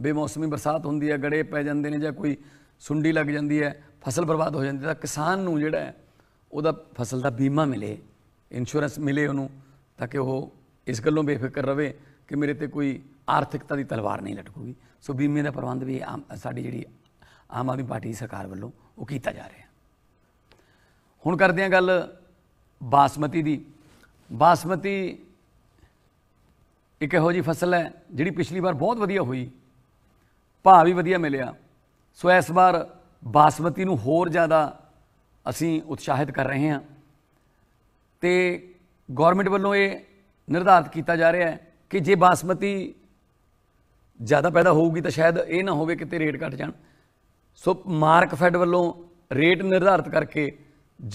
ਬੇਮੌਸਮੀ ਬਰਸਾਤ ਹੁੰਦੀ ਹੈ ਗੜੇ ਪੈ ਜਾਂਦੇ ਨੇ ਜਾਂ ਕੋਈ ਸੁੰਡੀ ਲੱਗ ਜਾਂਦੀ ਹੈ ਫਸਲ ਬਰਬਾਦ ਹੋ ਜਾਂਦੀ ਤਾਂ ਕਿਸਾਨ ਨੂੰ ਜਿਹੜਾ ਉਹਦਾ ਫਸਲ ਦਾ ਬੀਮਾ ਮਿਲੇ ਇੰਸ਼ੋਰੈਂਸ ਮਿਲੇ ਉਹਨੂੰ ਤਾਂ ਕਿ ਉਹ ਇਸ ਗੱਲੋਂ ਬੇਫਿਕਰ ਰਵੇ ਕਿ ਮੇਰੇ ਤੇ ਕੋਈ ਆਰਥਿਕਤਾ ਦੀ ਤਲਵਾਰ ਨਹੀਂ ਲਟਕੂਗੀ ਸੋ ਬੀਮੇ ਦਾ ਪ੍ਰਬੰਧ ਵੀ ਸਾਡੀ ਜਿਹੜੀ ਆਮ ਆਦਮੀ ਪਾਰਟੀ ਸਰਕਾਰ ਵੱਲੋਂ ਉਹ ਕੀਤਾ ਜਾ ਰਿਹਾ ਹੁਣ ਕਰਦੇ ਹਾਂ ਗੱਲ ਬਾਸਮਤੀ ਦੀ ਬਾਸਮਤੀ ਇੱਕ ਇਹੋ ਜੀ ਫਸਲ ਹੈ ਜਿਹੜੀ ਪਿਛਲੀ ਵਾਰ ਬਹੁਤ ਵਧੀਆ ਹੋਈ ਭਾਅ ਵੀ ਵਧੀਆ ਮਿਲਿਆ ਸੋ ਇਸ ਵਾਰ ਬਾਸਮਤੀ ਨੂੰ ਹੋਰ ਜ਼ਿਆਦਾ ਅਸੀਂ ਉਤਸ਼ਾਹਿਤ ਕਰ ਰਹੇ ਹਾਂ ਤੇ ਗਵਰਨਮੈਂਟ ਵੱਲੋਂ ਇਹ ਨਿਰਧਾਰਤ ਕੀਤਾ ਜਾ ਰਿਹਾ ਹੈ ਕਿ ਜੇ ਬਾਸਮਤੀ ਜ਼ਿਆਦਾ ਪੈਦਾ ਹੋਊਗੀ ਤਾਂ ਸ਼ਾਇਦ ਇਹ ਨਾ ਹੋਵੇ ਕਿ ਤੇ ਰੇਟ ਘਟ ਜਾਣ ਸੋ ਮਾਰਕ ਫੈਡ ਵੱਲੋਂ ਰੇਟ ਨਿਰਧਾਰਤ ਕਰਕੇ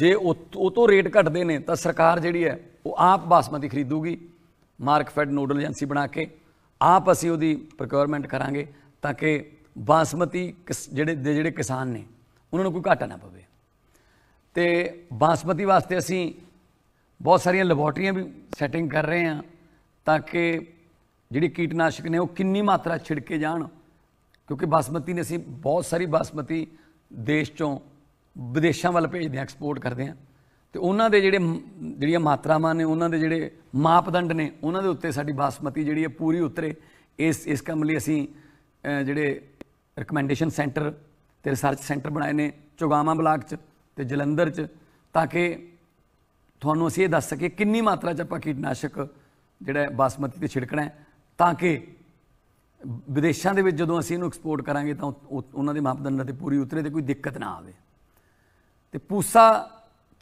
ਜੇ ਉਹ ਤੋਂ ਰੇਟ ਘਟਦੇ ਨੇ ਤਾਂ ਸਰਕਾਰ ਜਿਹੜੀ ਹੈ ਉਹ ਆਪ ਬਾਸਮਤੀ ਖਰੀਦੂਗੀ ਮਾਰਕ ਫੈਡ ਨੋਡਲ ਏਜੰਸੀ ਬਣਾ ਕੇ ਆਪ ਅਸੀਂ ਉਹਦੀ ਪ੍ਰੋਕਿਊਰਮੈਂਟ ਕਰਾਂਗੇ ਤਾਂ ਕਿ ਬਾਸਮਤੀ ਜਿਹੜੇ ਜਿਹੜੇ ਕਿਸਾਨ ਨੇ ਉਹਨਾਂ ਨੂੰ ਕੋਈ ਘਾਟਾ ਨਾ ਪਵੇ ਤੇ ਬਾਸਮਤੀ ਵਾਸਤੇ ਅਸੀਂ ਬਹੁਤ ਸਾਰੀਆਂ ਲੈਬੋਰਟਰੀਆਂ ਵੀ ਸੈਟਿੰਗ ਕਰ ਰਹੇ ਹਾਂ ਤਾਂ ਕਿ ਜਿਹੜੀ ਕੀਟਨਾਸ਼ਕ ਨੇ ਉਹ ਕਿੰਨੀ ਮਾਤਰਾ ਛਿੜਕੇ ਜਾਣ ਕਿਉਂਕਿ ਬਾਸਮਤੀ ਨੇ ਅਸੀਂ ਬਹੁਤ ਸਾਰੀ ਬਾਸਮਤੀ ਦੇਸ਼ ਚੋਂ ਵਿਦੇਸ਼ਾਂ ਵੱਲ ਭੇਜਦੇ ਹਾਂ ਐਕਸਪੋਰਟ ਕਰਦੇ ਹਾਂ ਤੇ ਉਹਨਾਂ ਦੇ ਜਿਹੜੇ ਜਿਹੜੀਆਂ ਮਾਤਰਾਵਾਂ ਨੇ ਉਹਨਾਂ ਦੇ ਜਿਹੜੇ ਮਾਪਦੰਡ ਨੇ ਉਹਨਾਂ ਦੇ ਉੱਤੇ ਸਾਡੀ ਬਾਸਮਤੀ ਜਿਹੜੀ ਹੈ ਪੂਰੀ ਉਤਰੇ ਇਸ ਇਸ ਕੰਮ ਲਈ ਅਸੀਂ ਜਿਹੜੇ ਰეკਮੈਂਡੇਸ਼ਨ ਸੈਂਟਰ ਤੇ ਰਿਸਰਚ ਸੈਂਟਰ ਬਣਾਏ ਨੇ ਚੁਗਾਮਾ ਬਲਾਕ 'ਚ ਤੇ ਜਲੰਧਰ 'ਚ ਤਾਂ ਕਿ ਤੁਹਾਨੂੰ ਅਸੀਂ ਇਹ ਦੱਸ ਸਕੀਏ ਕਿੰਨੀ ਮਾਤਰਾ 'ਚ ਆਪਾਂ ਕੀਟਨਾਸ਼ਕ ਜਿਹੜਾ ਬਾਸਮਤੀ ਤੇ ਛਿੜਕਣਾ ਹੈ ਤਾਂ ਕਿ ਵਿਦੇਸ਼ਾਂ ਦੇ ਵਿੱਚ ਜਦੋਂ ਅਸੀਂ ਇਹਨੂੰ ਐਕਸਪੋਰਟ ਕਰਾਂਗੇ ਤਾਂ ਉਹਨਾਂ ਦੇ ਮਾਪਦੰਡਾਂ ਤੇ ਪੂਰੀ ਉਤਰੇ ਤੇ ਕੋਈ ਦਿੱਕਤ ਨਾ ਆਵੇ ਤੇ ਪੂਸਾ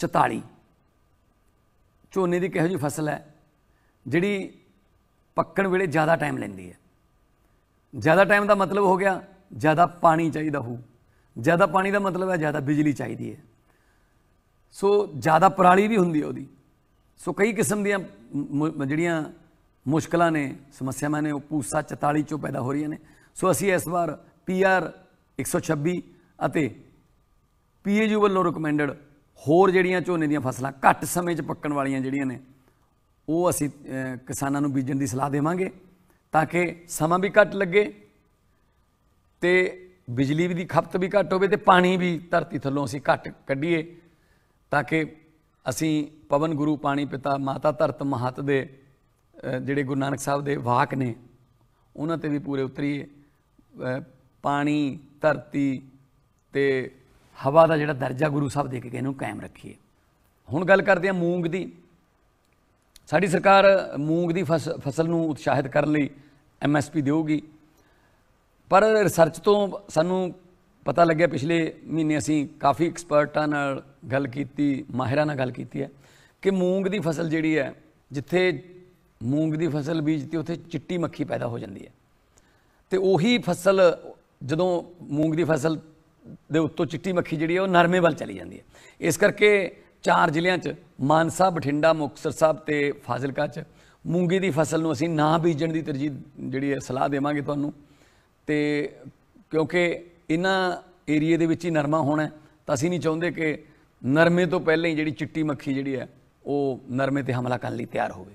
44 ਝੋਨੇ ਦੀ ਕਿਹੋ ਜਿਹੀ ਫਸਲ ਹੈ ਜਿਹੜੀ ਪੱਕਣ ਵੇਲੇ ਜ਼ਿਆਦਾ ਟਾਈਮ ਲੈਂਦੀ ਹੈ ਜ਼ਿਆਦਾ ਟਾਈਮ ਦਾ ਮਤਲਬ ਹੋ ਗਿਆ ਜ਼ਿਆਦਾ ਪਾਣੀ ਚਾਹੀਦਾ ਹੋ ਜ਼ਿਆਦਾ ਪਾਣੀ ਦਾ ਮਤਲਬ ਹੈ ਜ਼ਿਆਦਾ ਬਿਜਲੀ ਚਾਹੀਦੀ ਹੈ ਸੋ ਜ਼ਿਆਦਾ ਪਰਾਲੀ ਵੀ ਹੁੰਦੀ ਹੈ ਉਹਦੀ ਸੋ ਕਈ ਕਿਸਮ ਦੀਆਂ ਜਿਹੜੀਆਂ ਮੁਸ਼ਕਲਾਂ ਨੇ ਸਮੱਸਿਆਵਾਂ ਨੇ ਉਹ ਪੂਸਾ 44 ਚੋਂ ਪੈਦਾ ਹੋ ਰਹੀਆਂ ਨੇ ਸੋ ਅਸੀਂ ਇਸ ਵਾਰ ਪੀਆਰ 126 ਅਤੇ ਪੀਏਯੂ ਵੱਲੋਂ ਰეკਮੈਂਡਡ ਹੋਰ ਜਿਹੜੀਆਂ ਝੋਨੇ ਦੀਆਂ ਫਸਲਾਂ ਘੱਟ ਸਮੇਂ 'ਚ ਪੱਕਣ ਵਾਲੀਆਂ ਜਿਹੜੀਆਂ ਨੇ ਉਹ ਅਸੀਂ ਕਿਸਾਨਾਂ ਨੂੰ ਬੀਜਣ ਦੀ ਸਲਾਹ ਦੇਵਾਂਗੇ ਤਾਂ ਕਿ ਸਮਾਂ ਵੀ ਘੱਟ ਲੱਗੇ ਤੇ ਬਿਜਲੀ ਦੀ ਖਪਤ ਵੀ ਘੱਟ ਹੋਵੇ ਤੇ ਪਾਣੀ ਵੀ ਧਰਤੀ ਥੱਲੋਂ ਅਸੀਂ ਘੱਟ ਕੱਢੀਏ ਤਾਂ ਕਿ ਅਸੀਂ ਪਵਨ ਗੁਰੂ ਪਾਣੀ ਪਿਤਾ ਮਾਤਾ ਧਰਤ ਮਹਤ ਦੇ ਜਿਹੜੇ ਗੁਰੂ ਨਾਨਕ ਸਾਹਿਬ ਦੇ ਵਾਕ ਨੇ ਉਹਨਾਂ ਤੇ ਵੀ ਪੂਰੇ ਉਤਰੀਏ ਪਾਣੀ ਧਰਤੀ ਤੇ ਹਵਾ ਦਾ ਜਿਹੜਾ ਦਰਜਾ ਗੁਰੂ ਸਾਹਿਬ ਦੇ ਕੇ ਇਹਨੂੰ ਕਾਇਮ ਰੱਖੀਏ ਹੁਣ ਗੱਲ ਕਰਦੇ ਆ ਮੂੰਗ ਦੀ ਸਾਡੀ ਸਰਕਾਰ ਮੂੰਗ ਦੀ ਫਸਲ ਨੂੰ ਉਤਸ਼ਾਹਿਤ ਕਰਨ ਲਈ ਐਮਐਸਪੀ ਦੇਊਗੀ ਪਰ ਰਿਸਰਚ ਤੋਂ ਸਾਨੂੰ ਪਤਾ ਲੱਗਿਆ ਪਿਛਲੇ ਮਹੀਨੇ ਅਸੀਂ ਕਾਫੀ ਐਕਸਪਰਟਾਂ ਨਾਲ ਗੱਲ ਕੀਤੀ ਮਾਹਿਰਾਂ ਨਾਲ ਗੱਲ ਕੀਤੀ ਹੈ ਕਿ ਮੂੰਗ ਦੀ ਫਸਲ ਜਿਹੜੀ ਹੈ ਜਿੱਥੇ ਮੂੰਗ ਦੀ ਫਸਲ ਬੀਜਤੀ ਉੱਥੇ ਚਿੱਟੀ ਮੱਖੀ ਪੈਦਾ ਹੋ ਜਾਂਦੀ ਹੈ ਤੇ ਉਹੀ ਫਸਲ ਜਦੋਂ ਮੂੰਗ ਦੀ ਫਸਲ ਦੇ ਉੱਤੋਂ ਚਿੱਟੀ ਮੱਖੀ ਜਿਹੜੀ ਹੈ ਉਹ ਨਰਮੇ ਵੱਲ ਚਲੀ ਜਾਂਦੀ ਹੈ ਇਸ ਕਰਕੇ ਚਾਰ ਜ਼ਿਲ੍ਹਿਆਂ 'ਚ ਮਾਨਸਾ ਬਠਿੰਡਾ ਮੁਕਤਸਰ ਸਾਹਿਬ ਤੇ ਫਾਜ਼ਿਲਕਾ 'ਚ ਮੂੰਗੀ ਦੀ ਫਸਲ ਨੂੰ ਅਸੀਂ ਨਾ ਬੀਜਣ ਦੀ ਤਰਜੀਹ ਜਿਹੜੀ ਹੈ ਸਲਾਹ ਦੇਵਾਂਗੇ ਤੁਹਾਨੂੰ ਤੇ ਕਿਉਂਕਿ ਇਹਨਾਂ ਏਰੀਆ ਦੇ ਵਿੱਚ ਹੀ ਨਰਮਾ ਹੋਣਾ ਤਾਂ ਅਸੀਂ ਨਹੀਂ ਚਾਹੁੰਦੇ ਕਿ ਨਰਮੇ ਤੋਂ ਪਹਿਲਾਂ ਹੀ ਜਿਹੜੀ ਚਿੱਟੀ ਮੱਖੀ ਜਿਹੜੀ ਹੈ ਉਹ ਨਰਮੇ ਤੇ ਹਮਲਾ ਕਰਨ ਲਈ ਤਿਆਰ ਹੋਵੇ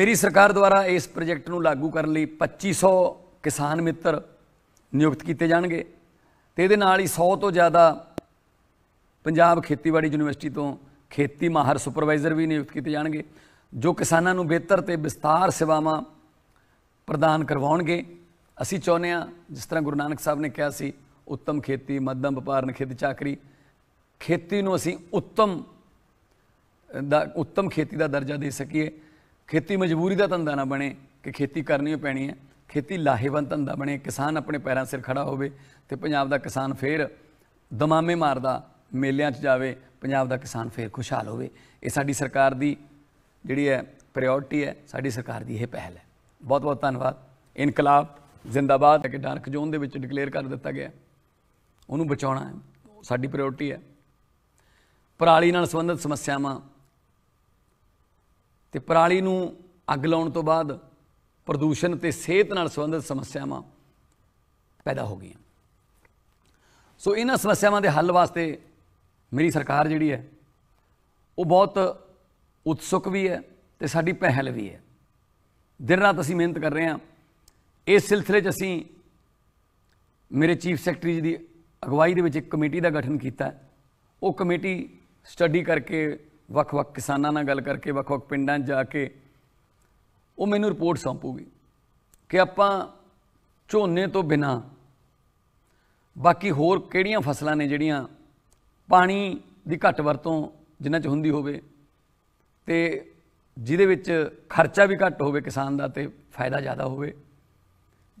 ਮੇਰੀ ਸਰਕਾਰ ਦੁਆਰਾ ਇਸ ਪ੍ਰੋਜੈਕਟ ਨੂੰ ਲਾਗੂ ਕਰਨ ਲਈ 2500 ਕਿਸਾਨ ਮਿੱਤਰ ਨਿਯੁਕਤ ਕੀਤੇ ਜਾਣਗੇ ਤੇ ਇਹਦੇ ਨਾਲ ਹੀ 100 ਤੋਂ ਜ਼ਿਆਦਾ ਪੰਜਾਬ ਖੇਤੀਬਾੜੀ ਯੂਨੀਵਰਸਿਟੀ ਤੋਂ ਖੇਤੀ ਮਾਹਰ ਸੁਪਰਵਾਈਜ਼ਰ ਵੀ ਨਿਯੁਕਤ ਕੀਤੇ ਜਾਣਗੇ ਜੋ ਕਿਸਾਨਾਂ ਨੂੰ ਬਿਹਤਰ ਤੇ ਵਿਸਤਾਰ ਸੇਵਾਵਾਂ ਪ੍ਰਦਾਨ ਕਰਵਾਉਣਗੇ ਅਸੀਂ ਚਾਹੁੰਦੇ ਹਾਂ ਜਿਸ ਤਰ੍ਹਾਂ ਗੁਰੂ ਨਾਨਕ ਸਾਹਿਬ ਨੇ ਕਿਹਾ ਸੀ ਉੱਤਮ ਖੇਤੀ ਮੱਧਮ ਵਪਾਰ ਨਖਿਤ ਚਾਕਰੀ ਖੇਤੀ ਨੂੰ ਅਸੀਂ ਉੱਤਮ ਦਾ ਉੱਤਮ ਖੇਤੀ ਦਾ ਦਰਜਾ ਦੇ ਸਕੀਏ ਖੇਤੀ ਮਜਬੂਰੀ ਦਾ ਧੰਦਾ ਨਾ ਬਣੇ ਕਿ ਖੇਤੀ ਕਰਨੀ ਪੈਣੀ ਹੈ ਖੇਤੀ ਲਾਹੇਵੰਦ ਧੰਦਾ ਬਣੇ ਕਿਸਾਨ ਆਪਣੇ ਪੈਰਾਂ ਸਿਰ ਖੜਾ ਹੋਵੇ ਤੇ ਪੰਜਾਬ ਦਾ ਕਿਸਾਨ ਫੇਰ ਦਮਾਮੇ ਮਾਰਦਾ ਮੇਲਿਆਂ 'ਚ ਜਾਵੇ ਪੰਜਾਬ ਦਾ ਕਿਸਾਨ ਫੇਰ ਖੁਸ਼ਹਾਲ ਹੋਵੇ ਇਹ ਸਾਡੀ ਸਰਕਾਰ ਦੀ ਜਿਹੜੀ ਹੈ ਪ੍ਰਾਇੋਰਟੀ ਹੈ ਸਾਡੀ ਸਰਕਾਰ ਦੀ ਇਹ ਪਹਿਲ ਹੈ ਬਹੁਤ ਬਹੁਤ ਧੰਨਵਾਦ ਇਨਕਲਾਬ ਜ਼ਿੰਦਾਬਾਦ ਕਿ ਡਾਰਕ ਜ਼ੋਨ ਦੇ ਵਿੱਚ ਡਿਕਲੇਅਰ ਕਰ ਦਿੱਤਾ ਗਿਆ ਉਹਨੂੰ ਬਚਾਉਣਾ ਸਾਡੀ ਪ੍ਰਾਇੋਰਟੀ ਹੈ ਪਰਾਲੀ ਨਾਲ ਸੰਬੰਧਿਤ ਸਮੱਸਿਆਵਾਂ ਤੇ ਪਰਾਲੀ ਨੂੰ ਅੱਗ ਲਾਉਣ ਤੋਂ ਬਾਅਦ ਪ੍ਰਦੂਸ਼ਣ ਤੇ ਸਿਹਤ ਨਾਲ ਸੰਬੰਧਿਤ ਸਮੱਸਿਆਵਾਂ ਪੈਦਾ ਹੋ ਗਈਆਂ ਸੋ ਇਹਨਾਂ ਸਮੱਸਿਆਵਾਂ ਦੇ ਹੱਲ ਵਾਸਤੇ ਮੇਰੀ ਸਰਕਾਰ ਜਿਹੜੀ ਹੈ ਉਹ ਬਹੁਤ ਉਤਸੁਕ ਵੀ ਹੈ ਤੇ ਸਾਡੀ ਪਹਿਲ ਵੀ ਹੈ ਦਿਨ ਰਾਤ ਅਸੀਂ ਮਿਹਨਤ ਕਰ ਰਹੇ ਹਾਂ ਇਸ ਸਿਲਸਿਲੇ 'ਚ ਅਸੀਂ ਮੇਰੇ ਚੀਫ ਸੈਕਟਰੀ ਜੀ ਦੀ ਅਗਵਾਈ ਦੇ ਵਿੱਚ ਇੱਕ ਕਮੇਟੀ ਦਾ ਗਠਨ ਕੀਤਾ ਉਹ ਕਮੇਟੀ ਸਟੱਡੀ ਕਰਕੇ ਵੱਖ-ਵੱਖ ਕਿਸਾਨਾਂ ਨਾਲ ਗੱਲ ਕਰਕੇ ਵੱਖ-ਵੱਖ ਪਿੰਡਾਂ ਜਾ ਕੇ ਉਹ ਮੈਨੂੰ ਰਿਪੋਰਟ ਸੌਂਪੂਗੀ ਕਿ ਆਪਾਂ ਝੋਨੇ ਤੋਂ ਬਿਨਾ ਬਾਕੀ ਹੋਰ ਕਿਹੜੀਆਂ ਫਸਲਾਂ ਨੇ ਜਿਹੜੀਆਂ ਪਾਣੀ ਦੀ ਘੱਟ ਵਰਤੋਂ ਜਿੰਨਾ ਚ ਹੁੰਦੀ ਹੋਵੇ ਤੇ ਜਿਹਦੇ ਵਿੱਚ ਖਰਚਾ ਵੀ ਘੱਟ ਹੋਵੇ ਕਿਸਾਨ ਦਾ ਤੇ ਫਾਇਦਾ ਜ਼ਿਆਦਾ ਹੋਵੇ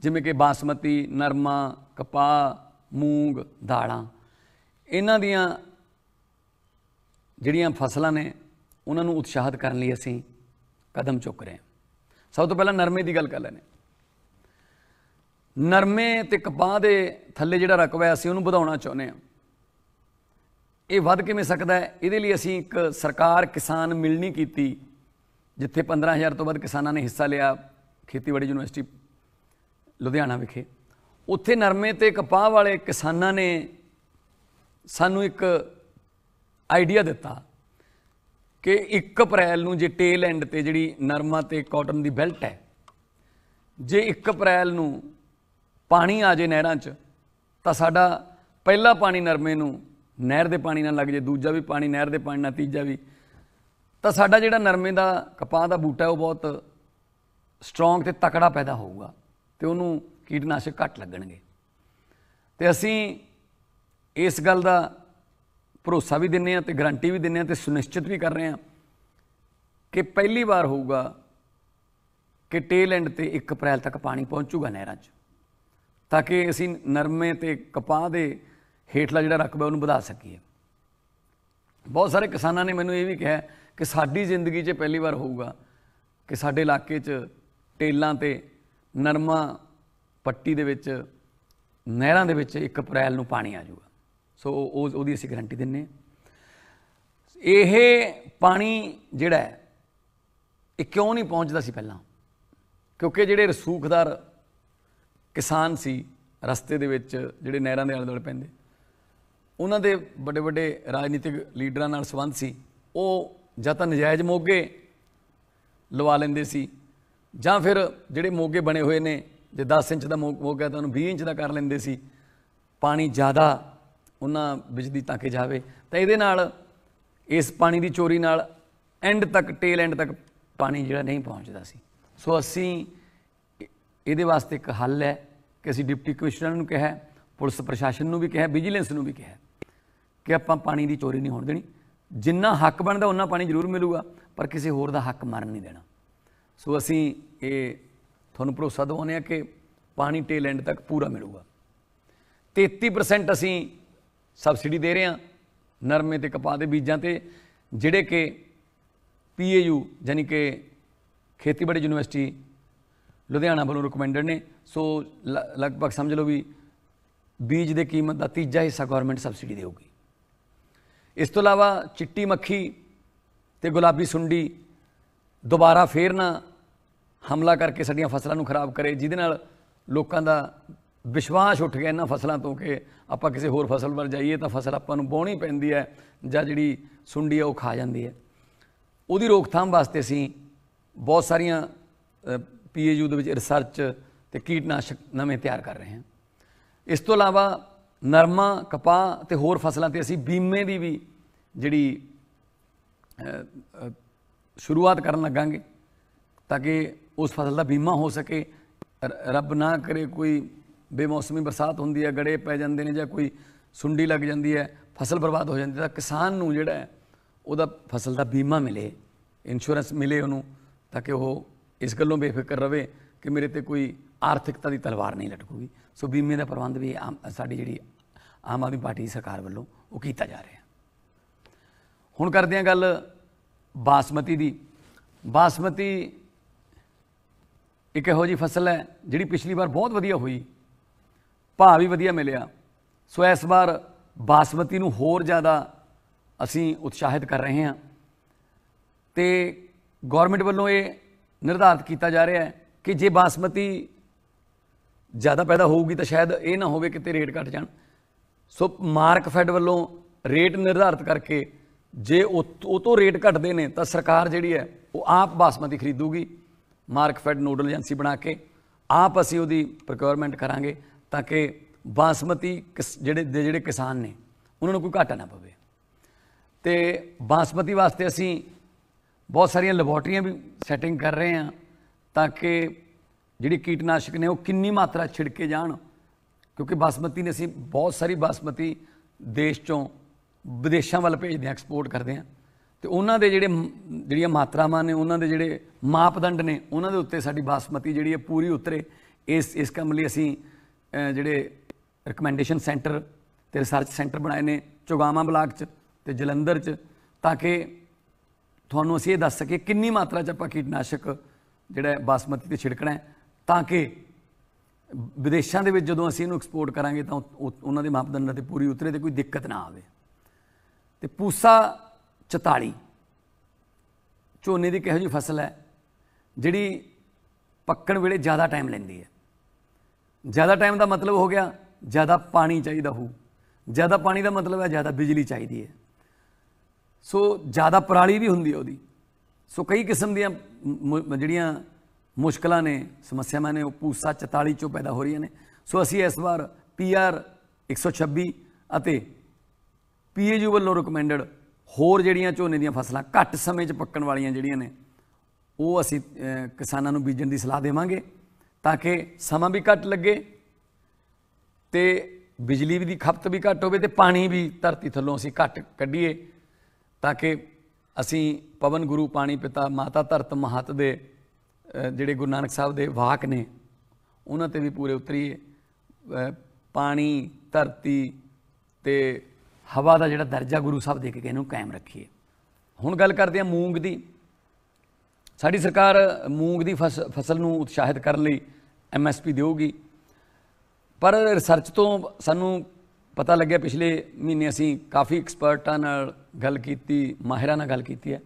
ਜਿਵੇਂ ਕਿ ਬਾਸਮਤੀ ਨਰਮਾ ਕਪਾਹ ਮੂੰਗ ਦਾਲਾਂ ਇਹਨਾਂ ਦੀਆਂ ਜਿਹੜੀਆਂ ਫਸਲਾਂ ਨੇ ਉਹਨਾਂ ਨੂੰ ਉਤਸ਼ਾਹਿਤ ਕਰਨ ਲਈ ਅਸੀਂ ਕਦਮ ਚੁੱਕ ਰਹੇ ਹਾਂ ਸਭ ਤੋਂ ਪਹਿਲਾਂ ਨਰਮੇ ਦੀ ਗੱਲ ਕਰ ਲੈਣੇ ਨਰਮੇ ਤੇ ਕਪਾਹ ਦੇ ਥੱਲੇ ਜਿਹੜਾ ਰਕਬਾ ਹੈ ਅਸੀਂ ਉਹਨੂੰ ਵਧਾਉਣਾ ਚਾਹੁੰਦੇ ਹਾਂ ਇਹ ਵੱਧ ਕਿਵੇਂ ਸਕਦਾ ਹੈ ਇਹਦੇ ਲਈ ਅਸੀਂ ਇੱਕ ਸਰਕਾਰ ਕਿਸਾਨ ਮਿਲਣੀ ਕੀਤੀ ਜਿੱਥੇ 15000 ਤੋਂ ਵੱਧ ਕਿਸਾਨਾਂ ਨੇ ਹਿੱਸਾ ਲਿਆ ਖੇਤੀਬਾੜੀ ਯੂਨੀਵਰਸਿਟੀ ਲੁਧਿਆਣਾ ਵਿਖੇ ਉੱਥੇ ਨਰਮੇ ਤੇ ਕਪਾਹ ਵਾਲੇ ਕਿਸਾਨਾਂ ਨੇ ਸਾਨੂੰ ਇੱਕ ਆਈਡੀਆ ਦਿੱਤਾ ਕਿ 1 ਅਪ੍ਰੈਲ ਨੂੰ ਜੇ ਟੇਲ ਐਂਡ ਤੇ ਜਿਹੜੀ ਨਰਮਾ ਤੇ ਕਾਟਨ ਦੀ ਬੈਲਟ ਹੈ ਜੇ 1 ਅਪ੍ਰੈਲ ਨੂੰ ਪਾਣੀ ਆ ਜੇ ਨਹਿਰਾਂ 'ਚ ਤਾਂ ਸਾਡਾ ਪਹਿਲਾ ਪਾਣੀ ਨਰਮੇ ਨੂੰ ਨਹਿਰ ਦੇ ਪਾਣੀ ਨਾਲ ਲੱਗ ਜੇ ਦੂਜਾ ਵੀ ਪਾਣੀ ਨਹਿਰ ਦੇ ਪਾਣੀ ਨਾਲ ਤੀਜਾ ਵੀ ਤਾਂ ਸਾਡਾ ਜਿਹੜਾ ਨਰਮੇ ਦਾ ਕਪਾਹ ਦਾ ਬੂਟਾ ਉਹ ਬਹੁਤ ਸਟਰੋਂਗ ਤੇ ਤਕੜਾ ਪੈਦਾ ਹੋਊਗਾ ਤੇ ਉਹਨੂੰ ਕੀਟਨਾਸ਼ਕ ਘੱਟ ਲੱਗਣਗੇ ਤੇ ਅਸੀਂ ਇਸ ਗੱਲ ਦਾ ਭਰੋਸਾ ਵੀ ਦਿੰਨੇ ਆ ਤੇ ਗਾਰੰਟੀ ਵੀ ਦਿੰਨੇ ਆ ਤੇ ਸੁਨਿਸ਼ਚਿਤ ਵੀ ਕਰ ਰਹੇ ਆ ਕਿ ਪਹਿਲੀ ਵਾਰ ਹੋਊਗਾ ਕਿ ਟੇਲ ਐਂਡ ਤੇ 1 ਅਪ੍ਰੈਲ ਤੱਕ ਪਾਣੀ ਪਹੁੰਚੂਗਾ ਨਹਿਰਾਂ 'ਚ ਤਾਂ ਕਿ ਅਸੀਂ ਨਰਮੇ ਤੇ ਕਪਾਹ ਦੇ ਹੇਠਲਾ ਜਿਹੜਾ ਰਕਬਾ ਉਹਨੂੰ ਵਧਾ ਸਕੀਏ ਬਹੁਤ ਸਾਰੇ ਕਿਸਾਨਾਂ ਨੇ ਮੈਨੂੰ ਇਹ ਵੀ ਕਿਹਾ ਕਿ ਸਾਡੀ ਜ਼ਿੰਦਗੀ 'ਚ ਪਹਿਲੀ ਵਾਰ ਹੋਊਗਾ ਕਿ ਸਾਡੇ ਇਲਾਕੇ 'ਚ ਟੇਲਾਂ ਤੇ ਨਰਮਾ ਪੱਟੀ ਦੇ ਵਿੱਚ ਨਹਿਰਾਂ ਦੇ ਵਿੱਚ 1 ਅਪ੍ਰੈਲ ਨੂੰ ਪਾਣੀ ਆ ਜਾਊਗਾ ਸੋ ਉਹ ਉਹਦੀ ਅਸੀਂ ਗਾਰੰਟੀ ਦਿੰਨੇ ਆ ਇਹ ਪਾਣੀ ਜਿਹੜਾ ਇਹ ਕਿਉਂ ਨਹੀਂ ਪਹੁੰਚਦਾ ਸੀ ਪਹਿਲਾਂ ਕਿਉਂਕਿ ਜਿਹੜੇ ਰਸੂਖਦਾਰ ਕਿਸਾਨ ਸੀ ਰਸਤੇ ਦੇ ਵਿੱਚ ਜਿਹੜੇ ਨਹਿਰਾਂ ਦੇ ਆਲੇ ਦੁਆਲੇ ਪੈਂਦੇ ਉਹਨਾਂ ਦੇ ਵੱਡੇ ਵੱਡੇ ਰਾਜਨੀਤਿਕ ਲੀਡਰਾਂ ਨਾਲ ਸੰਬੰਧ ਸੀ ਉਹ ਜਾਂ ਤਾਂ ਨਜਾਇਜ਼ ਮੋਗੇ ਲਵਾ ਲੈਂਦੇ ਸੀ ਜਾਂ ਫਿਰ ਜਿਹੜੇ ਮੋਗੇ ਬਣੇ ਹੋਏ ਨੇ ਜੇ 10 ਇੰਚ ਦਾ ਮੋਗਾ ਤਾਂ ਉਹਨੂੰ 20 ਇੰਚ ਦਾ ਕਰ ਲੈਂਦੇ ਸੀ ਪਾਣੀ ਜ਼ਿਆਦਾ ਉਹਨਾਂ ਬਿਜਲੀ ਤਾਂ ਕਿ ਜਾਵੇ ਤਾਂ ਇਹਦੇ ਨਾਲ ਇਸ ਪਾਣੀ ਦੀ ਚੋਰੀ ਨਾਲ ਐਂਡ ਤੱਕ ਟੇਲ ਐਂਡ ਤੱਕ ਪਾਣੀ ਜਿਹੜਾ ਨਹੀਂ ਪਹੁੰਚਦਾ ਸੀ ਸੋ ਅਸੀਂ ਇਹਦੇ ਵਾਸਤੇ ਇੱਕ ਹੱਲ ਹੈ ਕਿ ਅਸੀਂ ਡਿਪਟੀ ਕਮਿਸ਼ਨਰ ਨੂੰ ਕਿਹਾ ਪੁਲਿਸ ਪ੍ਰਸ਼ਾਸਨ ਨੂੰ ਵੀ ਕਿਹਾ ਵਿਜੀਲੈਂਸ ਨੂੰ ਵੀ ਕਿਹਾ ਕਿ ਆਪਾਂ ਪਾਣੀ ਦੀ ਚੋਰੀ ਨਹੀਂ ਹੋਣ ਦੇਣੀ ਜਿੰਨਾ ਹੱਕ ਬਣਦਾ ਉਹਨਾਂ ਪਾਣੀ ਜ਼ਰੂਰ ਮਿਲੂਗਾ ਪਰ ਕਿਸੇ ਹੋਰ ਦਾ ਹੱਕ ਮਾਰਨ ਨਹੀਂ ਦੇਣਾ ਸੋ ਅਸੀਂ ਇਹ ਤੁਹਾਨੂੰ ਭਰੋਸਾ ਦਿਵਾਉਂਦੇ ਆ ਕਿ ਪਾਣੀ ਟੇਲ ਐਂਡ ਤੱਕ ਪੂਰਾ ਮਿਲੂਗਾ 33% ਅਸੀਂ ਸਬਸਿਡੀ ਦੇ ਰਹੇ ਹਾਂ ਨਰਮੇ ਤੇ ਕਪਾਹ ਦੇ ਬੀਜਾਂ ਤੇ ਜਿਹੜੇ ਕਿ ਪੀਏਯੂ ਯਾਨੀ ਕਿ ਖੇਤੀਬਾੜੀ ਯੂਨੀਵਰਸਿਟੀ ਲੁਧਿਆਣਾ ਵੱਲੋਂ ਰეკਮੈਂਡਡ ਨੇ ਸੋ ਲਗਭਗ ਸਮਝ ਲਓ ਵੀ ਬੀਜ ਦੇ ਕੀਮਤ ਦਾ ਤੀਜਾ ਹਿੱਸਾ ਗਵਰਨਮੈਂਟ ਸਬਸਿਡੀ ਦੇਊਗੀ ਇਸ ਤੋਂ ਇਲਾਵਾ ਚਿੱਟੀ ਮੱਖੀ ਤੇ ਗੁਲਾਬੀ ਸੁੰਡੀ ਦੁਬਾਰਾ ਫੇਰ ਨਾ ਹਮਲਾ ਕਰਕੇ ਸਾਡੀਆਂ ਫਸਲਾਂ ਨੂੰ ਖਰਾਬ ਕਰੇ ਜਿਹਦੇ ਨਾਲ ਲੋਕਾਂ ਦਾ ਵਿਸ਼ਵਾਸ ਉੱਠ ਗਿਆ ਇਹਨਾਂ ਫਸਲਾਂ ਤੋਂ ਕਿ ਆਪਾਂ ਕਿਸੇ ਹੋਰ ਫਸਲ ਵੱਲ ਜਾਈਏ ਤਾਂ ਫਸਲ ਆਪਾਂ ਨੂੰ ਬੋਣੀ ਪੈਂਦੀ ਹੈ ਜਾਂ ਜਿਹੜੀ ਸੁੰਡੀ ਆ ਉਹ ਖਾ ਜਾਂਦੀ ਹੈ ਉਹਦੀ ਰੋਕਥਾਮ ਵਾਸਤੇ ਅਸੀਂ ਬਹੁਤ ਸਾਰੀਆਂ ਪੀਏਯੂ ਦੇ ਵਿੱਚ ਰਿਸਰਚ ਤੇ ਕੀਟਨਾਸ਼ਕ ਨਵੇਂ ਤਿਆਰ ਕਰ ਰਹੇ ਹਾਂ ਇਸ ਤੋਂ ਇਲਾਵਾ ਨਰਮਾ ਕਪਾਹ ਤੇ ਹੋਰ ਫਸਲਾਂ ਤੇ ਅਸੀਂ ਬੀਮੇ ਦੀ ਵੀ ਜਿਹੜੀ ਸ਼ੁਰੂਆਤ ਕਰਨ ਲੱਗਾਂਗੇ ਤਾਂ ਕਿ ਉਸ ਫਸਲ ਦਾ ਬੀਮਾ ਹੋ ਸਕੇ ਰੱਬ ਨਾ ਕਰੇ ਕੋਈ ਬੇਮੌਸਮੀ ਬਰਸਾਤ ਹੁੰਦੀ ਹੈ ਗੜੇ ਪੈ ਜਾਂਦੇ ਨੇ ਜਾਂ ਕੋਈ ਸੁੰਡੀ ਲੱਗ ਜਾਂਦੀ ਹੈ ਫਸਲ ਬਰਬਾਦ ਹੋ ਜਾਂਦੀ ਤਾਂ ਕਿਸਾਨ ਨੂੰ ਜਿਹੜਾ ਉਹਦਾ ਫਸਲ ਦਾ ਬੀਮਾ ਮਿਲੇ ਇੰਸ਼ੋਰੈਂਸ ਮਿਲੇ ਉਹਨੂੰ ਤਾਂ ਕਿ ਉਹ ਇਸ ਗੱਲੋਂ ਬੇਫਿਕਰ ਰਵੇ ਕਿ ਮੇਰੇ ਤੇ ਕੋਈ ਆਰਥਿਕਤਾ ਦੀ ਤਲਵਾਰ ਨਹੀਂ ਲਟਕੂਗੀ ਸੋ ਬੀਮੇ ਦਾ ਪ੍ਰਬੰਧ ਵੀ ਸਾਡੀ ਜਿਹੜੀ ਆਮ ਆਦਮੀ ਪਾਰਟੀ ਦੀ ਸਰਕਾਰ ਵੱਲੋਂ ਉਹ ਕੀਤਾ ਜਾ ਰਿਹਾ ਹੁਣ ਕਰਦੇ ਆ ਗੱਲ ਬਾਸਮਤੀ ਦੀ ਬਾਸਮਤੀ ਇੱਕ ਇਹੋ ਜੀ ਫਸਲ ਹੈ ਜਿਹੜੀ ਪਿਛਲੀ ਵਾਰ ਬਹੁਤ ਵਧੀਆ ਹੋਈ ਭਾਅ ਵੀ ਵਧੀਆ ਮਿਲਿਆ ਸੋ ਇਸ ਵਾਰ ਬਾਸਮਤੀ ਨੂੰ ਹੋਰ ਜ਼ਿਆਦਾ ਅਸੀਂ ਉਤਸ਼ਾਹਿਤ ਕਰ ਰਹੇ ਹਾਂ ਤੇ ਗਵਰਨਮੈਂਟ ਵੱਲੋਂ ਇਹ ਨਿਰਧਾਰਤ ਕੀਤਾ ਜਾ ਰਿਹਾ ਹੈ ਕਿ ਜੇ ਬਾਸਮਤੀ ਜ਼ਿਆਦਾ ਪੈਦਾ ਹੋਊਗੀ ਤਾਂ ਸ਼ਾਇਦ ਇਹ ਨਾ ਹੋਵੇ ਕਿ ਤੇ ਰੇਟ ਘਟ ਜਾਣ ਸੋ ਮਾਰਕ ਫੈਡ ਵੱਲੋਂ ਰੇਟ ਨਿਰਧਾਰਿਤ ਕਰਕੇ ਜੇ ਉਹ ਤੋਂ ਰੇਟ ਘਟਦੇ ਨੇ ਤਾਂ ਸਰਕਾਰ ਜਿਹੜੀ ਹੈ ਉਹ ਆਪ ਬਾਸਮਤੀ ਖਰੀਦੂਗੀ ਮਾਰਕ ਫੈਡ ਨੋਡਲ ਏਜੰਸੀ ਬਣਾ ਕੇ ਆਪ ਅਸੀਂ ਉਹਦੀ ਪ੍ਰੋਕਿਉਰਮੈਂਟ ਕਰਾਂਗੇ ਤਾਂ ਕਿ ਬਾਸਮਤੀ ਜਿਹੜੇ ਜਿਹੜੇ ਕਿਸਾਨ ਨੇ ਉਹਨਾਂ ਨੂੰ ਕੋਈ ਘਾਟਾ ਨਾ ਪਵੇ ਤੇ ਬਾਸਮਤੀ ਵਾਸਤੇ ਅਸੀਂ ਬਹੁਤ ਸਾਰੀਆਂ ਲੈਬੋਰਟਰੀਆਂ ਵੀ ਸੈਟਿੰਗ ਕਰ ਰਹੇ ਹਾਂ ਤਾਂ ਕਿ ਜਿਹੜੀ ਕੀਟਨਾਸ਼ਕ ਨੇ ਉਹ ਕਿੰਨੀ ਮਾਤਰਾ ਛਿੜਕੇ ਜਾਣ ਕਿਉਂਕਿ ਬਾਸਮਤੀ ਨੇ ਅਸੀਂ ਬਹੁਤ ਸਾਰੀ ਬਾਸਮਤੀ ਦੇਸ਼ ਚੋਂ ਵਿਦੇਸ਼ਾਂ ਵੱਲ ਭੇਜਦੇ ਆ ਐਕਸਪੋਰਟ ਕਰਦੇ ਆ ਤੇ ਉਹਨਾਂ ਦੇ ਜਿਹੜੇ ਜਿਹੜੀਆਂ ਮਾਤਰਾਵਾਂ ਨੇ ਉਹਨਾਂ ਦੇ ਜਿਹੜੇ ਮਾਪਦੰਡ ਨੇ ਉਹਨਾਂ ਦੇ ਉੱਤੇ ਸਾਡੀ ਬਾਸਮਤੀ ਜਿਹੜੀ ਹੈ ਪੂਰੀ ਉਤਰੇ ਇਸ ਇਸ ਕੰਮ ਲਈ ਅਸੀਂ ਜਿਹੜੇ ਰეკਮੈਂਡੇਸ਼ਨ ਸੈਂਟਰ ਤੇ ਰਿਸਰਚ ਸੈਂਟਰ ਬਣਾਏ ਨੇ ਚੁਗਾਮਾ ਬਲਾਕ 'ਚ ਤੇ ਜਲੰਧਰ 'ਚ ਤਾਂ ਕਿ ਤੁਹਾਨੂੰ ਅਸੀਂ ਇਹ ਦੱਸ ਸਕੀਏ ਕਿੰਨੀ ਮਾਤਰਾ 'ਚ ਆਪਾਂ ਕੀਟਨਾਸ਼ਕ ਜਿਹੜਾ ਬਾਸਮਤੀ ਤੇ ਛਿੜਕਣਾ ਹੈ ਤਾਂ ਕਿ ਵਿਦੇਸ਼ਾਂ ਦੇ ਵਿੱਚ ਜਦੋਂ ਅਸੀਂ ਇਹਨੂੰ ਐਕਸਪੋਰਟ ਕਰਾਂਗੇ ਤਾਂ ਉਹਨਾਂ ਦੇ ਮਾਪਦੰਡਾਂ ਤੇ ਪੂਰੀ ਉਤਰੇ ਤੇ ਕੋਈ ਦਿੱਕਤ ਨਾ ਆਵੇ ਤੇ ਪੂਸਾ 44 ਝੋਨੇ ਦੀ ਕਿਹੋ ਜਿਹੀ ਫਸਲ ਹੈ ਜਿਹੜੀ ਪੱਕਣ ਵੇਲੇ ਜ਼ਿਆਦਾ ਟਾਈਮ ਲੈਂਦੀ ਹੈ ਜ਼ਿਆਦਾ ਟਾਈਮ ਦਾ ਮਤਲਬ ਹੋ ਗਿਆ ਜ਼ਿਆਦਾ ਪਾਣੀ ਚਾਹੀਦਾ ਹੋ ਜ਼ਿਆਦਾ ਪਾਣੀ ਦਾ ਮਤਲਬ ਹੈ ਜ਼ਿਆਦਾ ਬਿਜਲੀ ਚਾਹੀਦੀ ਹੈ ਸੋ ਜ਼ਿਆਦਾ ਪਰਾਲੀ ਵੀ ਹੁੰਦੀ ਹੈ ਉਹਦੀ ਸੋ ਕਈ ਕਿਸਮ ਦੀਆਂ ਜਿਹੜੀਆਂ ਮੁਸ਼ਕਲਾਂ ਨੇ ਸਮੱਸਿਆਵਾਂ ਨੇ ਉਹ ਪੂਸਾ 44 ਚੋਂ ਪੈਦਾ ਹੋ ਰਹੀਆਂ ਨੇ ਸੋ ਅਸੀਂ ਇਸ ਵਾਰ ਪੀਆਰ 126 ਅਤੇ ਪੀਏਯੂ ਵੱਲੋਂ ਰეკਮੈਂਡਡ ਹੋਰ ਜਿਹੜੀਆਂ ਝੋਨੇ ਦੀਆਂ ਫਸਲਾਂ ਘੱਟ ਸਮੇਂ 'ਚ ਪੱਕਣ ਵਾਲੀਆਂ ਜਿਹੜੀਆਂ ਨੇ ਉਹ ਅਸੀਂ ਕਿਸਾਨਾਂ ਨੂੰ ਬੀਜਣ ਦੀ ਸਲਾਹ ਦੇਵਾਂਗੇ ਤਾਂ ਕਿ ਸਮਾਂ ਵੀ ਘੱਟ ਲੱਗੇ ਤੇ ਬਿਜਲੀ ਵੀ ਦੀ ਖਪਤ ਵੀ ਘੱਟ ਹੋਵੇ ਤੇ ਪਾਣੀ ਵੀ ਧਰਤੀ ਥੱਲੋਂ ਅਸੀਂ ਘੱਟ ਕੱਢੀਏ ਤਾਂ ਕਿ ਅਸੀਂ ਪਵਨ ਗੁਰੂ ਪਾਣੀ ਪਿਤਾ ਮਾਤਾ ਧਰਤ ਮਹਤ ਦੇ ਜਿਹੜੇ ਗੁਰੂ ਨਾਨਕ ਸਾਹਿਬ ਦੇ ਵਾਕ ਨੇ ਉਹਨਾਂ ਤੇ ਵੀ ਪੂਰੇ ਉਤਰੀਏ ਪਾਣੀ ਧਰਤੀ ਤੇ ਹਵਾ ਦਾ ਜਿਹੜਾ ਦਰਜਾ ਗੁਰੂ ਸਾਹਿਬ ਦੇ ਕੇ ਇਹਨੂੰ ਨੂੰ ਕਾਇਮ ਰੱਖੀਏ ਹੁਣ ਗੱਲ ਕਰਦੇ ਆ ਮੂੰਗ ਦੀ ਸਾਡੀ ਸਰਕਾਰ ਮੂੰਗ ਦੀ ਫਸਲ ਨੂੰ ਉਤਸ਼ਾਹਿਤ ਕਰਨ ਲਈ ਐਮਐਸਪੀ ਦੇਊਗੀ ਪਰ ਰਿਸਰਚ ਤੋਂ ਸਾਨੂੰ ਪਤਾ ਲੱਗਿਆ ਪਿਛਲੇ ਮਹੀਨੇ ਅਸੀਂ ਕਾਫੀ ਐਕਸਪਰਟਾਂ ਨਾਲ ਗੱਲ ਕੀਤੀ ਮਾਹਿਰਾਂ ਨਾਲ ਗੱਲ ਕੀਤੀ ਹੈ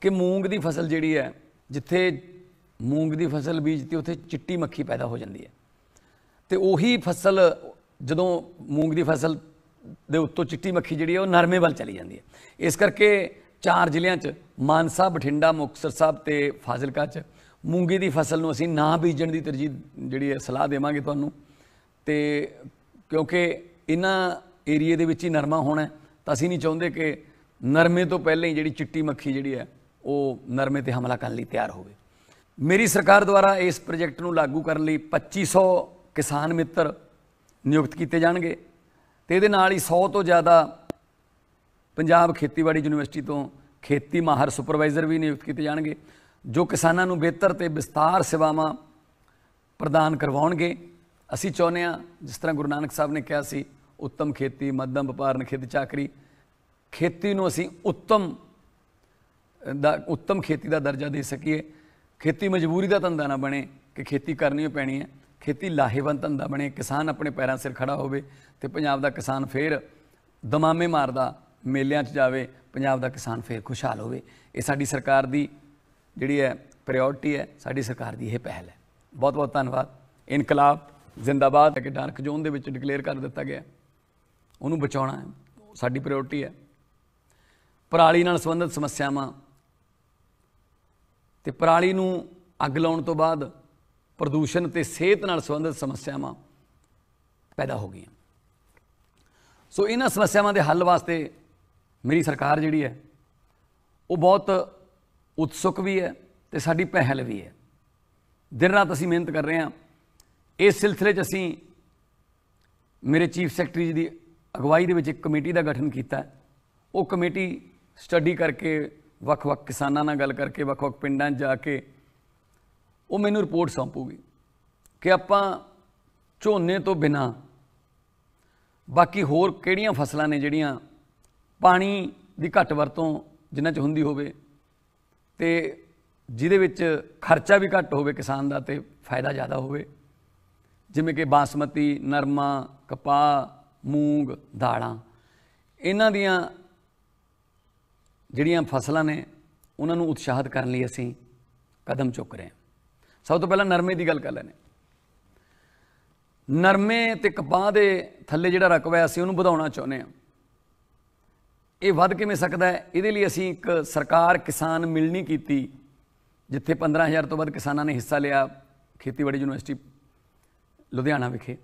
ਕਿ ਮੂੰਗ ਦੀ ਫਸਲ ਜਿਹੜੀ ਹੈ ਜਿੱਥੇ ਮੂੰਗ ਦੀ ਫਸਲ ਬੀਜਤੀ ਉੱਥੇ ਚਿੱਟੀ ਮੱਖੀ ਪੈਦਾ ਹੋ ਜਾਂਦੀ ਹੈ ਤੇ ਉਹੀ ਫਸਲ ਜਦੋਂ ਮੂੰਗ ਦੀ ਫਸਲ ਦੇ ਉੱਤੋਂ ਚਿੱਟੀ ਮੱਖੀ ਜਿਹੜੀ ਹੈ ਉਹ ਨਰਮੇ ਵੱਲ ਚਲੀ ਜਾਂਦੀ ਹੈ ਇਸ ਕਰਕੇ ਚਾਰ ਜ਼ਿਲ੍ਹਿਆਂ 'ਚ ਮਾਨਸਾ ਬਠਿੰਡਾ ਮੁਕਤਸਰ ਸਾਹਿਬ ਤੇ ਫਾਜ਼ਿਲਕਾ 'ਚ ਮੂੰਗੀ ਦੀ ਫਸਲ ਨੂੰ ਅਸੀਂ ਨਾ ਬੀਜਣ ਦੀ ਤਰਜੀਹ ਜਿਹੜੀ ਹੈ ਸਲਾਹ ਦੇਵਾਂਗੇ ਤੁਹਾਨੂੰ ਤੇ ਕਿਉਂਕਿ ਇਹਨਾਂ ਏਰੀਆ ਦੇ ਵਿੱਚ ਹੀ ਨਰਮਾ ਹੋਣਾ ਤਾਂ ਅਸੀਂ ਨਹੀਂ ਚਾਹੁੰਦੇ ਕਿ ਨਰਮੇ ਤੋਂ ਪਹਿਲਾਂ ਹੀ ਜਿਹੜੀ ਚਿੱਟੀ ਮੱਖੀ ਜਿਹੜੀ ਹੈ ਉਹ ਨਰਮੇ ਤੇ ਹਮਲਾ ਕਰਨ ਲਈ ਤਿਆਰ ਹੋਵੇ ਮੇਰੀ ਸਰਕਾਰ ਦੁਆਰਾ ਇਸ ਪ੍ਰੋਜੈਕਟ ਨੂੰ ਲਾਗੂ ਕਰਨ ਲਈ 2500 ਕਿਸਾਨ ਮਿੱਤਰ ਨਿਯੁਕਤ ਕੀਤੇ ਜਾਣਗੇ ਤੇ ਇਹਦੇ ਨਾਲ ਹੀ 100 ਤੋਂ ਜ਼ਿਆਦਾ ਪੰਜਾਬ ਖੇਤੀਬਾੜੀ ਯੂਨੀਵਰਸਿਟੀ ਤੋਂ ਖੇਤੀ ਮਾਹਰ ਸੁਪਰਵਾਈਜ਼ਰ ਵੀ ਨਿਯੁਕਤ ਕੀਤੇ ਜਾਣਗੇ ਜੋ ਕਿਸਾਨਾਂ ਨੂੰ ਬਿਹਤਰ ਤੇ ਵਿਸਤਾਰ ਸੇਵਾਵਾਂ ਪ੍ਰਦਾਨ ਕਰਵਾਉਣਗੇ ਅਸੀਂ ਚਾਹੁੰਦੇ ਹਾਂ ਜਿਸ ਤਰ੍ਹਾਂ ਗੁਰੂ ਨਾਨਕ ਸਾਹਿਬ ਨੇ ਕਿਹਾ ਸੀ ਉੱਤਮ ਖੇਤੀ ਮੱਧਮ ਵਪਾਰ ਨਖੇਤ ਚਾਕਰੀ ਖੇਤੀ ਨੂੰ ਅਸੀਂ ਉੱਤਮ ਦਾ ਉੱਤਮ ਖੇਤੀ ਦਾ ਦਰਜਾ ਦੇ ਸਕੀਏ ਖੇਤੀ ਮਜਬੂਰੀ ਦਾ ਧੰਦਾ ਨਾ ਬਣੇ ਕਿ ਖੇਤੀ ਕਰਨੀ ਪੈਣੀ ਹੈ ਖੇਤੀ ਲਾਹੇਵੰਦ ਧੰਦਾ ਬਣੇ ਕਿਸਾਨ ਆਪਣੇ ਪੈਰਾਂ ਸਿਰ ਖੜਾ ਹੋਵੇ ਤੇ ਪੰਜਾਬ ਦਾ ਕਿਸਾਨ ਫੇਰ ਦਮਾਮੇ ਮਾਰਦਾ ਮੇਲਿਆਂ 'ਚ ਜਾਵੇ ਪੰਜਾਬ ਦਾ ਕਿਸਾਨ ਫੇਰ ਖੁਸ਼ਹਾਲ ਹੋਵੇ ਇਹ ਸਾਡੀ ਸਰਕਾਰ ਦੀ ਜਿਹੜੀ ਹੈ ਪ੍ਰਾਇੋਰਟੀ ਹੈ ਸਾਡੀ ਸਰਕਾਰ ਦੀ ਇਹ ਪਹਿਲ ਹੈ ਬਹੁਤ ਬਹੁਤ ਧੰਨਵਾਦ ਇਨਕਲਾਬ ਜ਼ਿੰਦਾਬਾਦ ਕਿ ਡਾਰਕ ਜ਼ੋਨ ਦੇ ਵਿੱਚ ਡਿਕਲੇਅਰ ਕਰ ਦਿੱਤਾ ਗਿਆ ਉਹਨੂੰ ਬਚਾਉਣਾ ਹੈ ਸਾਡੀ ਪ੍ਰਾਇੋਰਟੀ ਹੈ ਪਰਾਲੀ ਨਾਲ ਸੰਬੰਧਿਤ ਸਮੱਸਿਆਵਾਂ ਤੇ ਪਰਾਲੀ ਨੂੰ ਅੱਗ ਲਾਉਣ ਤੋਂ ਬਾਅਦ ਪ੍ਰਦੂਸ਼ਣ ਤੇ ਸਿਹਤ ਨਾਲ ਸੰਬੰਧਿਤ ਸਮੱਸਿਆਵਾਂ ਪੈਦਾ ਹੋ ਗਈਆਂ ਸੋ ਇਹਨਾਂ ਸਮੱਸਿਆਵਾਂ ਦੇ ਹੱਲ ਵਾਸਤੇ ਮੇਰੀ ਸਰਕਾਰ ਜਿਹੜੀ ਹੈ ਉਹ ਬਹੁਤ ਉਤਸੁਕ ਵੀ ਹੈ ਤੇ ਸਾਡੀ ਪਹਿਲ ਵੀ ਹੈ ਦਿਨ ਰਾਤ ਅਸੀਂ ਮਿਹਨਤ ਕਰ ਰਹੇ ਹਾਂ ਇਸ ਸਿਲਸਿਲੇ 'ਚ ਅਸੀਂ ਮੇਰੇ ਚੀਫ ਸੈਕਟਰੀ ਜੀ ਦੀ ਅਗਵਾਈ ਦੇ ਵਿੱਚ ਇੱਕ ਕਮੇਟੀ ਦਾ ਗਠਨ ਕੀਤਾ ਉਹ ਕਮੇਟੀ ਸਟੱਡੀ ਕਰਕੇ ਵੱਖ-ਵੱਖ ਕਿਸਾਨਾਂ ਨਾਲ ਗੱਲ ਕਰਕੇ ਵੱਖ-ਵੱਖ ਪਿੰਡਾਂ ਜਾ ਕੇ ਉਹ ਮੈਨੂੰ ਰਿਪੋਰਟ ਸੌਂਪੂਗੀ ਕਿ ਆਪਾਂ ਝੋਨੇ ਤੋਂ ਬਿਨਾ ਬਾਕੀ ਹੋਰ ਕਿਹੜੀਆਂ ਫਸਲਾਂ ਨੇ ਜਿਹੜੀਆਂ ਪਾਣੀ ਦੀ ਘੱਟ ਵਰਤੋਂ ਜਿਨ੍ਹਾਂ 'ਚ ਹੁੰਦੀ ਹੋਵੇ ਤੇ ਜਿਹਦੇ ਵਿੱਚ ਖਰਚਾ ਵੀ ਘੱਟ ਹੋਵੇ ਕਿਸਾਨ ਦਾ ਤੇ ਫਾਇਦਾ ਜ਼ਿਆਦਾ ਹੋਵੇ ਜਿਵੇਂ ਕਿ ਬਾਸਮਤੀ ਨਰਮਾ ਕਪਾਹ ਮੂੰਗ ਦਾਲਾਂ ਇਹਨਾਂ ਦੀਆਂ ਜਿਹੜੀਆਂ ਫਸਲਾਂ ਨੇ ਉਹਨਾਂ ਨੂੰ ਉਤਸ਼ਾਹਤ ਕਰਨ ਲਈ ਅਸੀਂ ਕਦਮ ਚੁੱਕ ਰਹੇ ਹਾਂ ਸਭ ਤੋਂ ਪਹਿਲਾਂ ਨਰਮੇ ਦੀ ਗੱਲ ਕਰ ਲੈਣੇ ਨਰਮੇ ਤੇ ਕਪਾਹ ਦੇ ਥੱਲੇ ਜਿਹੜਾ ਰਕਵਾ ਹੈ ਅਸੀਂ ਉਹਨੂੰ ਵਧਾਉਣਾ ਚਾਹੁੰਦੇ ਹਾਂ ਇਹ ਵੱਧ ਕਿਵੇਂ ਸਕਦਾ ਹੈ ਇਹਦੇ ਲਈ ਅਸੀਂ ਇੱਕ ਸਰਕਾਰ ਕਿਸਾਨ ਮਿਲਣੀ ਕੀਤੀ ਜਿੱਥੇ 15000 ਤੋਂ ਵੱਧ ਕਿਸਾਨਾਂ ਨੇ ਹਿੱਸਾ ਲਿਆ ਖੇਤੀਬਾੜੀ ਯੂਨੀਵਰਸਿਟੀ ਲੁਧਿਆਣਾ ਵਿਖੇ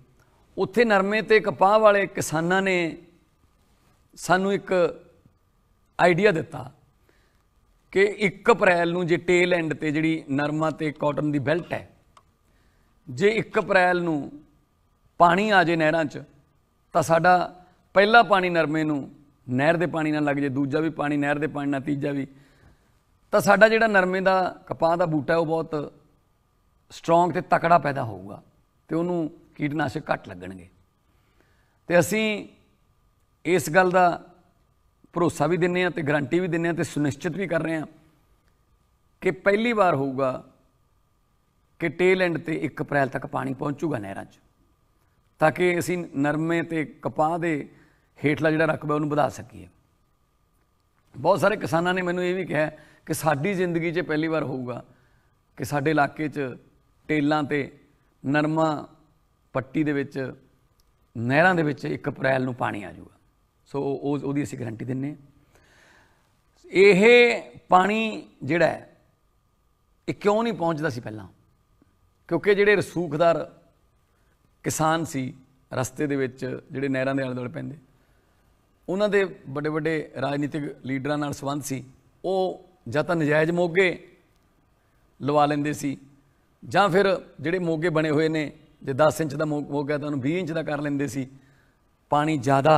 ਉੱਥੇ ਨਰਮੇ ਤੇ ਕਪਾਹ ਵਾਲੇ ਕਿਸਾਨਾਂ ਨੇ ਸਾਨੂੰ ਇੱਕ ਆਈਡੀਆ ਦਿੱਤਾ ਕਿ 1 ਅਪ੍ਰੈਲ ਨੂੰ ਜੇ ਟੇਲ ਐਂਡ ਤੇ ਜਿਹੜੀ ਨਰਮਾ ਤੇ ਕਾਟਨ ਦੀ ਬੈਲਟ ਹੈ ਜੇ 1 ਅਪ੍ਰੈਲ ਨੂੰ ਪਾਣੀ ਆ ਜੇ ਨਹਿਰਾਂ 'ਚ ਤਾਂ ਸਾਡਾ ਪਹਿਲਾ ਪਾਣੀ ਨਰਮੇ ਨੂੰ ਨਹਿਰ ਦੇ ਪਾਣੀ ਨਾਲ ਲੱਗ ਜੇ ਦੂਜਾ ਵੀ ਪਾਣੀ ਨਹਿਰ ਦੇ ਪਾਣੀ ਨਾਲ ਤੀਜਾ ਵੀ ਤਾਂ ਸਾਡਾ ਜਿਹੜਾ ਨਰਮੇ ਦਾ ਕਪਾਹ ਦਾ ਬੂਟਾ ਉਹ ਬਹੁਤ ਸਟਰੋਂਗ ਤੇ ਤਕੜਾ ਪੈਦਾ ਹੋਊਗਾ ਤੇ ਉਹਨੂੰ ਕੀਟਨਾਸ਼ਕ ਘੱਟ ਲੱਗਣਗੇ ਤੇ ਅਸੀਂ ਇਸ ਗੱਲ ਦਾ ਭਰੋਸਾ ਵੀ ਦਿੰਨੇ ਆ ਤੇ ਗਾਰੰਟੀ ਵੀ ਦਿੰਨੇ ਆ ਤੇ ਸੁਨਿਸ਼ਚਿਤ ਵੀ ਕਰ ਰਹੇ ਆ ਕਿ ਪਹਿਲੀ ਵਾਰ ਹੋਊਗਾ ਕਿ ਟੇਲ ਐਂਡ ਤੇ 1 ਅਪ੍ਰੈਲ ਤੱਕ ਪਾਣੀ ਪਹੁੰਚੂਗਾ ਨਹਿਰਾਂ 'ਚ ਤਾਂ ਕਿ ਅਸੀਂ ਨਰਮੇ ਤੇ ਕਪਾਹ ਦੇ ਹੇਠਲਾ ਜਿਹੜਾ ਰਕਬਾ ਉਹਨੂੰ ਵਧਾ ਸਕੀਏ ਬਹੁਤ ਸਾਰੇ ਕਿਸਾਨਾਂ ਨੇ ਮੈਨੂੰ ਇਹ ਵੀ ਕਿਹਾ ਕਿ ਸਾਡੀ ਜ਼ਿੰਦਗੀ 'ਚ ਪਹਿਲੀ ਵਾਰ ਹੋਊਗਾ ਕਿ ਸਾਡੇ ਇਲਾਕੇ 'ਚ ਟੇਲਾਂ ਤੇ ਨਰਮਾ ਪੱਟੀ ਦੇ ਵਿੱਚ ਨਹਿਰਾਂ ਦੇ ਵਿੱਚ 1 ਅਪ੍ਰੈਲ ਨੂੰ ਪਾਣੀ ਆ ਜਾਊਗਾ ਸੋ ਉਹ ਉਹਦੀ ਅਸੀਂ ਗਾਰੰਟੀ ਦਿੰਨੇ ਇਹ ਪਾਣੀ ਜਿਹੜਾ ਇਹ ਕਿਉਂ ਨਹੀਂ ਪਹੁੰਚਦਾ ਸੀ ਪਹਿਲਾਂ ਕਿਉਂਕਿ ਜਿਹੜੇ ਰਸੂਖਦਾਰ ਕਿਸਾਨ ਸੀ ਰਸਤੇ ਦੇ ਵਿੱਚ ਜਿਹੜੇ ਨਹਿਰਾਂ ਦੇ ਆਲੇ ਦੁਆਲੇ ਪੈਂਦੇ ਉਹਨਾਂ ਦੇ ਵੱਡੇ ਵੱਡੇ ਰਾਜਨੀਤਿਕ ਲੀਡਰਾਂ ਨਾਲ ਸੰਬੰਧ ਸੀ ਉਹ ਜਾਂ ਤਾਂ ਨਜਾਇਜ਼ ਮੋਗੇ ਲਵਾ ਲੈਂਦੇ ਸੀ ਜਾਂ ਫਿਰ ਜਿਹੜੇ ਮੋਗੇ ਬਣੇ ਹੋਏ ਨੇ ਜੇ 10 ਇੰਚ ਦਾ ਮੋਗਾ ਤਾਂ ਉਹਨੂੰ 20 ਇੰਚ ਦਾ ਕਰ ਲੈਂਦੇ ਸੀ ਪਾਣੀ ਜ਼ਿਆਦਾ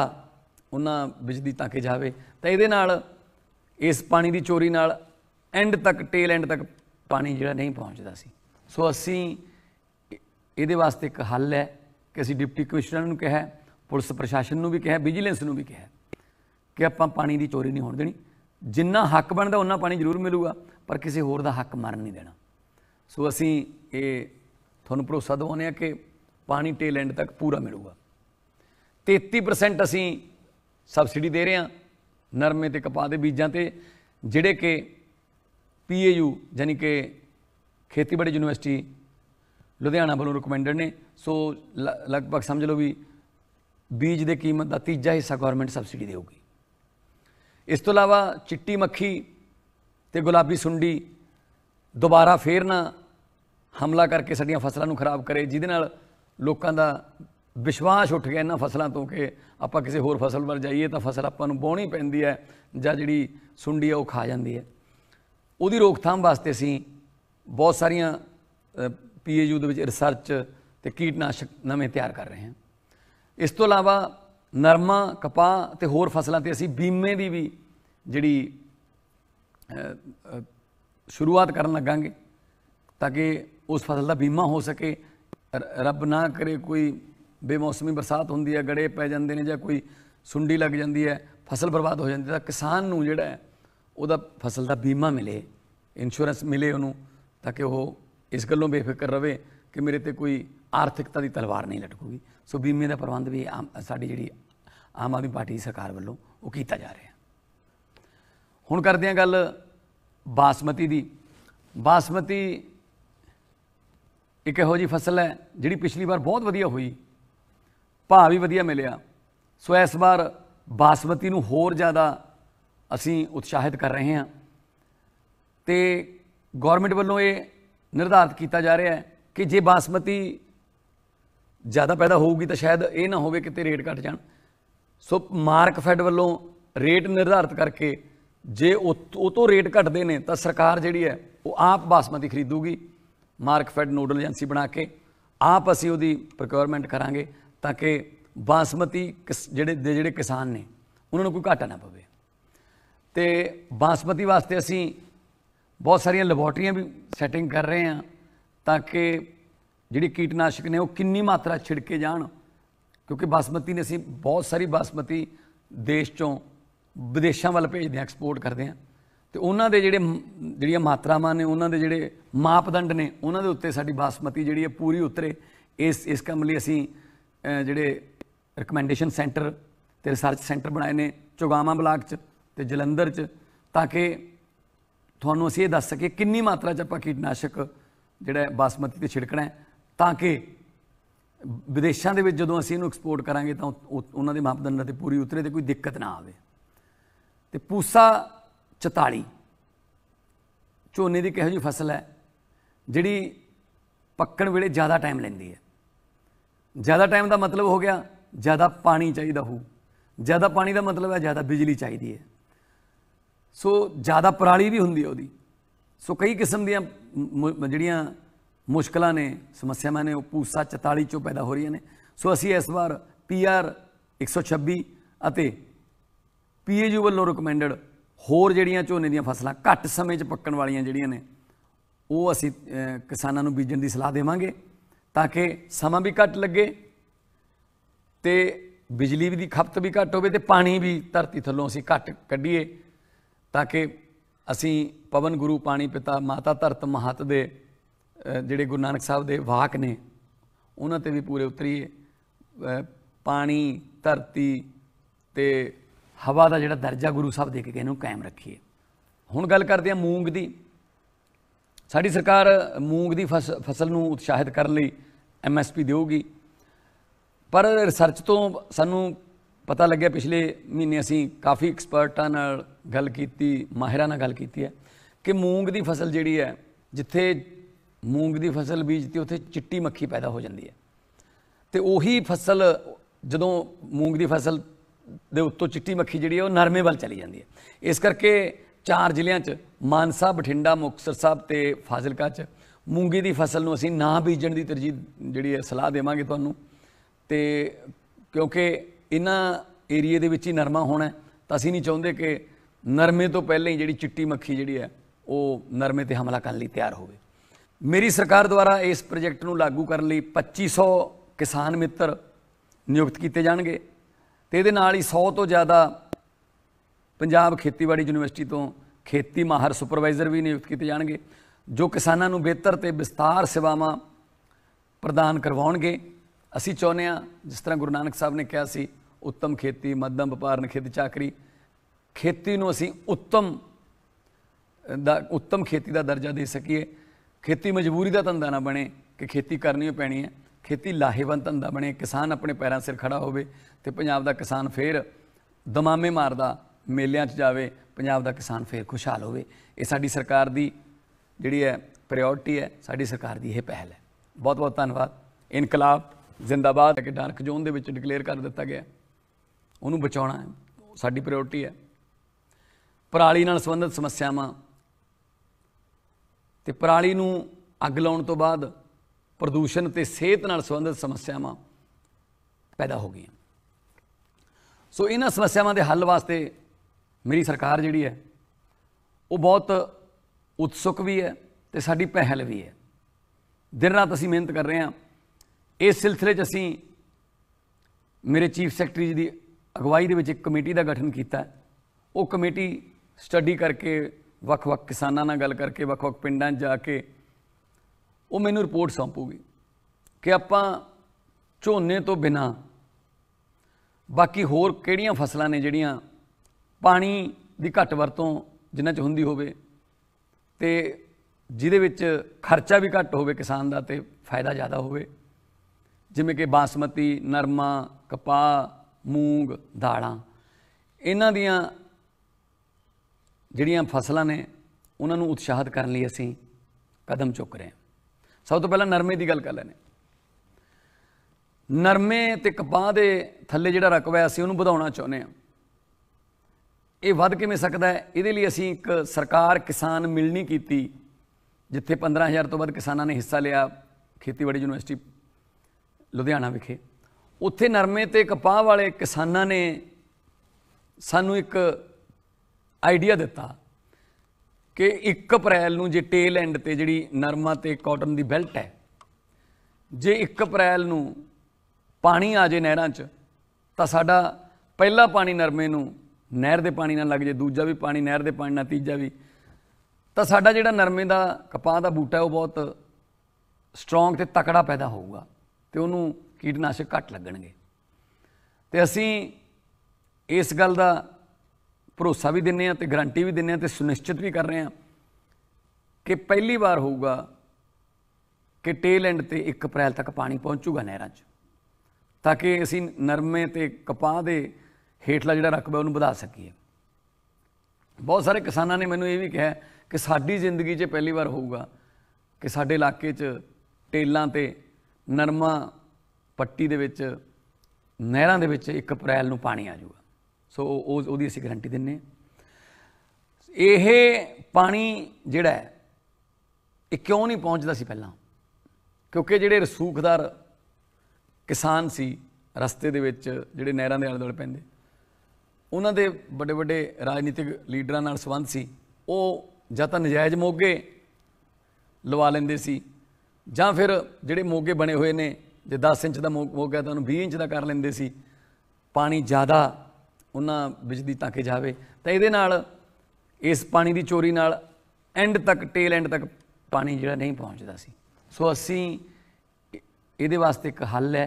ਉਹਨਾਂ ਬਿਜਲੀ ਤਾਂ ਕੇ ਜਾਵੇ ਤਾਂ ਇਹਦੇ ਨਾਲ ਇਸ ਪਾਣੀ ਦੀ ਚੋਰੀ ਨਾਲ ਐਂਡ ਤੱਕ ਟੇਲ ਐਂਡ ਤੱਕ ਪਾਣੀ ਜਿਹੜਾ ਨਹੀਂ ਪਹੁੰਚਦਾ ਸੀ ਸੋ ਅਸੀਂ ਇਹਦੇ ਵਾਸਤੇ ਇੱਕ ਹੱਲ ਹੈ ਕਿ ਅਸੀਂ ਡਿਪਟੀ ਕਮਿਸ਼ਨਰ ਨੂੰ ਕਿਹਾ ਪੁਲਿਸ ਪ੍ਰਸ਼ਾਸਨ ਨੂੰ ਵੀ ਕਿਹਾ ਵਿਜੀਲੈਂਸ ਨੂੰ ਵੀ ਕਿਹਾ ਕਿ ਆਪਾਂ ਪਾਣੀ ਦੀ ਚੋਰੀ ਨਹੀਂ ਹੋਣ ਦੇਣੀ ਜਿੰਨਾ ਹੱਕ ਬਣਦਾ ਉਹਨਾਂ ਪਾਣੀ ਜ਼ਰੂਰ ਮਿਲੂਗਾ ਪਰ ਕਿਸੇ ਹੋਰ ਦਾ ਹੱਕ ਮਾਰਨ ਨਹੀਂ ਦੇਣਾ ਸੋ ਅਸੀਂ ਇਹ ਤੁਹਾਨੂੰ ਭਰੋਸਾ ਦਿਵਾਉਂਦੇ ਆ ਕਿ ਪਾਣੀ ਟੇਲ ਐਂਡ ਤੱਕ ਪੂਰਾ ਮਿਲੂਗਾ 33% ਅਸੀਂ ਸਬਸਿਡੀ ਦੇ ਰਹੇ ਹਾਂ ਨਰਮੇ ਤੇ ਕਪਾਹ ਦੇ ਬੀਜਾਂ ਤੇ ਜਿਹੜੇ ਕਿ ਪੀਏਯੂ ਯਾਨੀ ਕਿ ਖੇਤੀਬਾੜੀ ਯੂਨੀਵਰਸਿਟੀ ਲੁਧਿਆਣਾ ਵੱਲੋਂ ਰეკਮੈਂਡਡ ਨੇ ਸੋ ਲਗਭਗ ਸਮਝ ਲਓ ਵੀ ਬੀਜ ਦੇ ਕੀਮਤ ਦਾ ਤੀਜਾ ਹਿੱਸਾ ਗਵਰਨਮੈਂਟ ਸਬਸਿਡੀ ਦੇਊਗੀ ਇਸ ਤੋਂ ਇਲਾਵਾ ਚਿੱਟੀ ਮੱਖੀ ਤੇ ਗੁਲਾਬੀ ਸੁੰਡੀ ਦੁਬਾਰਾ ਫੇਰ ਨਾ ਹਮਲਾ ਕਰਕੇ ਸਾਡੀਆਂ ਫਸਲਾਂ ਨੂੰ ਖਰਾਬ ਕਰੇ ਜਿਹਦੇ ਨਾਲ ਲੋਕਾਂ ਦਾ ਵਿਸ਼ਵਾਸ ਉੱਠ ਗਿਆ ਇਹਨਾਂ ਫਸਲਾਂ ਤੋਂ ਕਿ ਆਪਾਂ ਕਿਸੇ ਹੋਰ ਫਸਲ ਵੱਲ ਜਾਈਏ ਤਾਂ ਫਸਲ ਆਪਾਂ ਨੂੰ ਬੋਣੀ ਪੈਂਦੀ ਹੈ ਜਾਂ ਜਿਹੜੀ ਸੁੰਡੀ ਆ ਉਹ ਖਾ ਜਾਂਦੀ ਹੈ ਉਹਦੀ ਰੋਕਥਾਮ ਵਾਸਤੇ ਅਸੀਂ ਬਹੁਤ ਸਾਰੀਆਂ ਪੀਏਯੂ ਦੇ ਵਿੱਚ ਰਿਸਰਚ ਤੇ ਕੀਟਨਾਸ਼ਕ ਨਵੇਂ ਤਿਆਰ ਕਰ ਰਹੇ ਹਾਂ ਇਸ ਤੋਂ ਇਲਾਵਾ ਨਰਮਾ ਕਪਾਹ ਤੇ ਹੋਰ ਫਸਲਾਂ ਤੇ ਅਸੀਂ ਬੀਮੇ ਦੀ ਵੀ ਜਿਹੜੀ ਸ਼ੁਰੂਆਤ ਕਰਨ ਲੱਗਾਂਗੇ ਤਾਂ ਕਿ ਉਸ ਫਸਲ ਦਾ ਬੀਮਾ ਹੋ ਸਕੇ ਰੱਬ ਨਾ ਕਰੇ ਕੋਈ ਬੇਮੌਸਮੀ ਬਰਸਾਤ ਹੁੰਦੀ ਹੈ ਗੜੇ ਪੈ ਜਾਂਦੇ ਨੇ ਜਾਂ ਕੋਈ ਸੁੰਡੀ ਲੱਗ ਜਾਂਦੀ ਹੈ ਫਸਲ ਬਰਬਾਦ ਹੋ ਜਾਂਦੀ ਤਾਂ ਕਿਸਾਨ ਨੂੰ ਜਿਹੜਾ ਹੈ ਉਹਦਾ ਫਸਲ ਦਾ ਬੀਮਾ ਮਿਲੇ ਇੰਸ਼ੋਰੈਂਸ ਮਿਲੇ ਉਹਨੂੰ ਤਾਂ ਕਿ ਉਹ ਇਸ ਗੱਲੋਂ ਬੇਫਿਕਰ ਰਵੇ ਕਿ ਮੇਰੇ ਤੇ ਕੋਈ ਆਰਥਿਕਤਾ ਦੀ ਤਲਵਾਰ ਨਹੀਂ ਲਟਕੂਗੀ ਸੋ ਬੀਮੇ ਦਾ ਪ੍ਰਬੰਧ ਵੀ ਸਾਡੀ ਜਿਹੜੀ ਆਮ ਆਦਮੀ ਪਾਰਟੀ ਸਰਕਾਰ ਵੱਲੋਂ ਉਹ ਕੀਤਾ ਜਾ ਰਿਹਾ ਹੁਣ ਕਰਦੇ ਹਾਂ ਗੱਲ ਬਾਸਮਤੀ ਦੀ ਬਾਸਮਤੀ ਇੱਕ ਇਹੋ ਜੀ ਫਸਲ ਹੈ ਜਿਹੜੀ ਪਿਛਲੀ ਵਾਰ ਬਹੁਤ ਵਧੀਆ ਹੋਈ ਭਾਅ ਵੀ ਵਧੀਆ ਮਿਲਿਆ ਸੋ ਇਸ ਵਾਰ ਬਾਸਮਤੀ ਨੂੰ ਹੋਰ ਜ਼ਿਆਦਾ ਅਸੀਂ ਉਤਸ਼ਾਹਿਤ ਕਰ ਰਹੇ ਹਾਂ ਤੇ ਗਵਰਨਮੈਂਟ ਵੱਲੋਂ ਇਹ ਨਿਰਧਾਰਤ ਕੀਤਾ ਜਾ ਰਿਹਾ ਹੈ ਕਿ ਜੇ ਬਾਸਮਤੀ ਜ਼ਿਆਦਾ ਪੈਦਾ ਹੋਊਗੀ ਤਾਂ ਸ਼ਾਇਦ ਇਹ ਨਾ ਹੋਵੇ ਕਿਤੇ ਰੇਟ ਘਟ ਜਾਣ ਸੋ ਮਾਰਕ ਫੈਡ ਵੱਲੋਂ ਰੇਟ ਨਿਰਧਾਰਤ ਕਰਕੇ ਜੇ ਉਹ ਤੋਂ ਰੇਟ ਘਟਦੇ ਨੇ ਤਾਂ ਸਰਕਾਰ ਜਿਹੜੀ ਹੈ ਉਹ ਆਪ ਬਾਸਮਤੀ ਖਰੀਦੂਗੀ ਮਾਰਕ ਫੈਡ ਨੋਡਲ ਏਜੰਸੀ ਬਣਾ ਕੇ ਆਪ ਅਸੀਂ ਉਹਦੀ ਪ੍ਰੋਕਿਉਰਮੈਂਟ ਕਰਾਂਗੇ ਤਾਂ ਕਿ ਬਾਸਮਤੀ ਜਿਹੜੇ ਜਿਹੜੇ ਕਿਸਾਨ ਨੇ ਉਹਨਾਂ ਨੂੰ ਕੋਈ ਘਾਟਾ ਨਾ ਪਵੇ ਤੇ ਬਾਸਮਤੀ ਵਾਸਤੇ ਅਸੀਂ ਬਹੁਤ ਸਾਰੀਆਂ ਲੈਬੋਰਟਰੀਆਂ ਵੀ ਸੈਟਿੰਗ ਕਰ ਰਹੇ ਹਾਂ ਤਾਂ ਕਿ ਜਿਹੜੀ ਕੀਟਨਾਸ਼ਕ ਨੇ ਉਹ ਕਿੰਨੀ ਮਾਤਰਾ ਛਿੜਕੇ ਜਾਣ ਕਿਉਂਕਿ ਬਾਸਮਤੀ ਨੇ ਅਸੀਂ ਬਹੁਤ ਸਾਰੀ ਬਾਸਮਤੀ ਦੇਸ਼ ਚੋਂ ਵਿਦੇਸ਼ਾਂ ਵੱਲ ਭੇਜਦੇ ਹਾਂ ਐਕਸਪੋਰਟ ਕਰਦੇ ਹਾਂ ਤੇ ਉਹਨਾਂ ਦੇ ਜਿਹੜੇ ਜਿਹੜੀਆਂ ਮਾਤਰਾਵਾਂ ਨੇ ਉਹਨਾਂ ਦੇ ਜਿਹੜੇ ਮਾਪਦੰਡ ਨੇ ਉਹਨਾਂ ਦੇ ਉੱਤੇ ਸਾਡੀ ਬਾਸਮਤੀ ਜਿਹੜੀ ਹੈ ਪੂਰੀ ਉਤਰੇ ਇਸ ਇਸ ਕੰਮ ਲਈ ਅਸੀਂ ਜਿਹੜੇ ਰეკਮੈਂਡੇਸ਼ਨ ਸੈਂਟਰ ਤੇ ਰਿਸਰਚ ਸੈਂਟਰ ਬਣਾਏ ਨੇ ਚੁਗਾਵਾਂ ਬਲਾਕ 'ਚ ਤੇ ਜਲੰਧਰ 'ਚ ਤਾਂ ਕਿ ਤੁਹਾਨੂੰ ਅਸੀਂ ਇਹ ਦੱਸ ਸਕੀਏ ਕਿੰਨੀ ਮਾਤਰਾ 'ਚ ਆਪਾਂ ਕੀਟਨਾਸ਼ਕ ਜਿਹੜਾ ਬਾਸਮਤੀ ਤੇ ਛਿੜਕਣਾ ਹੈ ਤਾਂ ਕਿ ਵਿਦੇਸ਼ਾਂ ਦੇ ਵਿੱਚ ਜਦੋਂ ਅਸੀਂ ਇਹਨੂੰ ਐਕਸਪੋਰਟ ਕਰਾਂਗੇ ਤਾਂ ਉਹਨਾਂ ਦੇ ਮਾਪਦੰਡਾਂ ਤੇ ਪੂਰੀ ਉਤਰੇ ਤੇ ਕੋਈ ਦਿੱਕਤ ਨਾ ਆਵੇ ਤੇ ਪੂਸਾ 44 ਝੋਨੇ ਦੀ ਕਿਹੋ ਜੀ ਫਸਲ ਹੈ ਜਿਹੜੀ ਪੱਕਣ ਵੇਲੇ ਜ਼ਿਆਦਾ ਟਾਈਮ ਲੈਂਦੀ ਹੈ ਜ਼ਿਆਦਾ ਟਾਈਮ ਦਾ ਮਤਲਬ ਹੋ ਗਿਆ ਜ਼ਿਆਦਾ ਪਾਣੀ ਚਾਹੀਦਾ ਹੋ ਜ਼ਿਆਦਾ ਪਾਣੀ ਦਾ ਮਤਲਬ ਹੈ ਜ਼ਿਆਦਾ ਬਿਜਲੀ ਚਾਹੀਦੀ ਹੈ ਸੋ ਜ਼ਿਆਦਾ ਪਰਾਲੀ ਵੀ ਹੁੰਦੀ ਹੈ ਉਹਦੀ ਸੋ ਕਈ ਕਿਸਮ ਦੀਆਂ ਜਿਹੜੀਆਂ ਮੁਸ਼ਕਲਾਂ ਨੇ ਸਮੱਸਿਆਵਾਂ ਨੇ ਉਹ ਪੂਸਾ 44 ਚੋਂ ਪੈਦਾ ਹੋ ਰਹੀਆਂ ਨੇ ਸੋ ਅਸੀਂ ਇਸ ਵਾਰ ਪੀਆਰ 126 ਅਤੇ ਪੀਏਯੂ ਵੱਲੋਂ ਰეკਮੈਂਡਡ ਹੋਰ ਜਿਹੜੀਆਂ ਝੋਨੇ ਦੀਆਂ ਫਸਲਾਂ ਘੱਟ ਸਮੇਂ 'ਚ ਪੱਕਣ ਵਾਲੀਆਂ ਜਿਹੜੀਆਂ ਨੇ ਉਹ ਅਸੀਂ ਕਿਸਾਨਾਂ ਨੂੰ ਬੀਜਣ ਦੀ ਸਲਾਹ ਦੇਵਾਂਗੇ ਤਾਂ ਕਿ ਸਮਾਂ ਵੀ ਘੱਟ ਲੱਗੇ ਤੇ ਬਿਜਲੀ ਦੀ ਖਪਤ ਵੀ ਘੱਟ ਹੋਵੇ ਤੇ ਪਾਣੀ ਵੀ ਧਰਤੀ ਥੱਲੋਂ ਅਸੀਂ ਘੱਟ ਕੱਢੀਏ ਤਾਂ ਕਿ ਅਸੀਂ ਪਵਨ ਗੁਰੂ ਪਾਣੀ ਪਿਤਾ ਮਾਤਾ ਧਰਤ ਮਹਤ ਦੇ ਜਿਹੜੇ ਗੁਰੂ ਨਾਨਕ ਸਾਹਿਬ ਦੇ ਵਾਕ ਨੇ ਉਹਨਾਂ ਤੇ ਵੀ ਪੂਰੇ ਉਤਰੀਏ ਪਾਣੀ ਧਰਤੀ ਤੇ ਹਵਾ ਦਾ ਜਿਹੜਾ ਦਰਜਾ ਗੁਰੂ ਸਾਹਿਬ ਦੇ ਕੇ ਇਹਨੂੰ ਕਾਇਮ ਰੱਖੀਏ ਹੁਣ ਗੱਲ ਕਰਦੇ ਆ ਮੂੰਗ ਦੀ ਸਾਡੀ ਸਰਕਾਰ ਮੂੰਗ ਦੀ ਫਸਲ ਨੂੰ ਉਤਸ਼ਾਹਿਤ ਕਰਨ ਲਈ ਐਮਐਸਪੀ ਦੇਊਗੀ ਪਰ ਰਿਸਰਚ ਤੋਂ ਸਾਨੂੰ ਪਤਾ ਲੱਗਿਆ ਪਿਛਲੇ ਮਹੀਨੇ ਅਸੀਂ ਕਾਫੀ ਐਕਸਪਰਟਾਂ ਨਾਲ ਗੱਲ ਕੀਤੀ ਮਾਹਿਰਾਂ ਨਾਲ ਗੱਲ ਕੀਤੀ ਹੈ ਕਿ ਮੂੰਗ ਦੀ ਫਸਲ ਜਿਹੜੀ ਹੈ ਜਿੱਥੇ ਮੂੰਗ ਦੀ ਫਸਲ ਬੀਜਤੀ ਉੱਥੇ ਚਿੱਟੀ ਮੱਖੀ ਪੈਦਾ ਹੋ ਜਾਂਦੀ ਹੈ ਤੇ ਉਹੀ ਫਸਲ ਜਦੋਂ ਮੂੰਗ ਦੀ ਫਸਲ ਦੇ ਉੱਤੋਂ ਚਿੱਟੀ ਮੱਖੀ ਜਿਹੜੀ ਹੈ ਉਹ ਨਰਮੇ ਵੱਲ ਚਲੀ ਜਾਂਦੀ ਹੈ ਇਸ ਕਰਕੇ ਚਾਰ ਜ਼ਿਲ੍ਹਿਆਂ 'ਚ ਮਾਨਸਾ ਬਠਿੰਡਾ ਮੁਕਤਸਰ ਸਾਹਿਬ ਤੇ ਫਾਜ਼ਿਲਕਾ 'ਚ ਮੂੰਗੀ ਦੀ ਫਸਲ ਨੂੰ ਅਸੀਂ ਨਾ ਬੀਜਣ ਦੀ ਤਰਜੀਹ ਜਿਹੜੀ ਹੈ ਸਲਾਹ ਦੇਵਾਂਗੇ ਤੁਹਾਨੂੰ ਤੇ ਕਿਉਂਕਿ ਇਹਨਾਂ ਏਰੀਆ ਦੇ ਵਿੱਚ ਹੀ ਨਰਮਾ ਹੋਣਾ ਤਾਂ ਅਸੀਂ ਨਹੀਂ ਚਾਹੁੰਦੇ ਕਿ ਨਰਮੇ ਤੋਂ ਪਹਿਲਾਂ ਹੀ ਜਿਹੜੀ ਚਿੱਟੀ ਮੱਖੀ ਜਿਹੜੀ ਹੈ ਉਹ ਨਰਮੇ ਤੇ ਹਮਲਾ ਕਰਨ ਲਈ ਤਿਆਰ ਹੋਵੇ ਮੇਰੀ ਸਰਕਾਰ ਦੁਆਰਾ ਇਸ ਪ੍ਰੋਜੈਕਟ ਨੂੰ ਲਾਗੂ ਕਰਨ ਲਈ 2500 ਕਿਸਾਨ ਮਿੱਤਰ ਨਿਯੁਕਤ ਕੀਤੇ ਜਾਣਗੇ ਤੇ ਇਹਦੇ ਨਾਲ ਹੀ 100 ਤੋਂ ਜ਼ਿਆਦਾ ਪੰਜਾਬ ਖੇਤੀਬਾੜੀ ਯੂਨੀਵਰਸਿਟੀ ਤੋਂ ਖੇਤੀ ਮਾਹਰ ਸੁਪਰਵਾਈਜ਼ਰ ਵੀ ਨਿਯੁਕਤ ਕੀਤੇ ਜਾਣਗੇ ਜੋ ਕਿਸਾਨਾਂ ਨੂੰ ਬਿਹਤਰ ਤੇ ਵਿਸਤਾਰ ਸੇਵਾਵਾਂ ਪ੍ਰਦਾਨ ਕਰਵਾਉਣਗੇ ਅਸੀਂ ਚਾਹੁੰਦੇ ਹਾਂ ਜਿਸ ਤਰ੍ਹਾਂ ਗੁਰੂ ਨਾਨਕ ਸਾਹਿਬ ਨੇ ਕਿਹਾ ਸੀ ਉੱਤਮ ਖੇਤੀ ਮੱਧਮ ਵਪਾਰ ਨਖਿਤ ਚਾਕਰੀ ਖੇਤੀ ਨੂੰ ਅਸੀਂ ਉੱਤਮ ਦਾ ਉੱਤਮ ਖੇਤੀ ਦਾ ਦਰਜਾ ਦੇ ਸਕੀਏ ਖੇਤੀ ਮਜਬੂਰੀ ਦਾ ਧੰਦਾ ਨਾ ਬਣੇ ਕਿ ਖੇਤੀ ਕਰਨੀ ਹੀ ਪੈਣੀ ਹੈ ਖੇਤੀ ਲਾਹੇਵੰਦ ਧੰਦਾ ਬਣੇ ਕਿਸਾਨ ਆਪਣੇ ਪੈਰਾਂ ਸਿਰ ਖੜਾ ਹੋਵੇ ਤੇ ਪੰਜਾਬ ਦਾ ਕਿਸਾਨ ਫੇਰ ਦਮਾਮੇ ਮਾਰਦਾ ਮੇਲਿਆਂ 'ਚ ਜਾਵੇ ਪੰਜਾਬ ਦਾ ਕਿਸਾਨ ਫੇਰ ਖੁਸ਼ਹਾਲ ਹੋਵੇ ਇਹ ਸਾਡੀ ਸਰਕਾਰ ਦੀ ਜਿਹੜੀ ਹੈ ਪ੍ਰਾਇੋਰਟੀ ਹੈ ਸਾਡੀ ਸਰਕਾਰ ਦੀ ਇਹ ਪਹਿਲ ਹੈ ਬਹੁਤ ਬਹੁਤ ਧੰਨਵਾਦ ਇਨਕਲਾਬ ਜ਼ਿੰਦਾਬਾਦ ਕਿ ਡਾਰਕ ਜ਼ੋਨ ਦੇ ਵਿੱਚ ਡਿਕਲੇਅਰ ਕਰ ਦਿੱਤਾ ਗਿਆ ਉਹਨੂੰ ਬਚਾਉਣਾ ਸਾਡੀ ਪ੍ਰਾਇੋਰਟੀ ਹੈ ਪਰਾਲੀ ਨਾਲ ਸੰਬੰਧਿਤ ਸਮੱਸਿਆਵਾਂ ਤੇ ਪਰਾਲੀ ਨੂੰ ਅੱਗ ਲਾਉਣ ਤੋਂ ਬਾਅਦ ਪ੍ਰਦੂਸ਼ਣ ਤੇ ਸਿਹਤ ਨਾਲ ਸੰਬੰਧਿਤ ਸਮੱਸਿਆਵਾਂ ਪੈਦਾ ਹੋ ਗਈਆਂ ਸੋ ਇਹਨਾਂ ਸਮੱਸਿਆਵਾਂ ਦੇ ਹੱਲ ਵਾਸਤੇ ਮੇਰੀ ਸਰਕਾਰ ਜਿਹੜੀ ਹੈ ਉਹ ਬਹੁਤ ਉਤਸੁਕ ਵੀ ਹੈ ਤੇ ਸਾਡੀ ਪਹਿਲ ਵੀ ਹੈ ਦਿਨ ਰਾਤ ਅਸੀਂ ਮਿਹਨਤ ਕਰ ਰਹੇ ਹਾਂ ਇਸ ਸਿਲਸਿਲੇ 'ਚ ਅਸੀਂ ਮੇਰੇ ਚੀਫ ਸੈਕਟਰੀ ਜੀ ਦੀ ਅਗਵਾਈ ਦੇ ਵਿੱਚ ਇੱਕ ਕਮੇਟੀ ਦਾ ਗਠਨ ਕੀਤਾ ਉਹ ਕਮੇਟੀ ਸਟੱਡੀ ਕਰਕੇ ਵੱਖ-ਵੱਖ ਕਿਸਾਨਾਂ ਨਾਲ ਗੱਲ ਕਰਕੇ ਵੱਖ-ਵੱਖ ਪਿੰਡਾਂ 'ਚ ਜਾ ਕੇ ਉਹ ਮੈਨੂੰ ਰਿਪੋਰਟ ਸੌਂਪੂਗੀ ਕਿ ਆਪਾਂ ਝੋਨੇ ਤੋਂ ਬਿਨਾ ਬਾਕੀ ਹੋਰ ਕਿਹੜੀਆਂ ਫਸਲਾਂ ਨੇ ਜਿਹੜੀਆਂ ਪਾਣੀ ਦੀ ਘੱਟ ਵਰਤੋਂ ਜਿੰਨਾ ਚ ਹੁੰਦੀ ਹੋਵੇ ਤੇ ਜਿਹਦੇ ਵਿੱਚ ਖਰਚਾ ਵੀ ਘੱਟ ਹੋਵੇ ਕਿਸਾਨ ਦਾ ਤੇ ਫਾਇਦਾ ਜ਼ਿਆਦਾ ਹੋਵੇ ਜਿਵੇਂ ਕਿ ਬਾਸਮਤੀ ਨਰਮਾ ਕਪਾਹ ਮੂੰਗ ਦਾਲਾਂ ਇਹਨਾਂ ਦੀਆਂ ਜਿਹੜੀਆਂ ਫਸਲਾਂ ਨੇ ਉਹਨਾਂ ਨੂੰ ਉਤਸ਼ਾਹਿਤ ਕਰਨ ਲਈ ਅਸੀਂ ਕਦਮ ਚੁੱਕ ਰਹੇ ਹਾਂ ਸਭ ਤੋਂ ਪਹਿਲਾਂ ਨਰਮੇ ਦੀ ਗੱਲ ਕਰ ਲੈਣੇ ਨਰਮੇ ਤੇ ਕਪਾਹ ਦੇ ਥੱਲੇ ਜਿਹੜਾ ਰਕਬਾ ਹੈ ਅਸੀਂ ਉਹਨੂੰ ਵਧਾਉਣਾ ਚਾਹੁੰਦੇ ਹਾਂ ਇਹ ਵੱਧ ਕਿਵੇਂ ਸਕਦਾ ਹੈ ਇਹਦੇ ਲਈ ਅਸੀਂ ਇੱਕ ਸਰਕਾਰ ਕਿਸਾਨ ਮਿਲਣੀ ਕੀਤੀ ਜਿੱਥੇ 15000 ਤੋਂ ਵੱਧ ਕਿਸਾਨਾਂ ਨੇ ਹਿੱਸਾ ਲਿਆ ਖੇਤੀਬਾੜੀ ਯੂਨੀਵਰਸਿਟੀ ਲੁਧਿਆਣਾ ਵਿਖੇ ਉੱਥੇ ਨਰਮੇ ਤੇ ਕਪਾਹ ਵਾਲੇ ਕਿਸਾਨਾਂ ਨੇ ਸਾਨੂੰ ਇੱਕ ਆਈਡੀਆ ਦਿੱਤਾ ਕਿ 1 ਅਪ੍ਰੈਲ ਨੂੰ ਜੇ ਟੇਲ ਐਂਡ ਤੇ ਜਿਹੜੀ ਨਰਮਾ ਤੇ ਕਾਟਨ ਦੀ ਬੈਲਟ ਹੈ ਜੇ 1 ਅਪ੍ਰੈਲ ਨੂੰ ਪਾਣੀ ਆ ਜੇ ਨਹਿਰਾਂ 'ਚ ਤਾਂ ਸਾਡਾ ਪਹਿਲਾ ਪਾਣੀ ਨਰਮੇ ਨੂੰ ਨਹਿਰ ਦੇ ਪਾਣੀ ਨਾਲ ਲੱਗ ਜੇ ਦੂਜਾ ਵੀ ਪਾਣੀ ਨਹਿਰ ਦੇ ਪਾਣੀ ਨਾਲ ਤੀਜਾ ਵੀ ਤਾਂ ਸਾਡਾ ਜਿਹੜਾ ਨਰਮੇ ਦਾ ਕਪਾਹ ਦਾ ਬੂਟਾ ਹੈ ਉਹ ਬਹੁਤ ਸਟਰੋਂਗ ਤੇ ਤਕੜਾ ਪੈਦਾ ਹੋਊਗਾ ਤੇ ਉਹਨੂੰ ਕੀਟਨਾਸ਼ਕ ਘੱਟ ਲੱਗਣਗੇ ਤੇ ਅਸੀਂ ਇਸ ਗੱਲ ਦਾ ਭਰੋਸਾ ਵੀ ਦਿੰਨੇ ਆ ਤੇ ਗਾਰੰਟੀ ਵੀ ਦਿੰਨੇ ਆ ਤੇ ਸੁਨਿਸ਼ਚਿਤ ਵੀ ਕਰ ਰਹੇ ਆ ਕਿ ਪਹਿਲੀ ਵਾਰ ਹੋਊਗਾ ਕਿ ਟੇਲ ਐਂਡ ਤੇ 1 ਅਪ੍ਰੈਲ ਤੱਕ ਪਾਣੀ ਪਹੁੰਚੂਗਾ ਨਹਿਰਾਂ 'ਚ ਤਾਂ ਕਿ ਅਸੀਂ ਨਰਮੇ ਤੇ ਕਪਾਹ ਦੇ ਹੇਠਲਾ ਜਿਹੜਾ ਰਕਬਾ ਉਹਨੂੰ ਵਧਾ ਸਕੀਏ ਬਹੁਤ ਸਾਰੇ ਕਿਸਾਨਾਂ ਨੇ ਮੈਨੂੰ ਇਹ ਵੀ ਕਿਹਾ ਕਿ ਸਾਡੀ ਜ਼ਿੰਦਗੀ 'ਚ ਪਹਿਲੀ ਵਾਰ ਹੋਊਗਾ ਕਿ ਸਾਡੇ ਇਲਾਕੇ 'ਚ ਟੇਲਾਂ ਤੇ ਨਰਮਾ ਪੱਟੀ ਦੇ ਵਿੱਚ ਨਹਿਰਾਂ ਦੇ ਵਿੱਚ 1 ਅਪ੍ਰੈਲ ਨੂੰ ਪਾਣੀ ਆ ਜਾਊਗਾ ਸੋ ਉਹ ਉਹਦੀ ਅਸੀਂ ਗਾਰੰਟੀ ਦਿੰਨੇ ਇਹ ਪਾਣੀ ਜਿਹੜਾ ਹੈ ਇਹ ਕਿਉਂ ਨਹੀਂ ਪਹੁੰਚਦਾ ਸੀ ਪਹਿਲਾਂ ਕਿਉਂਕਿ ਜਿਹੜੇ ਰਸੂਖਦਾਰ ਕਿਸਾਨ ਸੀ ਰਸਤੇ ਦੇ ਵਿੱਚ ਜਿਹੜੇ ਨਹਿਰਾਂ ਦੇ ਆਲੇ ਦੁਆਲੇ ਪੈਂਦੇ ਉਹਨਾਂ ਦੇ ਵੱਡੇ ਵੱਡੇ ਰਾਜਨੀਤਿਕ ਲੀਡਰਾਂ ਨਾਲ ਸੰਬੰਧ ਸੀ ਉਹ ਜਾਂ ਤਾਂ ਨਜਾਇਜ਼ ਮੋਗੇ ਲਵਾ ਲੈਂਦੇ ਸੀ ਜਾਂ ਫਿਰ ਜਿਹੜੇ ਮੋਗੇ ਬਣੇ ਹੋਏ ਨੇ ਜੇ 10 ਇੰਚ ਦਾ ਮੋਗਾ ਤਾਂ ਉਹਨੂੰ 20 ਇੰਚ ਦਾ ਕਰ ਲੈਂਦੇ ਸੀ ਪਾਣੀ ਜ਼ਿਆਦਾ ਉਹਨਾਂ ਬਿਜਲੀ ਤਾਂ ਕੇ ਜਾਵੇ ਤਾਂ ਇਹਦੇ ਨਾਲ ਇਸ ਪਾਣੀ ਦੀ ਚੋਰੀ ਨਾਲ ਐਂਡ ਤੱਕ ਟੇਲ ਐਂਡ ਤੱਕ ਪਾਣੀ ਜਿਹੜਾ ਨਹੀਂ ਪਹੁੰਚਦਾ ਸੀ ਸੋ ਅਸੀਂ ਇਹਦੇ ਵਾਸਤੇ ਇੱਕ ਹੱਲ ਹੈ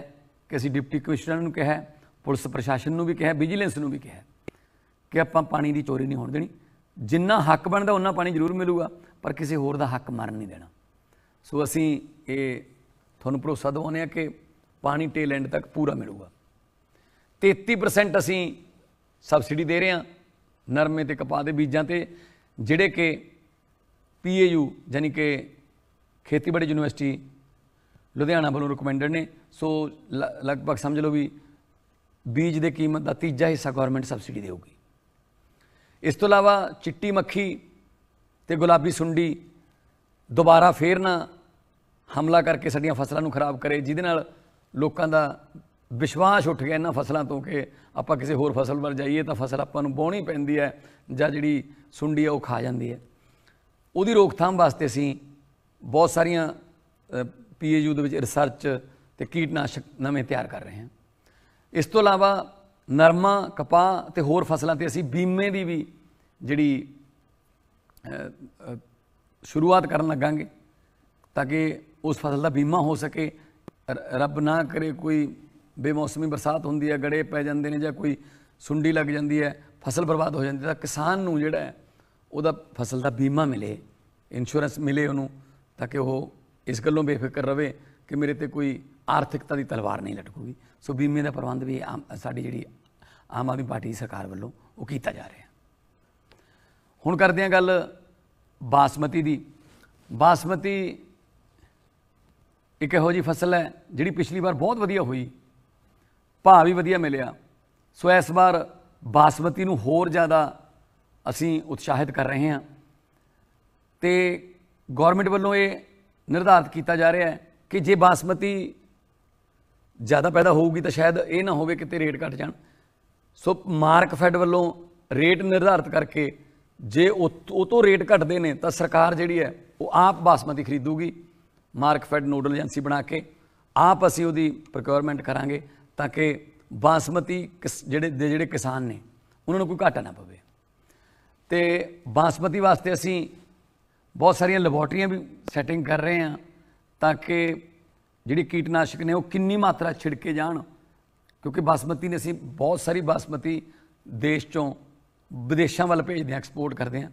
ਕਿ ਅਸੀਂ ਡਿਪਟੀ ਕਮਿਸ਼ਨਰ ਨੂੰ ਕਿਹਾ ਪੁਲਿਸ ਪ੍ਰਸ਼ਾਸਨ ਨੂੰ ਵੀ ਕਿਹਾ ਵਿਜੀਲੈਂਸ ਨੂੰ ਵੀ ਕਿਹਾ ਕਿ ਆਪਾਂ ਪਾਣੀ ਦੀ ਚੋਰੀ ਨਹੀਂ ਹੋਣ ਦੇਣੀ ਜਿੰਨਾ ਹੱਕ ਬਣਦਾ ਉਹਨਾਂ ਪਾਣੀ ਜ਼ਰੂਰ ਮਿਲੂਗਾ ਪਰ ਕਿਸੇ ਹੋਰ ਦਾ ਹੱਕ ਮਾਰਨ ਨਹੀਂ ਦੇਣਾ ਸੋ ਅਸੀਂ ਇਹ ਤੁਹਾਨੂੰ ਭਰੋਸਾ ਦਿਵਾਉਂਦੇ ਆ ਕਿ ਪਾਣੀ ਟੇਲ ਐਂਡ ਤੱਕ ਪੂਰਾ ਮਿਲੂਗਾ 33% ਅਸੀਂ ਸਬਸਿਡੀ ਦੇ ਰਹੇ ਹਾਂ ਨਰਮੇ ਤੇ ਕਪਾਹ ਦੇ ਬੀਜਾਂ ਤੇ ਜਿਹੜੇ ਕਿ ਪੀਏਯੂ ਯਾਨੀ ਕਿ ਖੇਤੀਬਾੜੀ ਯੂਨੀਵਰਸਿਟੀ ਲੁਧਿਆਣਾ ਵੱਲੋਂ ਰეკਮੈਂਡਡ ਨੇ ਸੋ ਲਗਭਗ ਸਮਝ ਲਓ ਵੀ ਬੀਜ ਦੇ ਕੀਮਤ ਦਾ ਤੀਜਾ ਹਿੱਸਾ ਗਵਰਨਮੈਂਟ ਸਬਸਿਡੀ ਦੇਊਗੀ ਇਸ ਤੋਂ ਇਲਾਵਾ ਚਿੱਟੀ ਮੱਖੀ ਤੇ ਗੁਲਾਬੀ ਸੁੰਡੀ ਦੁਬਾਰਾ ਫੇਰ ਨਾ ਹਮਲਾ ਕਰਕੇ ਸਾਡੀਆਂ ਫਸਲਾਂ ਨੂੰ ਖਰਾਬ ਕਰੇ ਜਿਹਦੇ ਨਾਲ ਲੋਕਾਂ ਦਾ ਵਿਸ਼ਵਾਸ ਉੱਠ ਗਿਆ ਇਹਨਾਂ ਫਸਲਾਂ ਤੋਂ ਕਿ ਆਪਾਂ ਕਿਸੇ ਹੋਰ ਫਸਲ ਵੱਲ ਜਾਈਏ ਤਾਂ ਫਸਲ ਆਪਾਂ ਨੂੰ ਬੋਣੀ ਪੈਂਦੀ ਹੈ ਜਾਂ ਜਿਹੜੀ ਸੁੰਡੀ ਆ ਉਹ ਖਾ ਜਾਂਦੀ ਹੈ ਉਹਦੀ ਰੋਕਥਾਮ ਵਾਸਤੇ ਅਸੀਂ ਬਹੁਤ ਸਾਰੀਆਂ ਪੀਏਯੂ ਦੇ ਵਿੱਚ ਰਿਸਰਚ ਤੇ ਕੀਟਨਾਸ਼ਕ ਨਵੇਂ ਤਿਆਰ ਕਰ ਰਹੇ ਹਾਂ ਇਸ ਤੋਂ ਇਲਾਵਾ ਨਰਮਾ ਕਪਾਹ ਤੇ ਹੋਰ ਫਸਲਾਂ ਤੇ ਅਸੀਂ ਬੀਮੇ ਦੀ ਵੀ ਜਿਹੜੀ ਸ਼ੁਰੂਆਤ ਕਰਨ ਲੱਗਾਂਗੇ ਤਾਂ ਕਿ ਉਸ ਫਸਲ ਦਾ ਬੀਮਾ ਹੋ ਸਕੇ ਰੱਬ ਨਾ ਕਰੇ ਕੋਈ ਬੇਮੌਸਮੀ ਬਰਸਾਤ ਹੁੰਦੀ ਹੈ ਗੜੇ ਪੈ ਜਾਂਦੇ ਨੇ ਜਾਂ ਕੋਈ ਸੁੰਡੀ ਲੱਗ ਜਾਂਦੀ ਹੈ ਫਸਲ ਬਰਬਾਦ ਹੋ ਜਾਂਦੀ ਤਾਂ ਕਿਸਾਨ ਨੂੰ ਜਿਹੜਾ ਉਹਦਾ ਫਸਲ ਦਾ ਬੀਮਾ ਮਿਲੇ ਇੰਸ਼ੋਰੈਂਸ ਮਿਲੇ ਉਹਨੂੰ ਤਾਂ ਕਿ ਉਹ ਇਸ ਗੱਲੋਂ ਬੇਫਿਕਰ ਰਹੇ ਕਿ ਮੇਰੇ ਤੇ ਕੋਈ ਆਰਥਿਕਤਾ ਦੀ ਤਲਵਾਰ ਨਹੀਂ ਲਟਕੂਗੀ ਸੋ ਬੀਮੇ ਦਾ ਪ੍ਰਬੰਧ ਵੀ ਸਾਡੀ ਜਿਹੜੀ ਆਮ ਆਦਮੀ ਪਾਰਟੀ ਸਰਕਾਰ ਵੱਲੋਂ ਉਹ ਕੀਤਾ ਜਾ ਰਿਹਾ ਹੁਣ ਕਰਦੇ ਹਾਂ ਗੱਲ ਬਾਸਮਤੀ ਦੀ ਬਾਸਮਤੀ ਇੱਕ ਇਹੋ ਜੀ ਫਸਲ ਹੈ ਜਿਹੜੀ ਪਿਛਲੀ ਵਾਰ ਬਹੁਤ ਵਧੀਆ ਹੋਈ ਭਾਅ ਵੀ ਵਧੀਆ ਮਿਲਿਆ ਸੋ ਇਸ ਵਾਰ ਬਾਸਮਤੀ ਨੂੰ ਹੋਰ ਜ਼ਿਆਦਾ ਅਸੀਂ ਉਤਸ਼ਾਹਿਤ ਕਰ ਰਹੇ ਹਾਂ ਤੇ ਗਵਰਨਮੈਂਟ ਵੱਲੋਂ ਇਹ ਨਿਰਧਾਰਤ ਕੀਤਾ ਜਾ ਰਿਹਾ ਹੈ ਕਿ ਜੇ ਬਾਸਮਤੀ ਜ਼ਿਆਦਾ ਪੈਦਾ ਹੋਊਗੀ ਤਾਂ ਸ਼ਾਇਦ ਇਹ ਨਾ ਹੋਵੇ ਕਿ ਤੇ ਰੇਟ ਘਟ ਜਾਣ ਸੋ ਮਾਰਕ ਫੈਡ ਵੱਲੋਂ ਰੇਟ ਨਿਰਧਾਰਿਤ ਕਰਕੇ ਜੇ ਉਹ ਤੋਂ ਰੇਟ ਘਟਦੇ ਨੇ ਤਾਂ ਸਰਕਾਰ ਜਿਹੜੀ ਹੈ ਉਹ ਆਪ ਬਾਸਮਤੀ ਖਰੀਦੂਗੀ ਮਾਰਕ ਫੈਡ ਨੋਡਲ ਏਜੰਸੀ ਬਣਾ ਕੇ ਆਪ ਅਸੀਂ ਉਹਦੀ ਪ੍ਰੋਕਿਉਰਮੈਂਟ ਕਰਾਂਗੇ ਤਾਂ ਕਿ ਬਾਸਮਤੀ ਜਿਹੜੇ ਜਿਹੜੇ ਕਿਸਾਨ ਨੇ ਉਹਨਾਂ ਨੂੰ ਕੋਈ ਘਾਟਾ ਨਾ ਪਵੇ ਤੇ ਬਾਸਮਤੀ ਵਾਸਤੇ ਅਸੀਂ ਬਹੁਤ ਸਾਰੀਆਂ ਲੈਬੋਰਟਰੀਆਂ ਵੀ ਸੈਟਿੰਗ ਕਰ ਰਹੇ ਹਾਂ ਤਾਂ ਕਿ ਜਿਹੜੇ ਕੀਟਨਾਸ਼ਕ ਨੇ ਉਹ ਕਿੰਨੀ ਮਾਤਰਾ ਛਿੜਕੇ ਜਾਣ ਕਿਉਂਕਿ ਬਾਸਮਤੀ ਨੇ ਅਸੀਂ ਬਹੁਤ ਸਾਰੀ ਬਾਸਮਤੀ ਦੇਸ਼ ਚੋਂ ਵਿਦੇਸ਼ਾਂ ਵੱਲ ਭੇਜਦੇ ਆ ਐਕਸਪੋਰਟ ਕਰਦੇ ਆ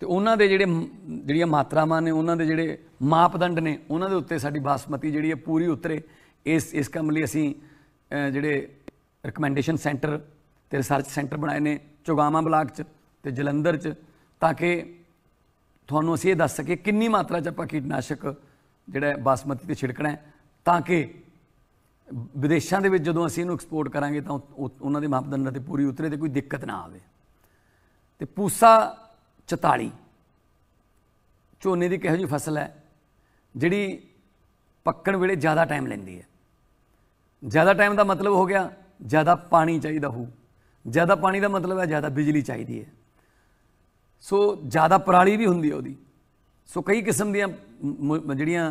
ਤੇ ਉਹਨਾਂ ਦੇ ਜਿਹੜੇ ਜਿਹੜੀਆਂ ਮਾਤਰਾਵਾਂ ਨੇ ਉਹਨਾਂ ਦੇ ਜਿਹੜੇ ਮਾਪਦੰਡ ਨੇ ਉਹਨਾਂ ਦੇ ਉੱਤੇ ਸਾਡੀ ਬਾਸਮਤੀ ਜਿਹੜੀ ਹੈ ਪੂਰੀ ਉਤਰੇ ਇਸ ਇਸ ਕੰਮ ਲਈ ਅਸੀਂ ਜਿਹੜੇ ਰეკਮੈਂਡੇਸ਼ਨ ਸੈਂਟਰ ਤੇ ਰਿਸਰਚ ਸੈਂਟਰ ਬਣਾਏ ਨੇ ਚੁਗਾਮਾ ਬਲਾਕ 'ਚ ਤੇ ਜਲੰਧਰ 'ਚ ਤਾਂ ਕਿ ਤੁਹਾਨੂੰ ਅਸੀਂ ਇਹ ਦੱਸ ਸਕੀਏ ਕਿੰਨੀ ਮਾਤਰਾ 'ਚ ਆਪਾਂ ਕੀਟਨਾਸ਼ਕ ਜਿਹੜਾ ਬਾਸਮਤੀ ਤੇ ਛਿੜਕਣਾ ਹੈ ਤਾਂ ਕਿ ਵਿਦੇਸ਼ਾਂ ਦੇ ਵਿੱਚ ਜਦੋਂ ਅਸੀਂ ਇਹਨੂੰ ਐਕਸਪੋਰਟ ਕਰਾਂਗੇ ਤਾਂ ਉਹਨਾਂ ਦੇ ਮਾਪਦੰਡਾਂ ਤੇ ਪੂਰੀ ਉਤਰੇ ਤੇ ਕੋਈ ਦਿੱਕਤ ਨਾ ਆਵੇ ਤੇ ਪੂਸਾ 44 ਝੋਨੇ ਦੀ ਕਿਹੋ ਜਿਹੀ ਫਸਲ ਹੈ ਜਿਹੜੀ ਪੱਕਣ ਵੇਲੇ ਜ਼ਿਆਦਾ ਟਾਈਮ ਲੈਂਦੀ ਹੈ ਜ਼ਿਆਦਾ ਟਾਈਮ ਦਾ ਮਤਲਬ ਹੋ ਗਿਆ ਜ਼ਿਆਦਾ ਪਾਣੀ ਚਾਹੀਦਾ ਹੋਊ ਜ਼ਿਆਦਾ ਪਾਣੀ ਦਾ ਮਤਲਬ ਹੈ ਜ਼ਿਆਦਾ ਬਿਜਲੀ ਚਾਹੀਦੀ ਹੈ ਸੋ ਜ਼ਿਆਦਾ ਪਰਾਲੀ ਵੀ ਹੁੰਦੀ ਹੈ ਉਹਦੀ ਸੋ ਕਈ ਕਿਸਮ ਦੀਆਂ ਜਿਹੜੀਆਂ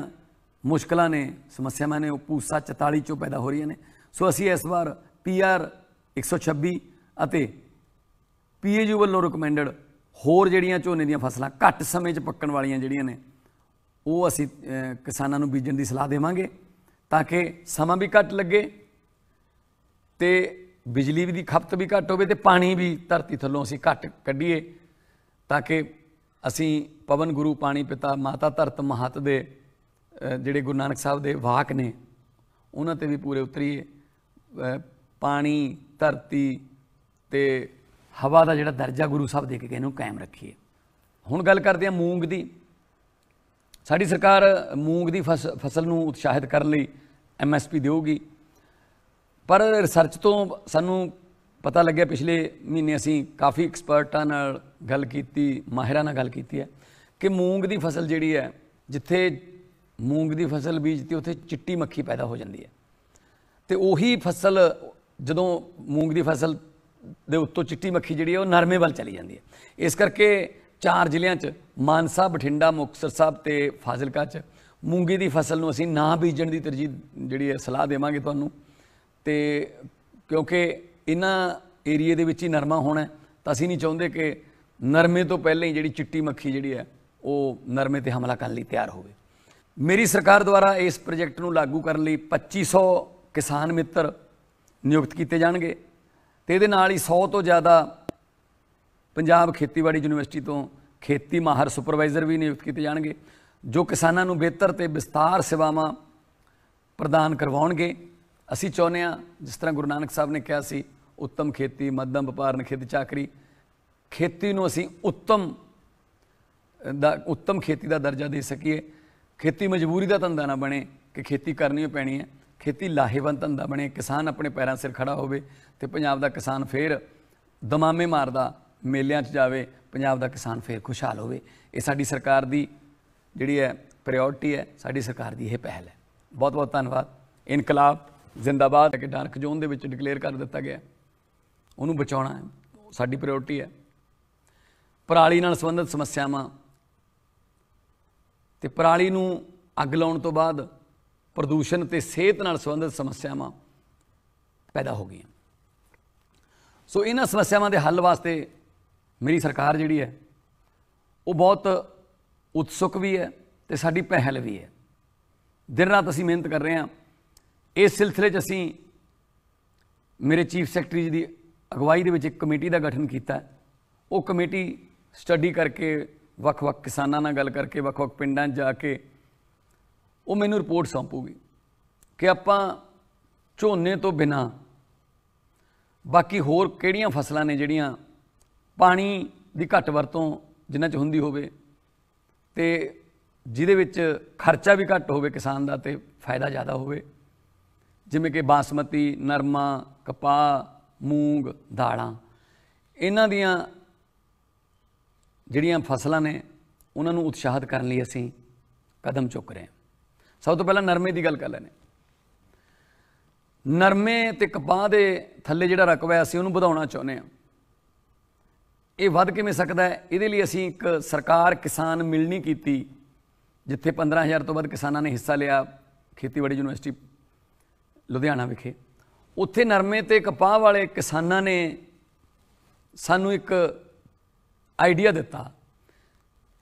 ਮੁਸ਼ਕਲਾਂ ਨੇ ਸਮੱਸਿਆਵਾਂ ਨੇ ਉਹ ਪੂਸਾ 44 ਚੋਂ ਪੈਦਾ ਹੋ ਰਹੀਆਂ ਨੇ ਸੋ ਅਸੀਂ ਇਸ ਵਾਰ ਪੀਆਰ 126 ਅਤੇ ਪੀਏਯੂ ਵੱਲੋਂ ਰეკਮੈਂਡਡ ਹੋਰ ਜਿਹੜੀਆਂ ਝੋਨੇ ਦੀਆਂ ਫਸਲਾਂ ਘੱਟ ਸਮੇਂ 'ਚ ਪੱਕਣ ਵਾਲੀਆਂ ਜਿਹੜੀਆਂ ਨੇ ਉਹ ਅਸੀਂ ਕਿਸਾਨਾਂ ਨੂੰ ਬੀਜਣ ਦੀ ਸਲਾਹ ਦੇਵਾਂਗੇ ਤਾਂ ਕਿ ਸਮਾਂ ਵੀ ਘੱਟ ਲੱਗੇ ਤੇ ਬਿਜਲੀ ਵੀ ਦੀ ਖਪਤ ਵੀ ਘੱਟ ਹੋਵੇ ਤੇ ਪਾਣੀ ਵੀ ਧਰਤੀ ਥੱਲੋਂ ਅਸੀਂ ਘੱਟ ਕੱਢੀਏ ਤਾਂ ਕਿ ਅਸੀਂ ਪਵਨ ਗੁਰੂ ਪਾਣੀ ਪਿਤਾ ਮਾਤਾ ਧਰਤ ਮਹਤ ਦੇ ਜਿਹੜੇ ਗੁਰੂ ਨਾਨਕ ਸਾਹਿਬ ਦੇ ਵਾਕ ਨੇ ਉਹਨਾਂ ਤੇ ਵੀ ਪੂਰੇ ਉਤਰੀਏ ਪਾਣੀ ਧਰਤੀ ਤੇ ਹਵਾ ਦਾ ਜਿਹੜਾ ਦਰਜਾ ਗੁਰੂ ਸਾਹਿਬ ਦੇ ਕੇ ਇਹਨੂੰ ਕਾਇਮ ਰੱਖੀਏ ਹੁਣ ਗੱਲ ਕਰਦੇ ਆ ਮੂੰਗ ਦੀ ਸਾਡੀ ਸਰਕਾਰ ਮੂੰਗ ਦੀ ਫਸਲ ਨੂੰ ਉਤਸ਼ਾਹਿਤ ਕਰਨ ਲਈ ਐਮਐਸਪੀ ਦੇਊਗੀ ਪਰ ਰਿਸਰਚ ਤੋਂ ਸਾਨੂੰ ਪਤਾ ਲੱਗਿਆ ਪਿਛਲੇ ਮਹੀਨੇ ਅਸੀਂ ਕਾਫੀ ਐਕਸਪਰਟਾਂ ਨਾਲ ਗੱਲ ਕੀਤੀ ਮਾਹਿਰਾਂ ਨਾਲ ਗੱਲ ਕੀਤੀ ਹੈ ਕਿ ਮੂੰਗ ਦੀ ਫਸਲ ਜਿਹੜੀ ਹੈ ਜਿੱਥੇ ਮੂੰਗ ਦੀ ਫਸਲ ਬੀਜਤੀ ਉੱਥੇ ਚਿੱਟੀ ਮੱਖੀ ਪੈਦਾ ਹੋ ਜਾਂਦੀ ਹੈ ਤੇ ਉਹੀ ਫਸਲ ਜਦੋਂ ਮੂੰਗ ਦੀ ਫਸਲ ਦੇ ਉੱਤੋਂ ਚਿੱਟੀ ਮੱਖੀ ਜਿਹੜੀ ਹੈ ਉਹ ਨਰਮੇ ਵੱਲ ਚਲੀ ਜਾਂਦੀ ਹੈ ਇਸ ਕਰਕੇ ਚਾਰ ਜ਼ਿਲ੍ਹਿਆਂ 'ਚ ਮਾਨਸਾ ਬਠਿੰਡਾ ਮੁਕਤਸਰ ਸਾਹਿਬ ਤੇ ਫਾਜ਼ਿਲਕਾ 'ਚ ਮੂੰਗੀ ਦੀ ਫਸਲ ਨੂੰ ਅਸੀਂ ਨਾ ਬੀਜਣ ਦੀ ਤਰਜੀਹ ਜਿਹੜੀ ਹੈ ਸਲਾਹ ਦੇਵਾਂਗੇ ਤੁਹਾਨੂੰ ਤੇ ਕਿਉਂਕਿ ਇਹਨਾਂ ਏਰੀਆ ਦੇ ਵਿੱਚ ਹੀ ਨਰਮਾ ਹੋਣਾ ਤਾਂ ਅਸੀਂ ਨਹੀਂ ਚਾਹੁੰਦੇ ਕਿ ਨਰਮੇ ਤੋਂ ਪਹਿਲਾਂ ਹੀ ਜਿਹੜੀ ਚਿੱਟੀ ਮੱਖੀ ਜਿਹੜੀ ਹੈ ਉਹ ਨਰਮੇ ਤੇ ਹਮਲਾ ਕਰਨ ਲਈ ਤਿਆਰ ਹੋਵੇ ਮੇਰੀ ਸਰਕਾਰ ਦੁਆਰਾ ਇਸ ਪ੍ਰੋਜੈਕਟ ਨੂੰ ਲਾਗੂ ਕਰਨ ਲਈ 2500 ਕਿਸਾਨ ਮਿੱਤਰ ਨਿਯੁਕਤ ਕੀਤੇ ਜਾਣਗੇ ਤੇ ਇਹਦੇ ਨਾਲ ਹੀ 100 ਤੋਂ ਜ਼ਿਆਦਾ ਪੰਜਾਬ ਖੇਤੀਬਾੜੀ ਯੂਨੀਵਰਸਿਟੀ ਤੋਂ ਖੇਤੀ ਮਾਹਰ ਸੁਪਰਵਾਈਜ਼ਰ ਵੀ ਨਿਯੁਕਤ ਕੀਤੇ ਜਾਣਗੇ ਜੋ ਕਿਸਾਨਾਂ ਨੂੰ ਬਿਹਤਰ ਤੇ ਵਿਸਤਾਰ ਸੇਵਾਵਾਂ ਪ੍ਰਦਾਨ ਕਰਵਾਉਣਗੇ ਅਸੀਂ ਚਾਹੁੰਦੇ ਹਾਂ ਜਿਸ ਤਰ੍ਹਾਂ ਗੁਰੂ ਨਾਨਕ ਸਾਹਿਬ ਨੇ ਕਿਹਾ ਸੀ ਉੱਤਮ ਖੇਤੀ ਮੱਧਮ ਵਪਾਰ ਨਖਿਤ ਚਾਕਰੀ ਖੇਤੀ ਨੂੰ ਅਸੀਂ ਉੱਤਮ ਦਾ ਉੱਤਮ ਖੇਤੀ ਦਾ ਦਰਜਾ ਦੇ ਸਕੀਏ ਖੇਤੀ ਮਜਬੂਰੀ ਦਾ ਧੰਦਾ ਨਾ ਬਣੇ ਕਿ ਖੇਤੀ ਕਰਨੀ ਪੈਣੀ ਹੈ ਖੇਤੀ ਲਾਹੇਵੰਦ ਧੰਦਾ ਬਣੇ ਕਿਸਾਨ ਆਪਣੇ ਪੈਰਾਂ ਸਿਰ ਖੜਾ ਹੋਵੇ ਤੇ ਪੰਜਾਬ ਦਾ ਕਿਸਾਨ ਫੇਰ ਦਮਾਮੇ ਮਾਰਦਾ ਮੇਲਿਆਂ 'ਚ ਜਾਵੇ ਪੰਜਾਬ ਦਾ ਕਿਸਾਨ ਫੇਰ ਖੁਸ਼ਹਾਲ ਹੋਵੇ ਇਹ ਸਾਡੀ ਸਰਕਾਰ ਦੀ ਜਿਹੜੀ ਹੈ ਪ੍ਰਾਇੋਰਟੀ ਹੈ ਸਾਡੀ ਸਰਕਾਰ ਦੀ ਇਹ ਪਹਿਲ ਹੈ ਬਹੁਤ ਬਹੁਤ ਧੰਨਵਾਦ ਇਨਕਲਾਬ ਜ਼ਿੰਦਾਬਾਦ ਕਿ ਡਾਰਕ ਜ਼ੋਨ ਦੇ ਵਿੱਚ ਡਿਕਲੇਅਰ ਕਰ ਦਿੱਤਾ ਗਿਆ ਉਹਨੂੰ ਬਚਾਉਣਾ ਸਾਡੀ ਪ੍ਰਾਇੋਰਟੀ ਹੈ ਪਰਾਲੀ ਨਾਲ ਸੰਬੰਧਿਤ ਸਮੱਸਿਆਵਾਂ ਤੇ ਪਰਾਲੀ ਨੂੰ ਅੱਗ ਲਾਉਣ ਤੋਂ ਬਾਅਦ ਪ੍ਰਦੂਸ਼ਣ ਤੇ ਸਿਹਤ ਨਾਲ ਸੰਬੰਧਿਤ ਸਮੱਸਿਆਵਾਂ ਪੈਦਾ ਹੋ ਗਈਆਂ ਸੋ ਇਹਨਾਂ ਸਮੱਸਿਆਵਾਂ ਦੇ ਹੱਲ ਵਾਸਤੇ ਮੇਰੀ ਸਰਕਾਰ ਜਿਹੜੀ ਹੈ ਉਹ ਬਹੁਤ ਉਤਸੁਕ ਵੀ ਹੈ ਤੇ ਸਾਡੀ ਪਹਿਲ ਵੀ ਹੈ ਦਿਨ ਰਾਤ ਅਸੀਂ ਮਿਹਨਤ ਕਰ ਰਹੇ ਹਾਂ ਇਸ ਸਿਲਸਿਲੇ 'ਚ ਅਸੀਂ ਮੇਰੇ ਚੀਫ ਸੈਕਟਰੀ ਜੀ ਦੀ ਅਗਵਾਈ ਦੇ ਵਿੱਚ ਇੱਕ ਕਮੇਟੀ ਦਾ ਗਠਨ ਕੀਤਾ ਉਹ ਕਮੇਟੀ ਸਟੱਡੀ ਕਰਕੇ ਵੱਖ-ਵੱਖ ਕਿਸਾਨਾਂ ਨਾਲ ਗੱਲ ਕਰਕੇ ਵੱਖ-ਵੱਖ ਪਿੰਡਾਂ ਜਾ ਕੇ ਉਹ ਮੈਨੂੰ ਰਿਪੋਰਟ ਸੌਂਪੂਗੀ ਕਿ ਆਪਾਂ ਝੋਨੇ ਤੋਂ ਬਿਨਾ ਬਾਕੀ ਹੋਰ ਕਿਹੜੀਆਂ ਫਸਲਾਂ ਨੇ ਜਿਹੜੀਆਂ ਪਾਣੀ ਦੀ ਘੱਟ ਵਰਤੋਂ ਜਿਨ੍ਹਾਂ 'ਚ ਹੁੰਦੀ ਹੋਵੇ ਤੇ ਜਿਹਦੇ ਵਿੱਚ ਖਰਚਾ ਵੀ ਘੱਟ ਹੋਵੇ ਕਿਸਾਨ ਦਾ ਤੇ ਫਾਇਦਾ ਜ਼ਿਆਦਾ ਹੋਵੇ ਜਿਵੇਂ ਕਿ ਬਾਸਮਤੀ ਨਰਮਾ ਕਪਾਹ ਮੂੰਗ ਦਾਲਾਂ ਇਹਨਾਂ ਦੀਆਂ ਜਿਹੜੀਆਂ ਫਸਲਾਂ ਨੇ ਉਹਨਾਂ ਨੂੰ ਉਤਸ਼ਾਹਤ ਕਰਨ ਲਈ ਅਸੀਂ ਕਦਮ ਚੁੱਕ ਰਹੇ ਹਾਂ ਸਭ ਤੋਂ ਪਹਿਲਾਂ ਨਰਮੇ ਦੀ ਗੱਲ ਕਰ ਲੈਣੇ ਨਰਮੇ ਤੇ ਕਪਾਹ ਦੇ ਥੱਲੇ ਜਿਹੜਾ ਹੈ ਅਸੀਂ ਉਹਨੂੰ ਵਧਾਉਣਾ ਚਾਹੁੰਦੇ ਹਾਂ ਇਹ ਵੱਧ ਕਿਵੇਂ ਸਕਦਾ ਹੈ ਇਹਦੇ ਲਈ ਅਸੀਂ ਇੱਕ ਸਰਕਾਰ ਕਿਸਾਨ ਮਿਲਣੀ ਕੀਤੀ ਜਿੱਥੇ 15000 ਤੋਂ ਵੱਧ ਕਿਸਾਨਾਂ ਨੇ ਹਿੱਸਾ ਲਿਆ ਖੇਤੀਬਾੜੀ ਯੂਨੀਵਰਸਿਟੀ ਲੁਧਿਆਣਾ ਵਿਖੇ ਉੱਥੇ ਨਰਮੇ ਤੇ ਕਪਾਹ ਵਾਲੇ ਕਿਸਾਨਾਂ ਨੇ ਸਾਨੂੰ ਇੱਕ ਆਈਡੀਆ ਦਿੱਤਾ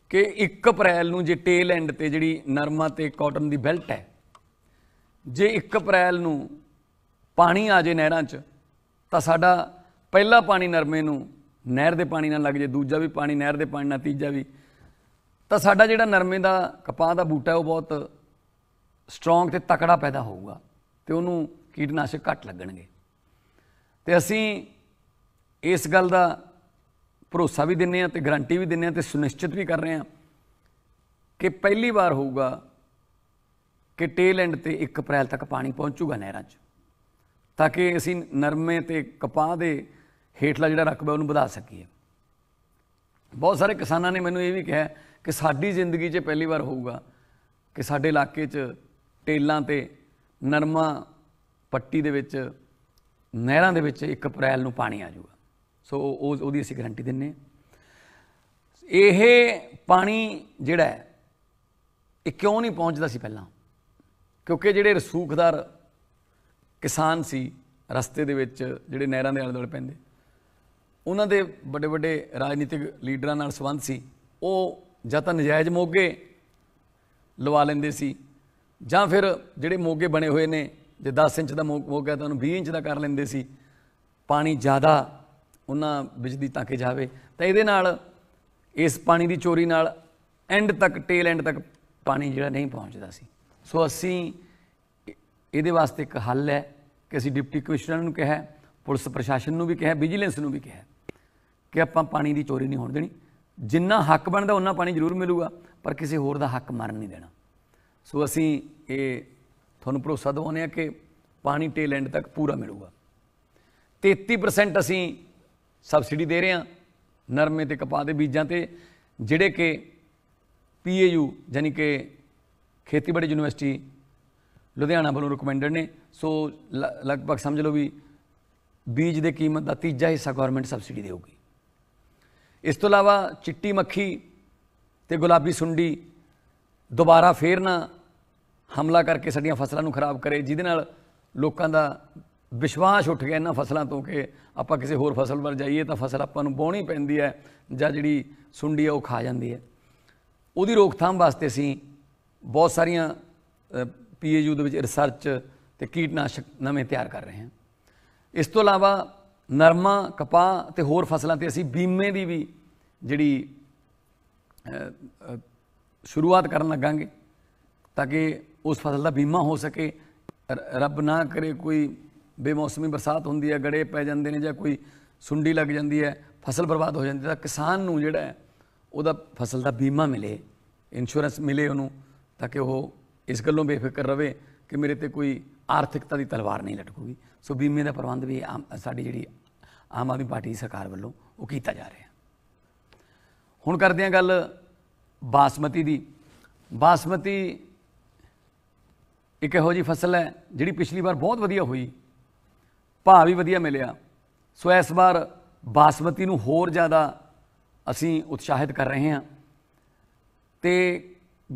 ਕਿ 1 ਅਪ੍ਰੈਲ ਨੂੰ ਜੇ ਟੇਲ ਐਂਡ ਤੇ ਜਿਹੜੀ ਨਰਮਾ ਤੇ ਕਾਟਨ ਦੀ ਬੈਲਟ ਹੈ ਜੇ 1 ਅਪ੍ਰੈਲ ਨੂੰ ਪਾਣੀ ਆ ਜੇ ਨਹਿਰਾਂ 'ਚ ਤਾਂ ਸਾਡਾ ਪਹਿਲਾ ਪਾਣੀ ਨਰਮੇ ਨੂੰ ਨਹਿਰ ਦੇ ਪਾਣੀ ਨਾਲ ਲੱਗ ਜੇ ਦੂਜਾ ਵੀ ਪਾਣੀ ਨਹਿਰ ਦੇ ਪਾਣੀ ਨਾਲ ਤੀਜਾ ਵੀ ਤਾਂ ਸਾਡਾ ਜਿਹੜਾ ਨਰਮੇ ਦਾ ਕਪਾਹ ਦਾ ਬੂਟਾ ਉਹ ਬਹੁਤ ਸਟਰੋਂਗ ਤੇ ਤਕੜਾ ਪੈਦਾ ਹੋਊਗਾ ਤੇ ਉਹਨੂੰ ਕੀਟਨਾਸ਼ਕ ਘੱਟ ਲੱਗਣਗੇ ਤੇ ਅਸੀਂ ਇਸ ਗੱਲ ਦਾ ਭਰੋਸਾ ਵੀ ਦਿੰਨੇ ਆ ਤੇ ਗਾਰੰਟੀ ਵੀ ਦਿੰਨੇ ਆ ਤੇ ਸੁਨਿਸ਼ਚਿਤ ਵੀ ਕਰ ਰਹੇ ਆ ਕਿ ਪਹਿਲੀ ਵਾਰ ਹੋਊਗਾ ਕਿ ਟੇਲ ਐਂਡ ਤੇ 1 ਅਪ੍ਰੈਲ ਤੱਕ ਪਾਣੀ ਪਹੁੰਚੂਗਾ ਨਹਿਰਾਂ 'ਚ ਤਾਂ ਕਿ ਅਸੀਂ ਨਰਮੇ ਤੇ ਕਪਾਹ ਦੇ ਹੇਠਲਾ ਜਿਹੜਾ ਰਕਬਾ ਉਹਨੂੰ ਵਧਾ ਸਕੀਏ ਬਹੁਤ ਸਾਰੇ ਕਿਸਾਨਾਂ ਨੇ ਮੈਨੂੰ ਇਹ ਵੀ ਕਿਹਾ ਕਿ ਸਾਡੀ ਜ਼ਿੰਦਗੀ 'ਚ ਪਹਿਲੀ ਵਾਰ ਹੋਊਗਾ ਕਿ ਸਾਡੇ ਇਲਾਕੇ 'ਚ ਟੇਲਾਂ ਤੇ ਨਰਮਾ ਪੱਟੀ ਦੇ ਵਿੱਚ ਨਹਿਰਾਂ ਦੇ ਵਿੱਚ 1 ਅਪ੍ਰੈਲ ਨੂੰ ਪਾਣੀ ਆ ਜਾਊਗਾ ਸੋ ਉਹ ਉਹਦੀ ਅਸੀਂ ਗਾਰੰਟੀ ਦਿੰਨੇ ਇਹ ਪਾਣੀ ਜਿਹੜਾ ਹੈ ਇਹ ਕਿਉਂ ਨਹੀਂ ਪਹੁੰਚਦਾ ਸੀ ਪਹਿਲਾਂ ਕਿਉਂਕਿ ਜਿਹੜੇ ਰਸੂਖਦਾਰ ਕਿਸਾਨ ਸੀ ਰਸਤੇ ਦੇ ਵਿੱਚ ਜਿਹੜੇ ਨਹਿਰਾਂ ਦੇ ਆਲੇ ਦੁਆਲੇ ਪੈਂਦੇ ਉਹਨਾਂ ਦੇ ਵੱਡੇ ਵੱਡੇ ਰਾਜਨੀਤਿਕ ਲੀਡਰਾਂ ਨਾਲ ਸੰਬੰਧ ਸੀ ਉਹ ਜਾਂ ਤਾਂ ਨਜਾਇਜ਼ ਮੋਗੇ ਲਵਾ ਲੈਂਦੇ ਸੀ ਜਾਂ ਫਿਰ ਜਿਹੜੇ ਮੋਗੇ ਬਣੇ ਹੋਏ ਨੇ ਜੇ 10 ਇੰਚ ਦਾ ਮੋਗਾ ਤਾਂ ਉਹਨੂੰ 20 ਇੰਚ ਦਾ ਕਰ ਲੈਂਦੇ ਸੀ ਪਾਣੀ ਜ਼ਿਆਦਾ ਉਹਨਾਂ ਬਿਜਲੀ ਤਾਂ ਕਿ ਜਾਵੇ ਤਾਂ ਇਹਦੇ ਨਾਲ ਇਸ ਪਾਣੀ ਦੀ ਚੋਰੀ ਨਾਲ ਐਂਡ ਤੱਕ ਟੇਲ ਐਂਡ ਤੱਕ ਪਾਣੀ ਜਿਹੜਾ ਨਹੀਂ ਪਹੁੰਚਦਾ ਸੀ ਸੋ ਅਸੀਂ ਇਹਦੇ ਵਾਸਤੇ ਇੱਕ ਹੱਲ ਹੈ ਕਿ ਅਸੀਂ ਡਿਪਟੀ ਕਮਿਸ਼ਨਰ ਨੂੰ ਕਿਹਾ ਪੁਲਿਸ ਪ੍ਰਸ਼ਾਸਨ ਨੂੰ ਵੀ ਕਿਹਾ ਵਿਜੀਲੈਂਸ ਨੂੰ ਵੀ ਕਿਹਾ ਕਿ ਆਪਾਂ ਪਾਣੀ ਦੀ ਚੋਰੀ ਨਹੀਂ ਹੋਣ ਦੇਣੀ ਜਿੰਨਾ ਹੱਕ ਬਣਦਾ ਉਹਨਾਂ ਪਾਣੀ ਜ਼ਰੂਰ ਮਿਲੂਗਾ ਪਰ ਕਿਸੇ ਹੋਰ ਦਾ ਹੱਕ ਮਾਰਨ ਨਹੀਂ ਦੇਣਾ ਸੋ ਅਸੀਂ ਇਹ ਤੁਹਾਨੂੰ ਭਰੋਸਾ ਦਿਵਾਉਂਦੇ ਆ ਕਿ ਪਾਣੀ ਟੇਲ ਐਂਡ ਤੱਕ ਪੂਰਾ ਮਿਲੂਗਾ 33% ਅਸੀਂ ਸਬਸਿਡੀ ਦੇ ਰਹੇ ਹਾਂ ਨਰਮੇ ਤੇ ਕਪਾਹ ਦੇ ਬੀਜਾਂ ਤੇ ਜਿਹੜੇ ਕਿ ਪੀਏਯੂ ਯਾਨੀ ਕਿ ਖੇਤੀਬਾੜੀ ਯੂਨੀਵਰਸਿਟੀ ਲੁਧਿਆਣਾ ਵੱਲੋਂ ਰეკਮੈਂਡਡ ਨੇ ਸੋ ਲਗਭਗ ਸਮਝ ਲਓ ਵੀ ਬੀਜ ਦੇ ਕੀਮਤ ਦਾ ਤੀਜਾ ਹਿੱਸਾ ਗਵਰਨਮੈਂਟ ਸਬਸਿਡੀ ਦੇਊਗੀ ਇਸ ਤੋਂ ਇਲਾਵਾ ਚਿੱਟੀ ਮੱਖੀ ਤੇ ਗੁਲਾਬੀ ਸੁੰਡੀ ਦੁਬਾਰਾ ਫੇਰ ਨਾ ਹਮਲਾ ਕਰਕੇ ਸਾਡੀਆਂ ਫਸਲਾਂ ਨੂੰ ਖਰਾਬ ਕਰੇ ਜਿਹਦੇ ਨਾਲ ਲੋਕਾਂ ਦਾ ਵਿਸ਼ਵਾਸ ਉੱਠ ਗਿਆ ਇਹਨਾਂ ਫਸਲਾਂ ਤੋਂ ਕਿ ਆਪਾਂ ਕਿਸੇ ਹੋਰ ਫਸਲ ਵੱਲ ਜਾਈਏ ਤਾਂ ਫਸਲ ਆਪਾਂ ਨੂੰ ਬੋਣੀ ਪੈਂਦੀ ਹੈ ਜਾਂ ਜਿਹੜੀ ਸੁੰਡੀ ਹੈ ਉਹ ਖਾ ਜਾਂਦੀ ਹੈ ਉਹਦੀ ਰੋਕਥਾਮ ਵਾਸਤੇ ਅਸੀਂ ਬਹੁਤ ਸਾਰੀਆਂ ਪੀਏਯੂ ਦੇ ਵਿੱਚ ਰਿਸਰਚ ਤੇ ਕੀਟਨਾਸ਼ਕ ਨਵੇਂ ਤਿਆਰ ਕਰ ਰਹੇ ਹਾਂ ਇਸ ਤੋਂ ਇਲਾਵਾ ਨਰਮਾ ਕਪਾਹ ਤੇ ਹੋਰ ਫਸਲਾਂ ਤੇ ਅਸੀਂ ਬੀਮੇ ਦੀ ਵੀ ਜਿਹੜੀ ਸ਼ੁਰੂਆਤ ਕਰਨ ਲੱਗਾਂਗੇ ਤਾਂ ਕਿ ਉਸ ਫਸਲ ਦਾ ਬੀਮਾ ਹੋ ਸਕੇ ਰੱਬ ਨਾ ਕਰੇ ਕੋਈ ਬੇਮੌਸਮੀ ਬਰਸਾਤ ਹੁੰਦੀ ਹੈ ਗੜੇ ਪੈ ਜਾਂਦੇ ਨੇ ਜਾਂ ਕੋਈ ਸੁੰਡੀ ਲੱਗ ਜਾਂਦੀ ਹੈ ਫਸਲ ਬਰਬਾਦ ਹੋ ਜਾਂਦੀ ਤਾਂ ਕਿਸਾਨ ਨੂੰ ਜਿਹੜਾ ਉਹਦਾ ਫਸਲ ਦਾ ਬੀਮਾ ਮਿਲੇ ਇੰਸ਼ੋਰੈਂਸ ਮਿਲੇ ਉਹਨੂੰ ਤਾਂ ਕਿ ਉਹ ਇਸ ਗੱਲੋਂ ਬੇਫਿਕਰ ਰਹੇ ਕਿ ਮੇਰੇ ਤੇ ਕੋਈ ਆਰਥਿਕਤਾ ਦੀ ਤਲਵਾਰ ਨਹੀਂ ਲਟਕੂਗੀ ਸੋ ਬੀਮੇ ਦਾ ਪ੍ਰਬੰਧ ਵੀ ਸਾਡੀ ਜਿਹੜੀ ਆਮ ਆਦਮੀ ਪਾਰਟੀ ਸਰਕਾਰ ਵੱਲੋਂ ਉਹ ਕੀਤਾ ਜਾ ਰਿਹਾ ਹੁਣ ਕਰਦੇ ਹਾਂ ਗੱਲ ਬਾਸਮਤੀ ਦੀ ਬਾਸਮਤੀ ਇੱਕ ਇਹੋ ਜੀ ਫਸਲ ਹੈ ਜਿਹੜੀ ਪਿਛਲੀ ਵਾਰ ਬਹੁਤ ਵਧੀਆ ਹੋਈ ਭਾਅ ਵੀ ਵਧੀਆ ਮਿਲਿਆ ਸੋ ਇਸ ਵਾਰ ਬਾਸਮਤੀ ਨੂੰ ਹੋਰ ਜ਼ਿਆਦਾ ਅਸੀਂ ਉਤਸ਼ਾਹਿਤ ਕਰ ਰਹੇ ਹਾਂ ਤੇ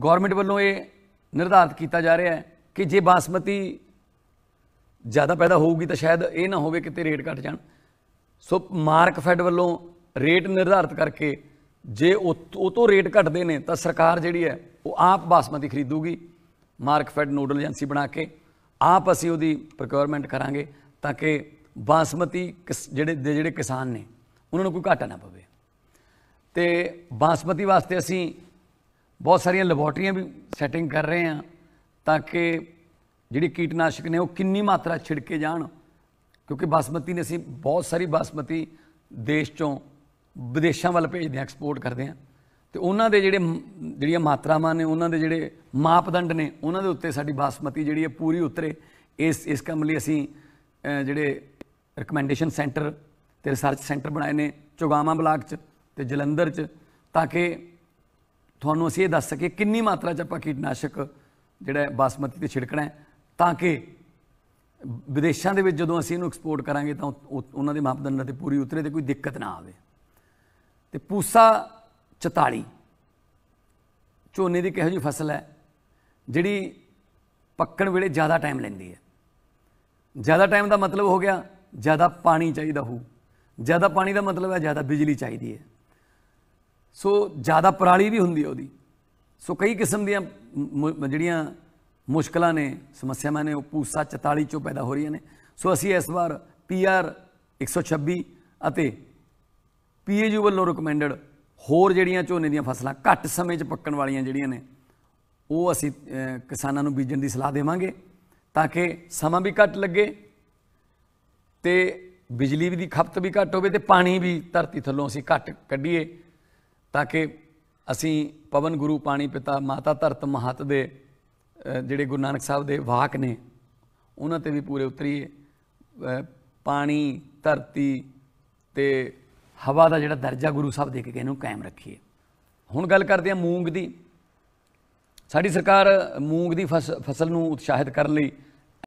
ਗਵਰਨਮੈਂਟ ਵੱਲੋਂ ਇਹ ਨਿਰਧਾਰਤ ਕੀਤਾ ਜਾ ਰਿਹਾ ਹੈ ਕਿ ਜੇ ਬਾਸਮਤੀ ਜ਼ਿਆਦਾ ਪੈਦਾ ਹੋਊਗੀ ਤਾਂ ਸ਼ਾਇਦ ਇਹ ਨਾ ਹੋਵੇ ਕਿਤੇ ਰੇਟ ਘਟ ਜਾਣ ਸੋ ਮਾਰਕ ਫੈਡ ਵੱਲੋਂ ਰੇਟ ਨਿਰਧਾਰਤ ਕਰਕੇ ਜੇ ਉਹ ਤੋਂ ਰੇਟ ਘਟਦੇ ਨੇ ਤਾਂ ਸਰਕਾਰ ਜਿਹੜੀ ਹੈ ਉਹ ਆਪ ਬਾਸਮਤੀ ਖਰੀਦੂਗੀ ਮਾਰਕ ਫੈਡ ਨੋਡਲ ਏਜੰਸੀ ਬਣਾ ਕੇ ਆਪ ਅਸੀਂ ਉਹਦੀ ਪ੍ਰੋਕਿਉਰਮੈਂਟ ਕਰਾਂਗੇ ਤਾਂ ਕਿ ਬਾਸਮਤੀ ਜਿਹੜੇ ਜਿਹੜੇ ਕਿਸਾਨ ਨੇ ਉਹਨਾਂ ਨੂੰ ਕੋਈ ਘਾਟਾ ਨਾ ਪਵੇ ਤੇ ਬਾਸਮਤੀ ਵਾਸਤੇ ਅਸੀਂ ਬਹੁਤ ਸਾਰੀਆਂ ਲੈਬੋਰਟਰੀਆਂ ਵੀ ਸੈਟਿੰਗ ਕਰ ਰਹੇ ਹਾਂ ਤਾਂ ਕਿ ਜਿਹੜੀ ਕੀਟਨਾਸ਼ਕ ਨੇ ਉਹ ਕਿੰਨੀ ਮਾਤਰਾ ਛਿੜਕੇ ਜਾਣ ਕਿਉਂਕਿ ਬਾਸਮਤੀ ਨੇ ਅਸੀਂ ਬਹੁਤ ਸਾਰੀ ਬਾਸਮਤੀ ਦੇਸ਼ ਚੋਂ ਵਿਦੇਸ਼ਾਂ ਵੱਲ ਭੇਜਦੇ ਹਾਂ ਐਕਸਪੋਰਟ ਕਰਦੇ ਹਾਂ ਤੇ ਉਹਨਾਂ ਦੇ ਜਿਹੜੇ ਜਿਹੜੀਆਂ ਮਾਤਰਾਵਾਂ ਨੇ ਉਹਨਾਂ ਦੇ ਜਿਹੜੇ ਮਾਪਦੰਡ ਨੇ ਉਹਨਾਂ ਦੇ ਉੱਤੇ ਸਾਡੀ ਬਾਸਮਤੀ ਜਿਹੜੀ ਹੈ ਪੂਰੀ ਉਤਰੇ ਇਸ ਇਸ ਕੰਮ ਲਈ ਅਸੀਂ ਜਿਹੜੇ ਰეკਮੈਂਡੇਸ਼ਨ ਸੈਂਟਰ ਤੇ ਰਿਸਰਚ ਸੈਂਟਰ ਬਣਾਏ ਨੇ ਚੁਗਾਵਾਂ ਬਲਾਕ 'ਚ ਤੇ ਜਲੰਧਰ 'ਚ ਤਾਂ ਕਿ ਤੁਹਾਨੂੰ ਅਸੀਂ ਇਹ ਦੱਸ ਸਕੀਏ ਕਿੰਨੀ ਮਾਤਰਾ 'ਚ ਆਪਾਂ ਕੀਟਨਾਸ਼ਕ ਜਿਹੜਾ ਬਾਸਮਤੀ ਤੇ ਛਿੜਕਣਾ ਹੈ ਤਾਂ ਕਿ ਵਿਦੇਸ਼ਾਂ ਦੇ ਵਿੱਚ ਜਦੋਂ ਅਸੀਂ ਇਹਨੂੰ ਐਕਸਪੋਰਟ ਕਰਾਂਗੇ ਤਾਂ ਉਹਨਾਂ ਦੇ ਮਾਪਦੰਡਾਂ ਤੇ ਪੂਰੀ ਉਤਰੇ ਤੇ ਕੋਈ ਦਿੱਕਤ ਨਾ ਆਵੇ ਤੇ ਪੂਸਾ 44 ਝੋਨੇ ਦੀ ਕਿਹੋ ਜਿਹੀ ਫਸਲ ਹੈ ਜਿਹੜੀ ਪੱਕਣ ਵੇਲੇ ਜ਼ਿਆਦਾ ਟਾਈਮ ਲੈਂਦੀ ਹੈ ਜ਼ਿਆਦਾ ਟਾਈਮ ਦਾ ਮਤਲਬ ਹੋ ਗਿਆ ਜ਼ਿਆਦਾ ਪਾਣੀ ਚਾਹੀਦਾ ਹੋ ਜ਼ਿਆਦਾ ਪਾਣੀ ਦਾ ਮਤਲਬ ਹੈ ਜ਼ਿਆਦਾ ਬਿਜਲੀ ਚਾਹੀਦੀ ਹੈ ਸੋ ਜ਼ਿਆਦਾ ਪਰਾਲੀ ਵੀ ਹੁੰਦੀ ਹੈ ਉਹਦੀ ਸੋ ਕਈ ਕਿਸਮ ਦੀਆਂ ਜਿਹੜੀਆਂ ਮੁਸ਼ਕਲਾਂ ਨੇ ਸਮੱਸਿਆਵਾਂ ਨੇ ਉਹ ਪੂਸਾ 44 ਚੋਂ ਪੈਦਾ ਹੋ ਰਹੀਆਂ ਨੇ ਸੋ ਅਸੀਂ ਇਸ ਵਾਰ ਪੀਆਰ 126 ਅਤੇ ਪੀਏਯੂ ਵੱਲੋਂ ਰეკਮੈਂਡਡ ਹੋਰ ਜਿਹੜੀਆਂ ਝੋਨੇ ਦੀਆਂ ਫਸਲਾਂ ਘੱਟ ਸਮੇਂ 'ਚ ਪੱਕਣ ਵਾਲੀਆਂ ਜਿਹੜੀਆਂ ਨੇ ਉਹ ਅਸੀਂ ਕਿਸਾਨਾਂ ਨੂੰ ਬੀਜਣ ਦੀ ਸਲਾਹ ਦੇਵਾਂਗੇ ਤਾਂ ਕਿ ਸਮਾਂ ਵੀ ਘੱਟ ਲੱਗੇ ਤੇ ਬਿਜਲੀ ਦੀ ਖਪਤ ਵੀ ਘੱਟ ਹੋਵੇ ਤੇ ਪਾਣੀ ਵੀ ਧਰਤੀ ਥੱਲੋਂ ਅਸੀਂ ਘੱਟ ਕੱਢੀਏ ਤਾਂ ਕਿ ਅਸੀਂ ਪਵਨ ਗੁਰੂ ਪਾਣੀ ਪਿਤਾ ਮਾਤਾ ਧਰਤ ਮਹਤ ਦੇ ਜਿਹੜੇ ਗੁਰੂ ਨਾਨਕ ਸਾਹਿਬ ਦੇ ਵਾਕ ਨੇ ਉਹਨਾਂ ਤੇ ਵੀ ਪੂਰੇ ਉਤਰੀਏ ਪਾਣੀ ਧਰਤੀ ਤੇ ਹਵਾ ਦਾ ਜਿਹੜਾ ਦਰਜਾ ਗੁਰੂ ਸਾਹਿਬ ਦੇ ਕੇ ਇਹਨੂੰ ਕਾਇਮ ਰੱਖੀਏ ਹੁਣ ਗੱਲ ਕਰਦੇ ਆ ਮੂੰਗ ਦੀ ਸਾਡੀ ਸਰਕਾਰ ਮੂੰਗ ਦੀ ਫਸਲ ਨੂੰ ਉਤਸ਼ਾਹਿਤ ਕਰਨ ਲਈ